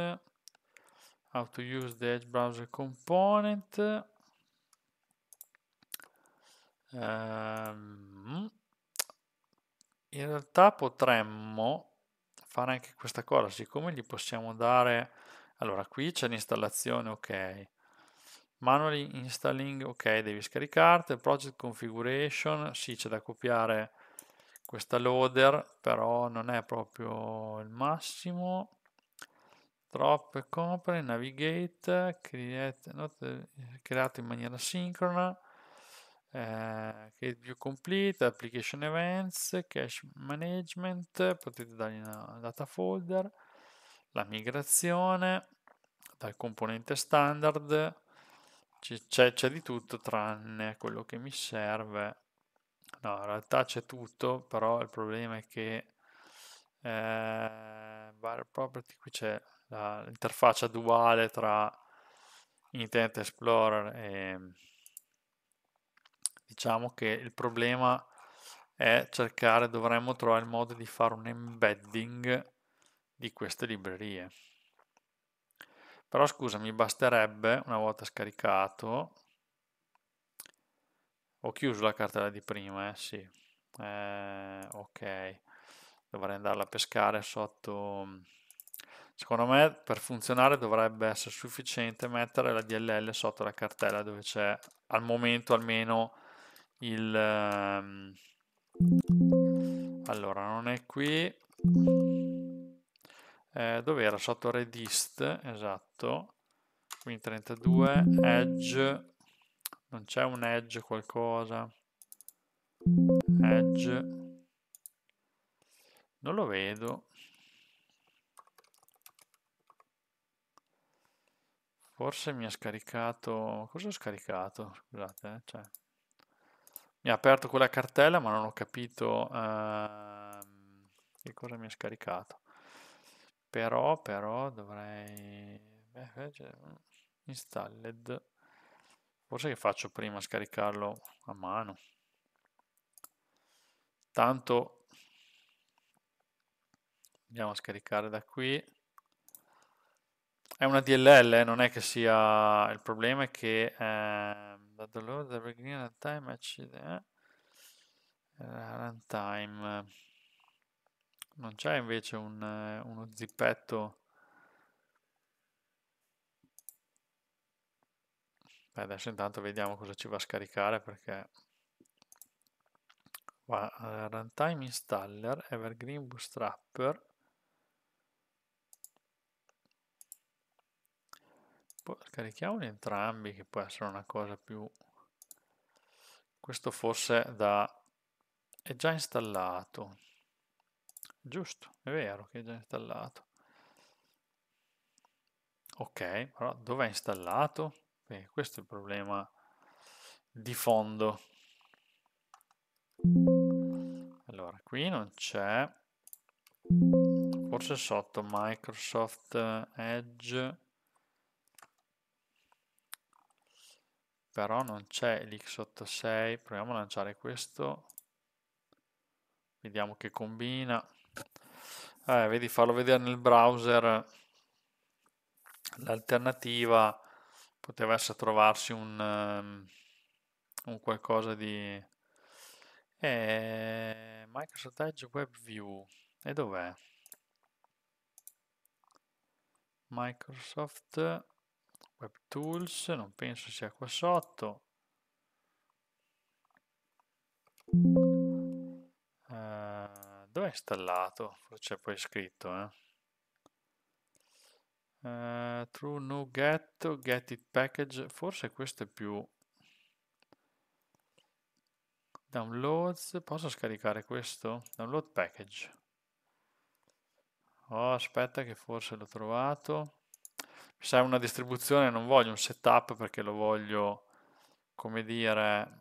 how to use the edge browser component um, in realtà potremmo fare anche questa cosa siccome gli possiamo dare allora qui c'è l'installazione ok manually installing ok devi scaricarti project configuration sì c'è da copiare questa loader però non è proprio il massimo drop compre navigate create, note, creato in maniera sincrona eh, create view complete application events cache management potete dargli una data folder la migrazione dal componente standard c'è di tutto tranne quello che mi serve No, in realtà c'è tutto, però il problema è che eh, bar property qui c'è l'interfaccia duale tra Internet Explorer e diciamo che il problema è cercare, dovremmo trovare il modo di fare un embedding di queste librerie. Però scusa, mi basterebbe una volta scaricato ho chiuso la cartella di prima, eh? Sì. Eh, ok. Dovrei andarla a pescare sotto... Mm, secondo me per funzionare dovrebbe essere sufficiente mettere la DLL sotto la cartella dove c'è al momento almeno il... Ehm... Allora, non è qui. Eh, dove era? Sotto Redist, esatto. Quindi 32, Edge non c'è un edge qualcosa? Edge. Non lo vedo. Forse mi ha scaricato... Cosa ho scaricato? Scusate, eh? cioè... Mi ha aperto quella cartella ma non ho capito ehm, che cosa mi ha scaricato. Però, però, dovrei... Beh, Installed Forse che faccio prima scaricarlo a mano. Tanto andiamo a scaricare da qui. È una DLL, eh, non è che sia il problema è che eh, da download da beginning runtime HD eh, runtime non c'è invece un, eh, uno zippetto Beh, adesso intanto vediamo cosa ci va a scaricare perché qua uh, eh, runtime installer evergreen bootstrapper poi scarichiamoli entrambi che può essere una cosa più questo forse da è già installato giusto è vero che è già installato ok però dove è installato eh, questo è il problema di fondo. Allora, qui non c'è, forse sotto Microsoft Edge, però non c'è l'X86, proviamo a lanciare questo, vediamo che combina. Eh, vedi, farlo vedere nel browser l'alternativa poteva essere trovarsi un, ehm, un qualcosa di eh, Microsoft Edge Web View e dov'è? Microsoft Web Tools non penso sia qua sotto uh, eh, dove è installato? c'è poi scritto eh eh, true no get, get it package, forse questo è più downloads, posso scaricare questo? download package oh aspetta che forse l'ho trovato mi serve una distribuzione, non voglio un setup perché lo voglio come dire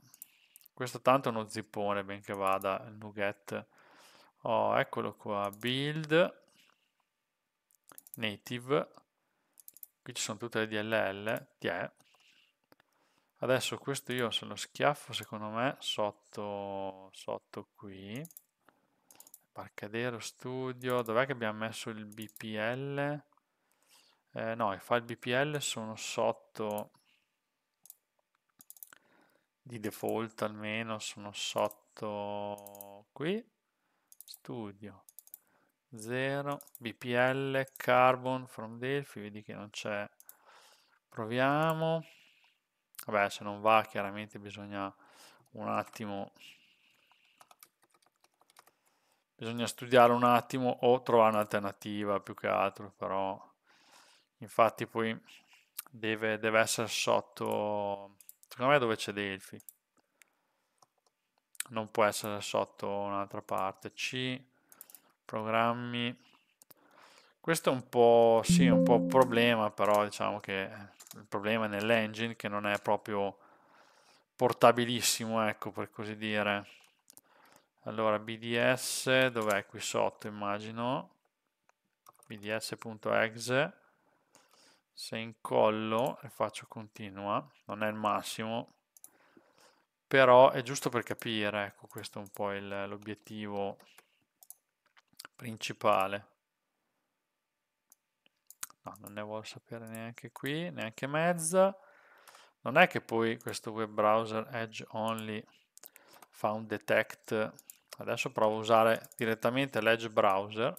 questo tanto è uno zippone benché vada il nuget oh eccolo qua build native qui ci sono tutte le DLL, TE. Adesso questo io se lo schiaffo secondo me sotto, sotto qui, Parcadero Studio, dov'è che abbiamo messo il BPL? Eh, no, i file BPL sono sotto, di default almeno, sono sotto qui, Studio, 0 bpl carbon from delphi vedi che non c'è proviamo vabbè se non va chiaramente bisogna un attimo bisogna studiare un attimo o trovare un'alternativa più che altro però infatti poi deve, deve essere sotto secondo me dove c'è delphi non può essere sotto un'altra parte c programmi questo è un po' sì un po' problema però diciamo che il problema è nell'engine che non è proprio portabilissimo ecco per così dire allora bds dov'è qui sotto immagino bds.exe se incollo e faccio continua non è il massimo però è giusto per capire ecco questo è un po' l'obiettivo principale. No, non ne vuole sapere neanche qui, neanche mezza. Non è che poi questo web browser Edge Only fa un detect. Adesso provo a usare direttamente l'Edge browser,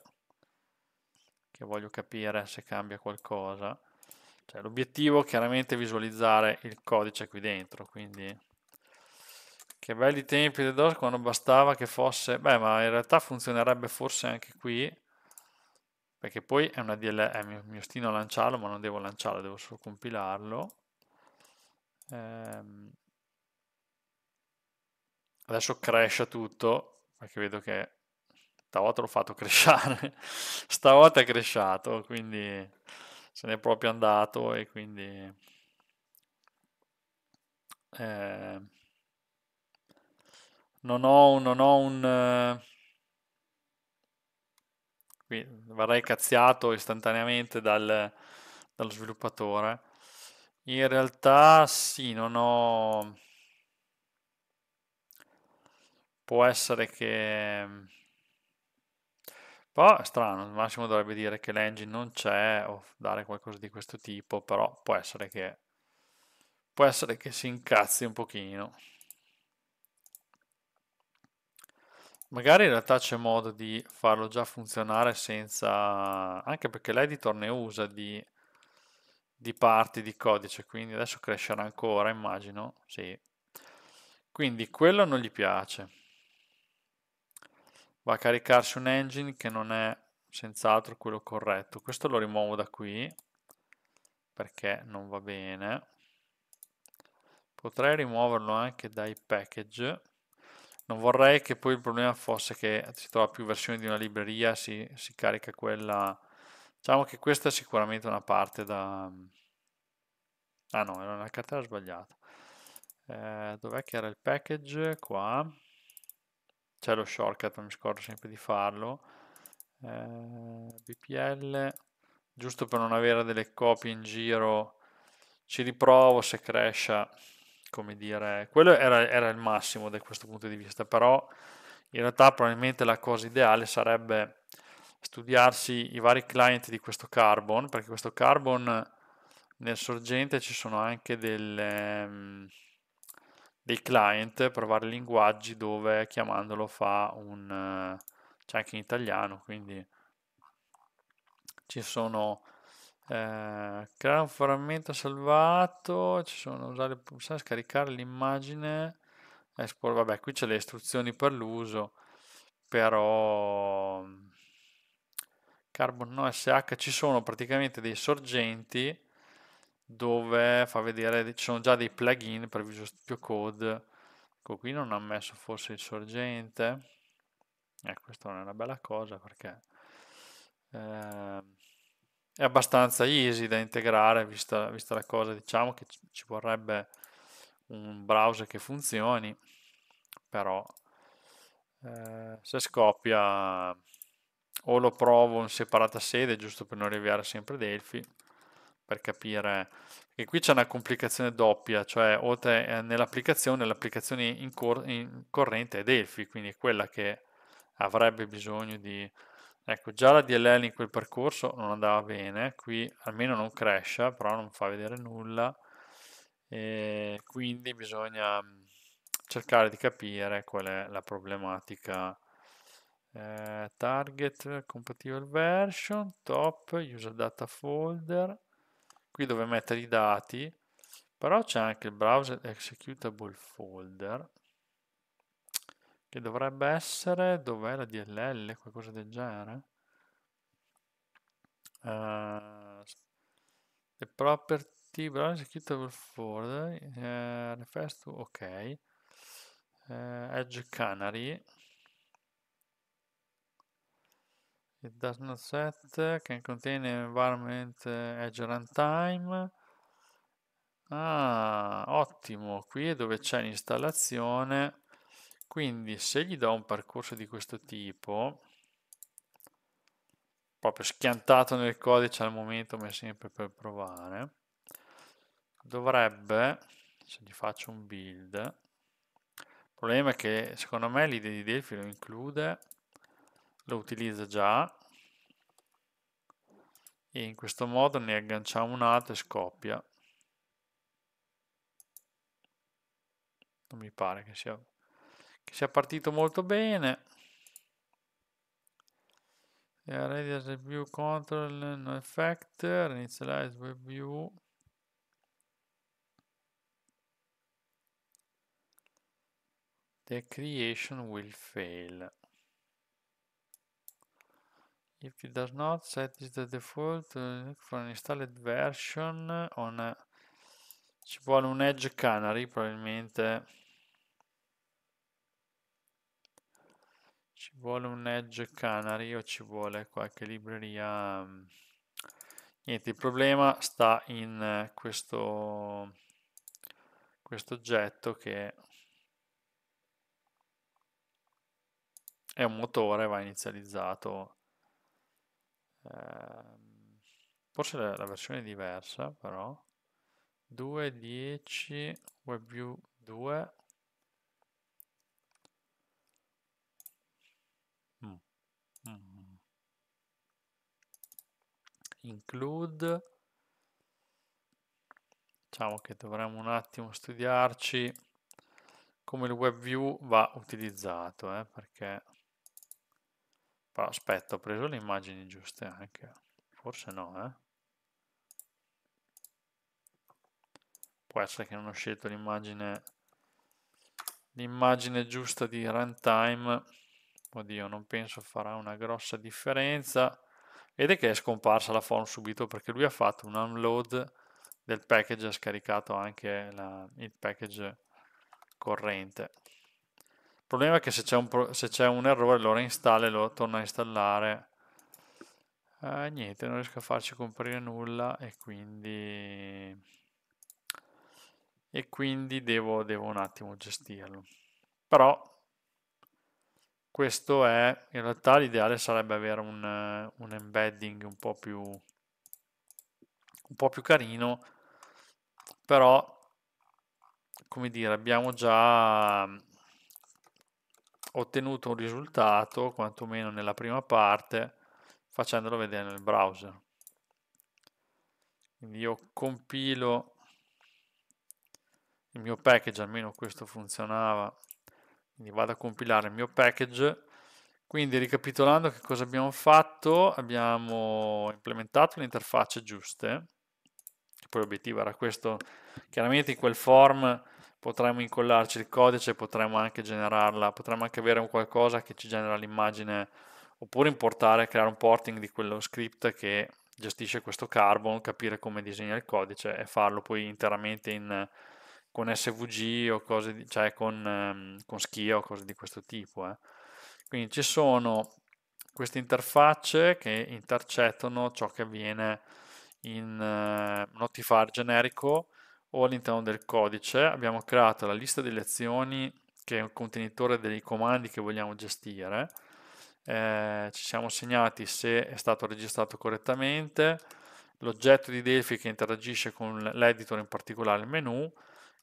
che voglio capire se cambia qualcosa. Cioè, l'obiettivo chiaramente è visualizzare il codice qui dentro, quindi che belli tempi del DOS quando bastava che fosse... Beh, ma in realtà funzionerebbe forse anche qui, perché poi è una DLL... È DLM, eh, mio ostino a lanciarlo, ma non devo lanciarlo, devo solo compilarlo. Ehm... Adesso crasha tutto, perché vedo che stavolta l'ho fatto crashare, stavolta è crashato, quindi se n'è proprio andato e quindi... Ehm non ho, non ho un... Eh, qui verrei cazziato istantaneamente dal, dallo sviluppatore. In realtà sì, non ho... Può essere che... Però è strano, il massimo dovrebbe dire che l'engine non c'è o dare qualcosa di questo tipo, però può essere che... Può essere che si incazzi un pochino. Magari in realtà c'è modo di farlo già funzionare senza... anche perché l'editor ne usa di, di parti di codice, quindi adesso crescerà ancora, immagino. Sì. Quindi quello non gli piace. Va a caricarsi un engine che non è senz'altro quello corretto. Questo lo rimuovo da qui perché non va bene. Potrei rimuoverlo anche dai package non vorrei che poi il problema fosse che si trova più versioni di una libreria, si, si carica quella... Diciamo che questa è sicuramente una parte da... Ah no, era una cartella sbagliata. Eh, dov'è che era il package? Qua. C'è lo shortcut, mi scordo sempre di farlo. Eh, BPL. Giusto per non avere delle copie in giro. Ci riprovo se crasha come dire, quello era, era il massimo da questo punto di vista, però in realtà probabilmente la cosa ideale sarebbe studiarsi i vari client di questo carbon, perché questo carbon nel sorgente ci sono anche delle, dei client per vari linguaggi dove chiamandolo fa un... c'è anche in italiano, quindi ci sono eh, creare un frammento salvato ci sono usare il scaricare l'immagine export vabbè qui c'è le istruzioni per l'uso però mm, carbon no sh ci sono praticamente dei sorgenti dove fa vedere ci sono già dei plugin per Visual Studio Code ecco qui non ha messo forse il sorgente e eh, questa non è una bella cosa perché eh, è abbastanza easy da integrare, vista, vista la cosa, diciamo che ci vorrebbe un browser che funzioni, però eh, se scoppia o lo provo in separata sede, giusto per non riavviare sempre Delphi, per capire che qui c'è una complicazione doppia, cioè oltre te, eh, nell'applicazione, l'applicazione in, cor- in corrente è Delphi, quindi è quella che avrebbe bisogno di Ecco, già la DLL in quel percorso non andava bene, qui almeno non cresce, però non fa vedere nulla, e quindi bisogna mm, cercare di capire qual è la problematica. Eh, target compatible version, top, user data folder, qui dove mettere i dati, però c'è anche il browser executable folder, che dovrebbe essere, dov'è la DLL, qualcosa del genere? Uh, the property browser executable forward uh, eh, refers to, ok, uh, edge canary, it does not set, can contain environment edge runtime, ah, ottimo, qui è dove c'è l'installazione, quindi se gli do un percorso di questo tipo, proprio schiantato nel codice al momento, ma è sempre per provare, dovrebbe, se gli faccio un build, il problema è che secondo me l'idea di Delphi lo include, lo utilizza già, e in questo modo ne agganciamo un altro e scoppia. Non mi pare che sia che sia partito molto bene. The array as a view control, no effect, initialize with view. The creation will fail. If it does not, set is the default for an installed version on... A... ci vuole un edge canary probabilmente Ci vuole un Edge Canary o ci vuole qualche libreria? Mm. Niente, il problema sta in eh, questo, questo oggetto che è un motore, va inizializzato. Eh, forse la, la, versione è diversa, però. 2.10 WebView 2 include diciamo che dovremmo un attimo studiarci come il web view va utilizzato eh, perché però aspetta ho preso le immagini giuste anche forse no eh. può essere che non ho scelto l'immagine l'immagine giusta di runtime oddio non penso farà una grossa differenza ed è che è scomparsa la form subito perché lui ha fatto un unload del package ha scaricato anche la, il package corrente. Il problema è che se c'è un, se c'è un errore lo reinstalla e lo torna a installare. Eh, niente, non riesco a farci comparire nulla e quindi, e quindi devo, devo un attimo gestirlo. Però questo è, in realtà l'ideale sarebbe avere un, eh, un embedding un po' più, un po' più carino, però come dire, abbiamo già mm, ottenuto un risultato, quantomeno nella prima parte, facendolo vedere nel browser. Quindi io compilo il mio package, almeno questo funzionava, quindi vado a compilare il mio package. Quindi ricapitolando che cosa abbiamo fatto, abbiamo implementato le interfacce giuste, che poi l'obiettivo era questo, chiaramente in quel form potremmo incollarci il codice, potremmo anche generarla, potremmo anche avere un qualcosa che ci genera l'immagine, oppure importare, creare un porting di quello script che gestisce questo carbon, capire come disegna il codice e farlo poi interamente in con SVG o cose, di, cioè con, ehm, con Schia o cose di questo tipo. Eh. Quindi ci sono queste interfacce che intercettano ciò che avviene in eh, notifier generico o all'interno del codice. Abbiamo creato la lista delle azioni che è un contenitore dei comandi che vogliamo gestire. Eh, ci siamo segnati se è stato registrato correttamente, l'oggetto di Delphi che interagisce con l'editor, in particolare il menu,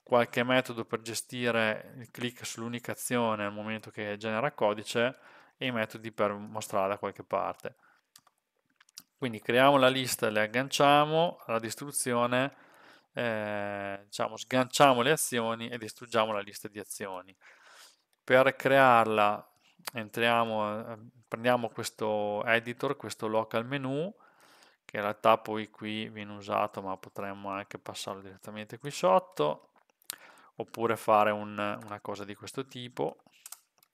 qualche metodo per gestire il click sull'unica azione al momento che genera codice e i metodi per mostrarla da qualche parte. Quindi creiamo la lista, le agganciamo alla distruzione, eh, diciamo, sganciamo le azioni e distruggiamo la lista di azioni. Per crearla entriamo, prendiamo questo editor, questo local menu, che in realtà poi qui viene usato ma potremmo anche passarlo direttamente qui sotto oppure fare un, una cosa di questo tipo,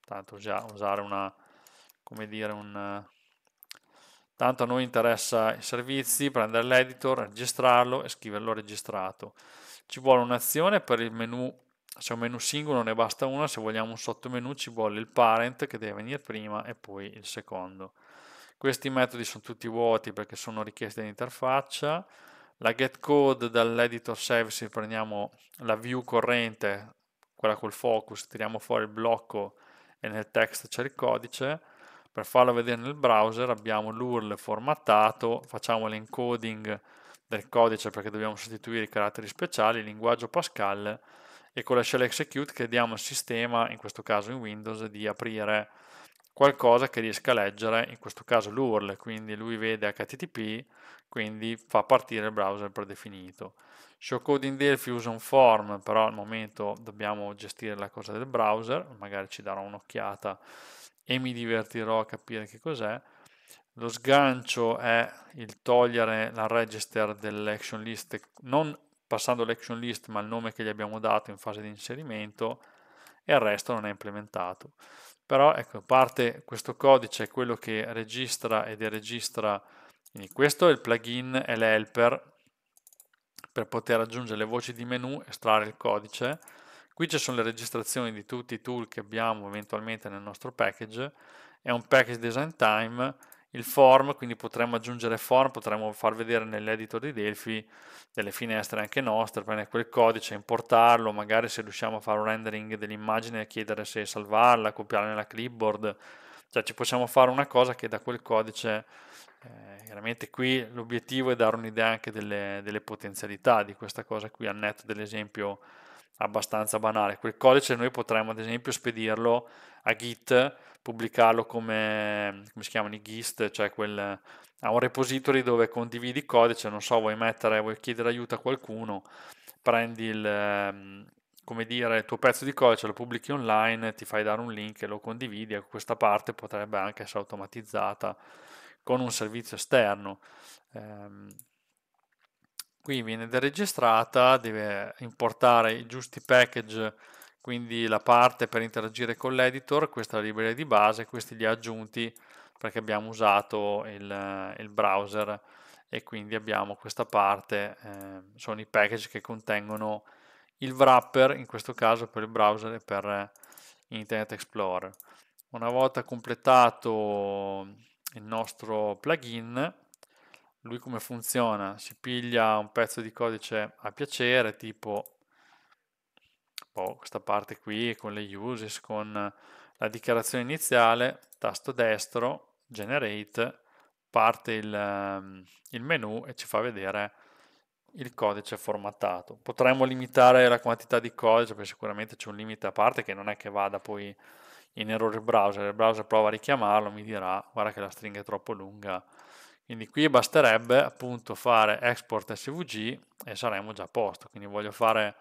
tanto già usare una, come dire, un... Tanto a noi interessa i servizi, prendere l'editor, registrarlo e scriverlo registrato. Ci vuole un'azione per il menu, se è un menu singolo ne basta una, se vogliamo un sottomenu ci vuole il parent che deve venire prima e poi il secondo. Questi metodi sono tutti vuoti perché sono richiesti all'interfaccia la get code dall'editor service prendiamo la view corrente, quella col focus, tiriamo fuori il blocco e nel text c'è il codice. Per farlo vedere nel browser abbiamo l'URL formattato, facciamo l'encoding del codice perché dobbiamo sostituire i caratteri speciali, il linguaggio Pascal e con la shell execute chiediamo al sistema, in questo caso in Windows, di aprire qualcosa che riesca a leggere, in questo caso l'URL, quindi lui vede HTTP, quindi fa partire il browser predefinito. Showcode in Delphi usa un form, però al momento dobbiamo gestire la cosa del browser, magari ci darò un'occhiata e mi divertirò a capire che cos'è. Lo sgancio è il togliere la register dell'action list, non passando l'action list ma il nome che gli abbiamo dato in fase di inserimento e il resto non è implementato però ecco, in parte questo codice è quello che registra e deregistra, quindi eh, questo è il plugin e l'helper per poter aggiungere le voci di menu, estrarre il codice, qui ci sono le registrazioni di tutti i tool che abbiamo eventualmente nel nostro package, è un package design time, il form, quindi potremmo aggiungere form, potremmo far vedere nell'editor di Delphi delle finestre anche nostre, prendere quel codice, importarlo, magari se riusciamo a fare un rendering dell'immagine chiedere se salvarla, copiarla nella clipboard, cioè ci possiamo fare una cosa che da quel codice, eh, chiaramente qui l'obiettivo è dare un'idea anche delle, delle potenzialità di questa cosa qui, al netto dell'esempio abbastanza banale. Quel codice noi potremmo ad esempio spedirlo a Git, pubblicarlo come, come si chiamano i GIST, cioè quel, a un repository dove condividi il codice, non so, vuoi mettere, vuoi chiedere aiuto a qualcuno, prendi il, ehm, dire, il tuo pezzo di codice, lo pubblichi online, ti fai dare un link e lo condividi, ecco, questa parte potrebbe anche essere automatizzata con un servizio esterno. Ehm, qui viene deregistrata, deve importare i giusti package, quindi la parte per interagire con l'editor, questa è la libreria di base, questi li ha aggiunti perché abbiamo usato il, il browser e quindi abbiamo questa parte, eh, sono i package che contengono il wrapper, in questo caso per il browser e per Internet Explorer. Una volta completato il nostro plugin, lui come funziona? Si piglia un pezzo di codice a piacere, tipo boh, questa parte qui con le uses, con la dichiarazione iniziale, tasto destro, generate, parte il, ehm, il menu e ci fa vedere il codice formattato. Potremmo limitare la quantità di codice, perché sicuramente c'è un limite a parte che non è che vada poi in errore il browser, il browser prova a richiamarlo, mi dirà guarda che la stringa è troppo lunga, quindi qui basterebbe appunto fare export svg e saremo già a posto. Quindi voglio fare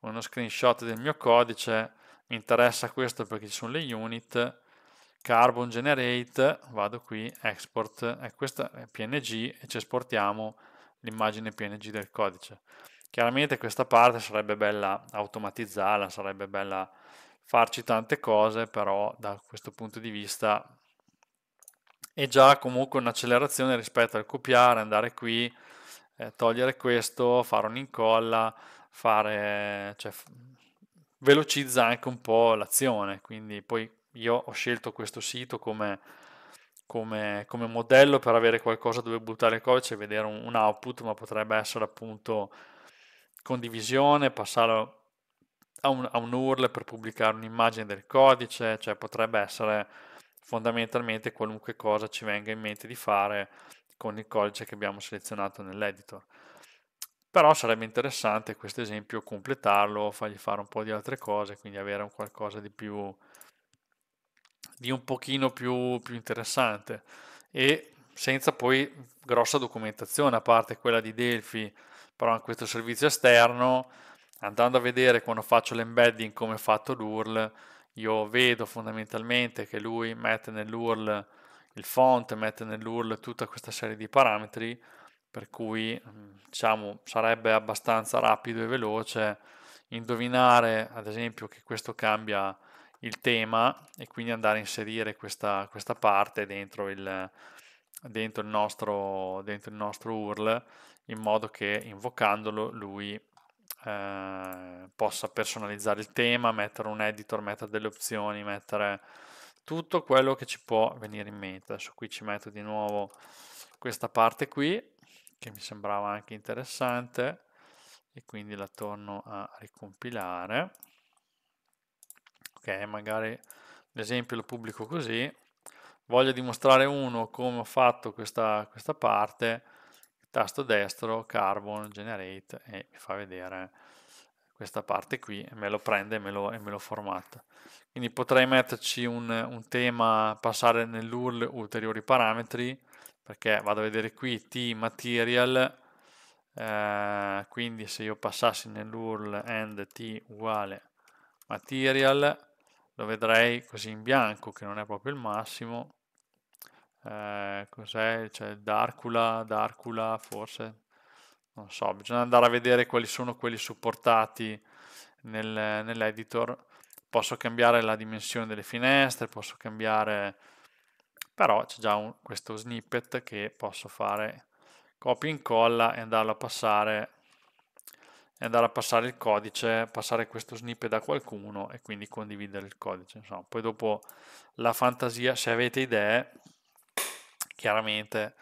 uno screenshot del mio codice, mi interessa questo perché ci sono le unit, carbon generate, vado qui, export, e questo è png e ci esportiamo l'immagine png del codice. Chiaramente questa parte sarebbe bella automatizzarla, sarebbe bella farci tante cose, però da questo punto di vista è già comunque un'accelerazione rispetto al copiare, andare qui, eh, togliere questo, fare un'incolla, fare, cioè, velocizza anche un po' l'azione. Quindi poi io ho scelto questo sito come, come, come modello per avere qualcosa dove buttare il codice e cioè vedere un, un output, ma potrebbe essere appunto condivisione, passare a un, a un URL per pubblicare un'immagine del codice, cioè potrebbe essere fondamentalmente qualunque cosa ci venga in mente di fare con il codice che abbiamo selezionato nell'editor. Però sarebbe interessante questo esempio completarlo, fargli fare un po' di altre cose, quindi avere un qualcosa di più di un pochino più, più interessante e senza poi grossa documentazione, a parte quella di Delphi, però in questo servizio esterno, andando a vedere quando faccio l'embedding come è fatto l'URL, io vedo fondamentalmente che lui mette nell'URL il font, mette nell'URL tutta questa serie di parametri, per cui mm, diciamo sarebbe abbastanza rapido e veloce indovinare ad esempio che questo cambia il tema e quindi andare a inserire questa, questa parte dentro il, dentro, il nostro, dentro il nostro URL in modo che invocandolo lui eh, possa personalizzare il tema, mettere un editor, mettere delle opzioni, mettere tutto quello che ci può venire in mente. Adesso qui ci metto di nuovo questa parte qui, che mi sembrava anche interessante, e quindi la torno a ricompilare. Ok, magari l'esempio lo pubblico così. Voglio dimostrare uno come ho fatto questa, questa parte, tasto destro carbon generate e mi fa vedere questa parte qui me lo prende e me lo, e me lo formatta quindi potrei metterci un, un tema passare nell'url ulteriori parametri perché vado a vedere qui t material eh, quindi se io passassi nell'url end t uguale material lo vedrei così in bianco che non è proprio il massimo eh, cos'è? C'è Darkula, Darkula forse? Non so, bisogna andare a vedere quali sono quelli supportati nel, nell'editor. Posso cambiare la dimensione delle finestre, posso cambiare... Però c'è già un, questo snippet che posso fare copia e incolla e andarlo a passare e andare a passare il codice, passare questo snippet da qualcuno e quindi condividere il codice. Insomma, poi dopo la fantasia, se avete idee, chiaramente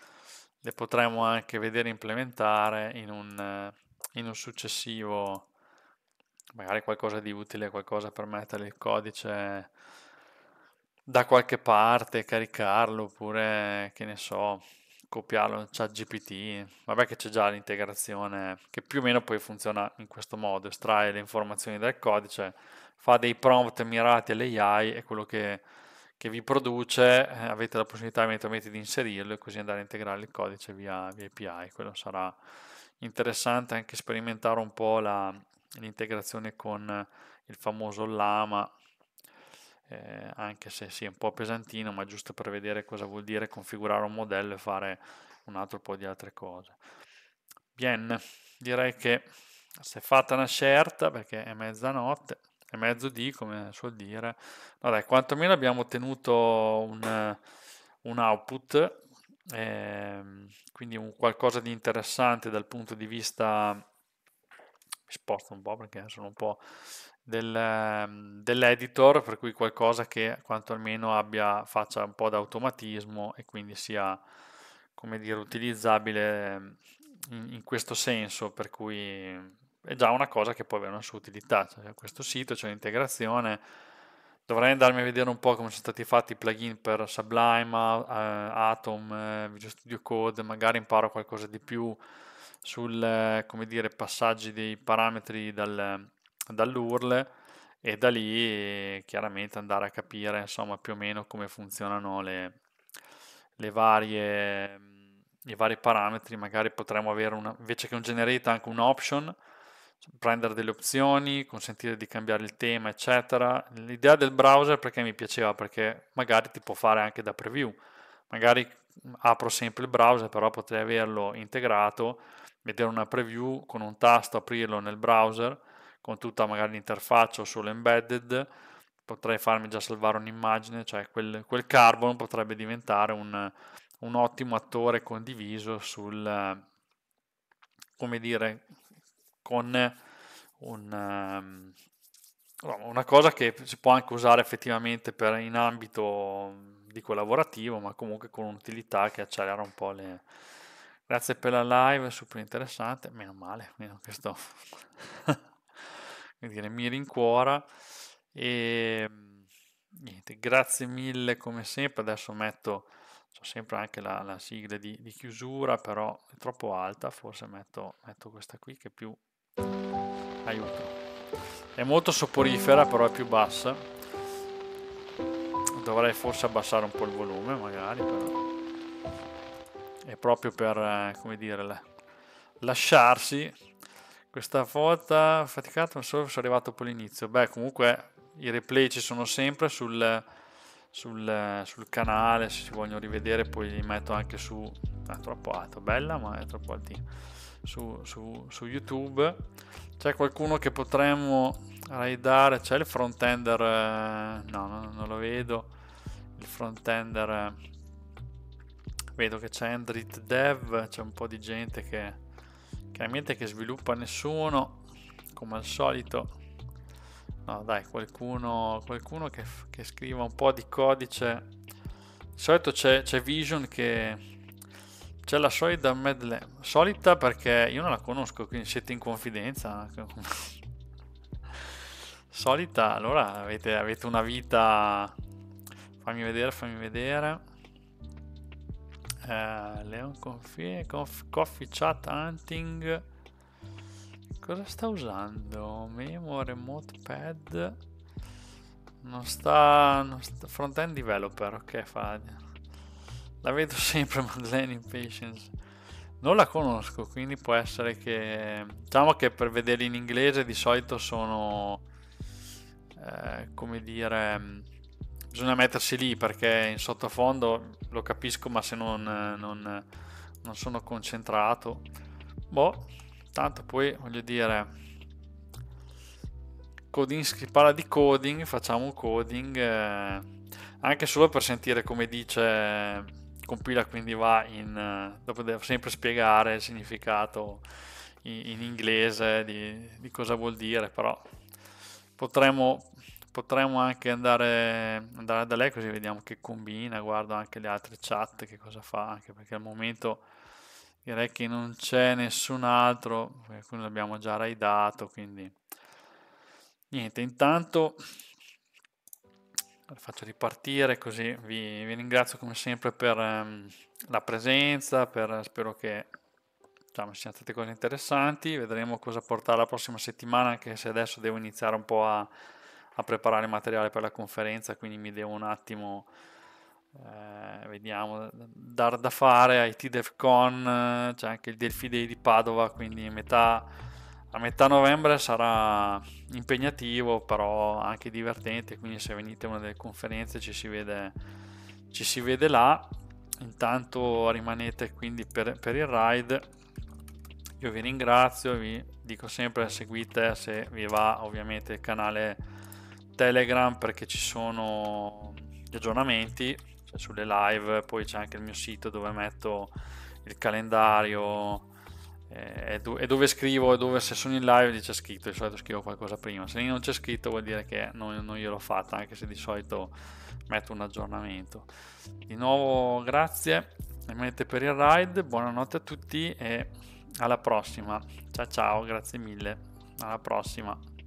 le potremmo anche vedere implementare in un, in un successivo, magari qualcosa di utile, qualcosa per mettere il codice da qualche parte, caricarlo oppure, che ne so, copiarlo in chat GPT. Vabbè che c'è già l'integrazione che più o meno poi funziona in questo modo, estrae le informazioni dal codice, fa dei prompt mirati all'AI e quello che che vi produce, eh, avete la possibilità eventualmente di inserirlo e così andare a integrare il codice via, via API. Quello sarà interessante anche sperimentare un po' la, l'integrazione con il famoso Lama, eh, anche se sì, un po' pesantino, ma giusto per vedere cosa vuol dire configurare un modello e fare un altro po' di altre cose. Bien, direi che si è fatta una scelta perché è mezzanotte, e mezzo D come suol dire. Vabbè, quantomeno abbiamo ottenuto un, un output, eh, quindi un qualcosa di interessante dal punto di vista, mi sposto un po' perché sono un po' del, dell'editor, per cui qualcosa che quantomeno abbia, faccia un po' d'automatismo e quindi sia, come dire, utilizzabile in, in questo senso, per cui è già una cosa che può avere una sua utilità. Cioè, questo sito c'è un'integrazione. Dovrei andarmi a vedere un po' come sono stati fatti i plugin per Sublime, uh, Atom, uh, Visual Studio Code, magari imparo qualcosa di più sul eh, come dire, passaggi dei parametri dal, dall'URL e da lì chiaramente andare a capire insomma più o meno come funzionano le, le varie mm, i vari parametri magari potremmo avere una, invece che un generate anche un option prendere delle opzioni, consentire di cambiare il tema, eccetera. L'idea del browser perché mi piaceva, perché magari ti può fare anche da preview. Magari mm, apro sempre il browser, però potrei averlo integrato, vedere una preview con un tasto, aprirlo nel browser, con tutta magari l'interfaccia o solo embedded, potrei farmi già salvare un'immagine, cioè quel, quel Carbon potrebbe diventare un, un ottimo attore condiviso sul, come dire, con un, ehm, una cosa che si può anche usare effettivamente per, in ambito di collaborativo, ma comunque con un'utilità che accelera un po' le... Grazie per la live, è super interessante, meno male, meno che sto... dire, mi rincuora e ehm, niente, grazie mille come sempre, adesso metto, ho sempre anche la, la sigla di, di, chiusura, però è troppo alta, forse metto, metto questa qui che è più Aiuto. È molto soporifera, però è più bassa. Dovrei forse abbassare un po' il volume, magari, però. È proprio per, eh, come dire, lasciarsi. Questa volta faticato, non so se sono arrivato poi l'inizio Beh, comunque i replay ci sono sempre sul, sul, sul, canale, se si vogliono rivedere poi li metto anche su... È troppo alto, bella, ma è troppo altino su, su, su YouTube. C'è qualcuno che potremmo raidare? C'è il frontender? Eh, no, non, non lo vedo. Il frontender. Eh, vedo che c'è Android Dev, c'è un po' di gente che chiaramente che sviluppa nessuno, come al solito. No, dai, qualcuno, qualcuno che, che scriva un po' di codice. Di solito c'è, c'è Vision che c'è la solita Medley. Solita perché io non la conosco, quindi siete in confidenza. solita, allora avete, avete, una vita... Fammi vedere, fammi vedere. Eh, Leon Confie, conf, Coffee Chat Hunting. Cosa sta usando? Memo Remote Pad. Non sta, non sta... Front-end developer, ok, fa la vedo sempre Madeleine in Patience. Non la conosco, quindi può essere che... Diciamo che per vederli in inglese di solito sono... Eh, come dire... Bisogna mettersi lì perché in sottofondo lo capisco, ma se non, non, non sono concentrato... Boh, tanto poi voglio dire... Coding, si parla di coding, facciamo un coding... Eh, anche solo per sentire come dice Compila quindi va in, eh, dopo devo sempre spiegare il significato in, in inglese di, di, cosa vuol dire, però potremmo, potremmo anche andare, andare da lei così vediamo che combina, guardo anche le altre chat, che cosa fa, anche perché al momento direi che non c'è nessun altro, alcuni l'abbiamo già raidato, quindi niente, intanto la faccio ripartire così vi, vi ringrazio come sempre per um, la presenza, per, spero che diciamo, siano state cose interessanti, vedremo cosa portare la prossima settimana anche se adesso devo iniziare un po' a, a preparare materiale per la conferenza, quindi mi devo un attimo... Eh, vediamo, dar da fare IT DevCon, eh, c'è anche il Delphi Day di Padova, quindi metà a metà novembre sarà impegnativo, però anche divertente, quindi se venite a una delle conferenze ci si vede, ci si vede là. Intanto rimanete quindi per, per il ride. Io vi ringrazio, vi dico sempre seguite se vi va ovviamente il canale Telegram perché ci sono gli aggiornamenti cioè sulle live, poi c'è anche il mio sito dove metto il calendario, e eh, dove scrivo e dove se sono in live c'è scritto, di solito scrivo qualcosa prima, se non c'è scritto vuol dire che non, non gliel'ho fatta, anche se di solito metto un aggiornamento. Di nuovo grazie, veramente per il ride, buonanotte a tutti e alla prossima, ciao ciao, grazie mille, alla prossima.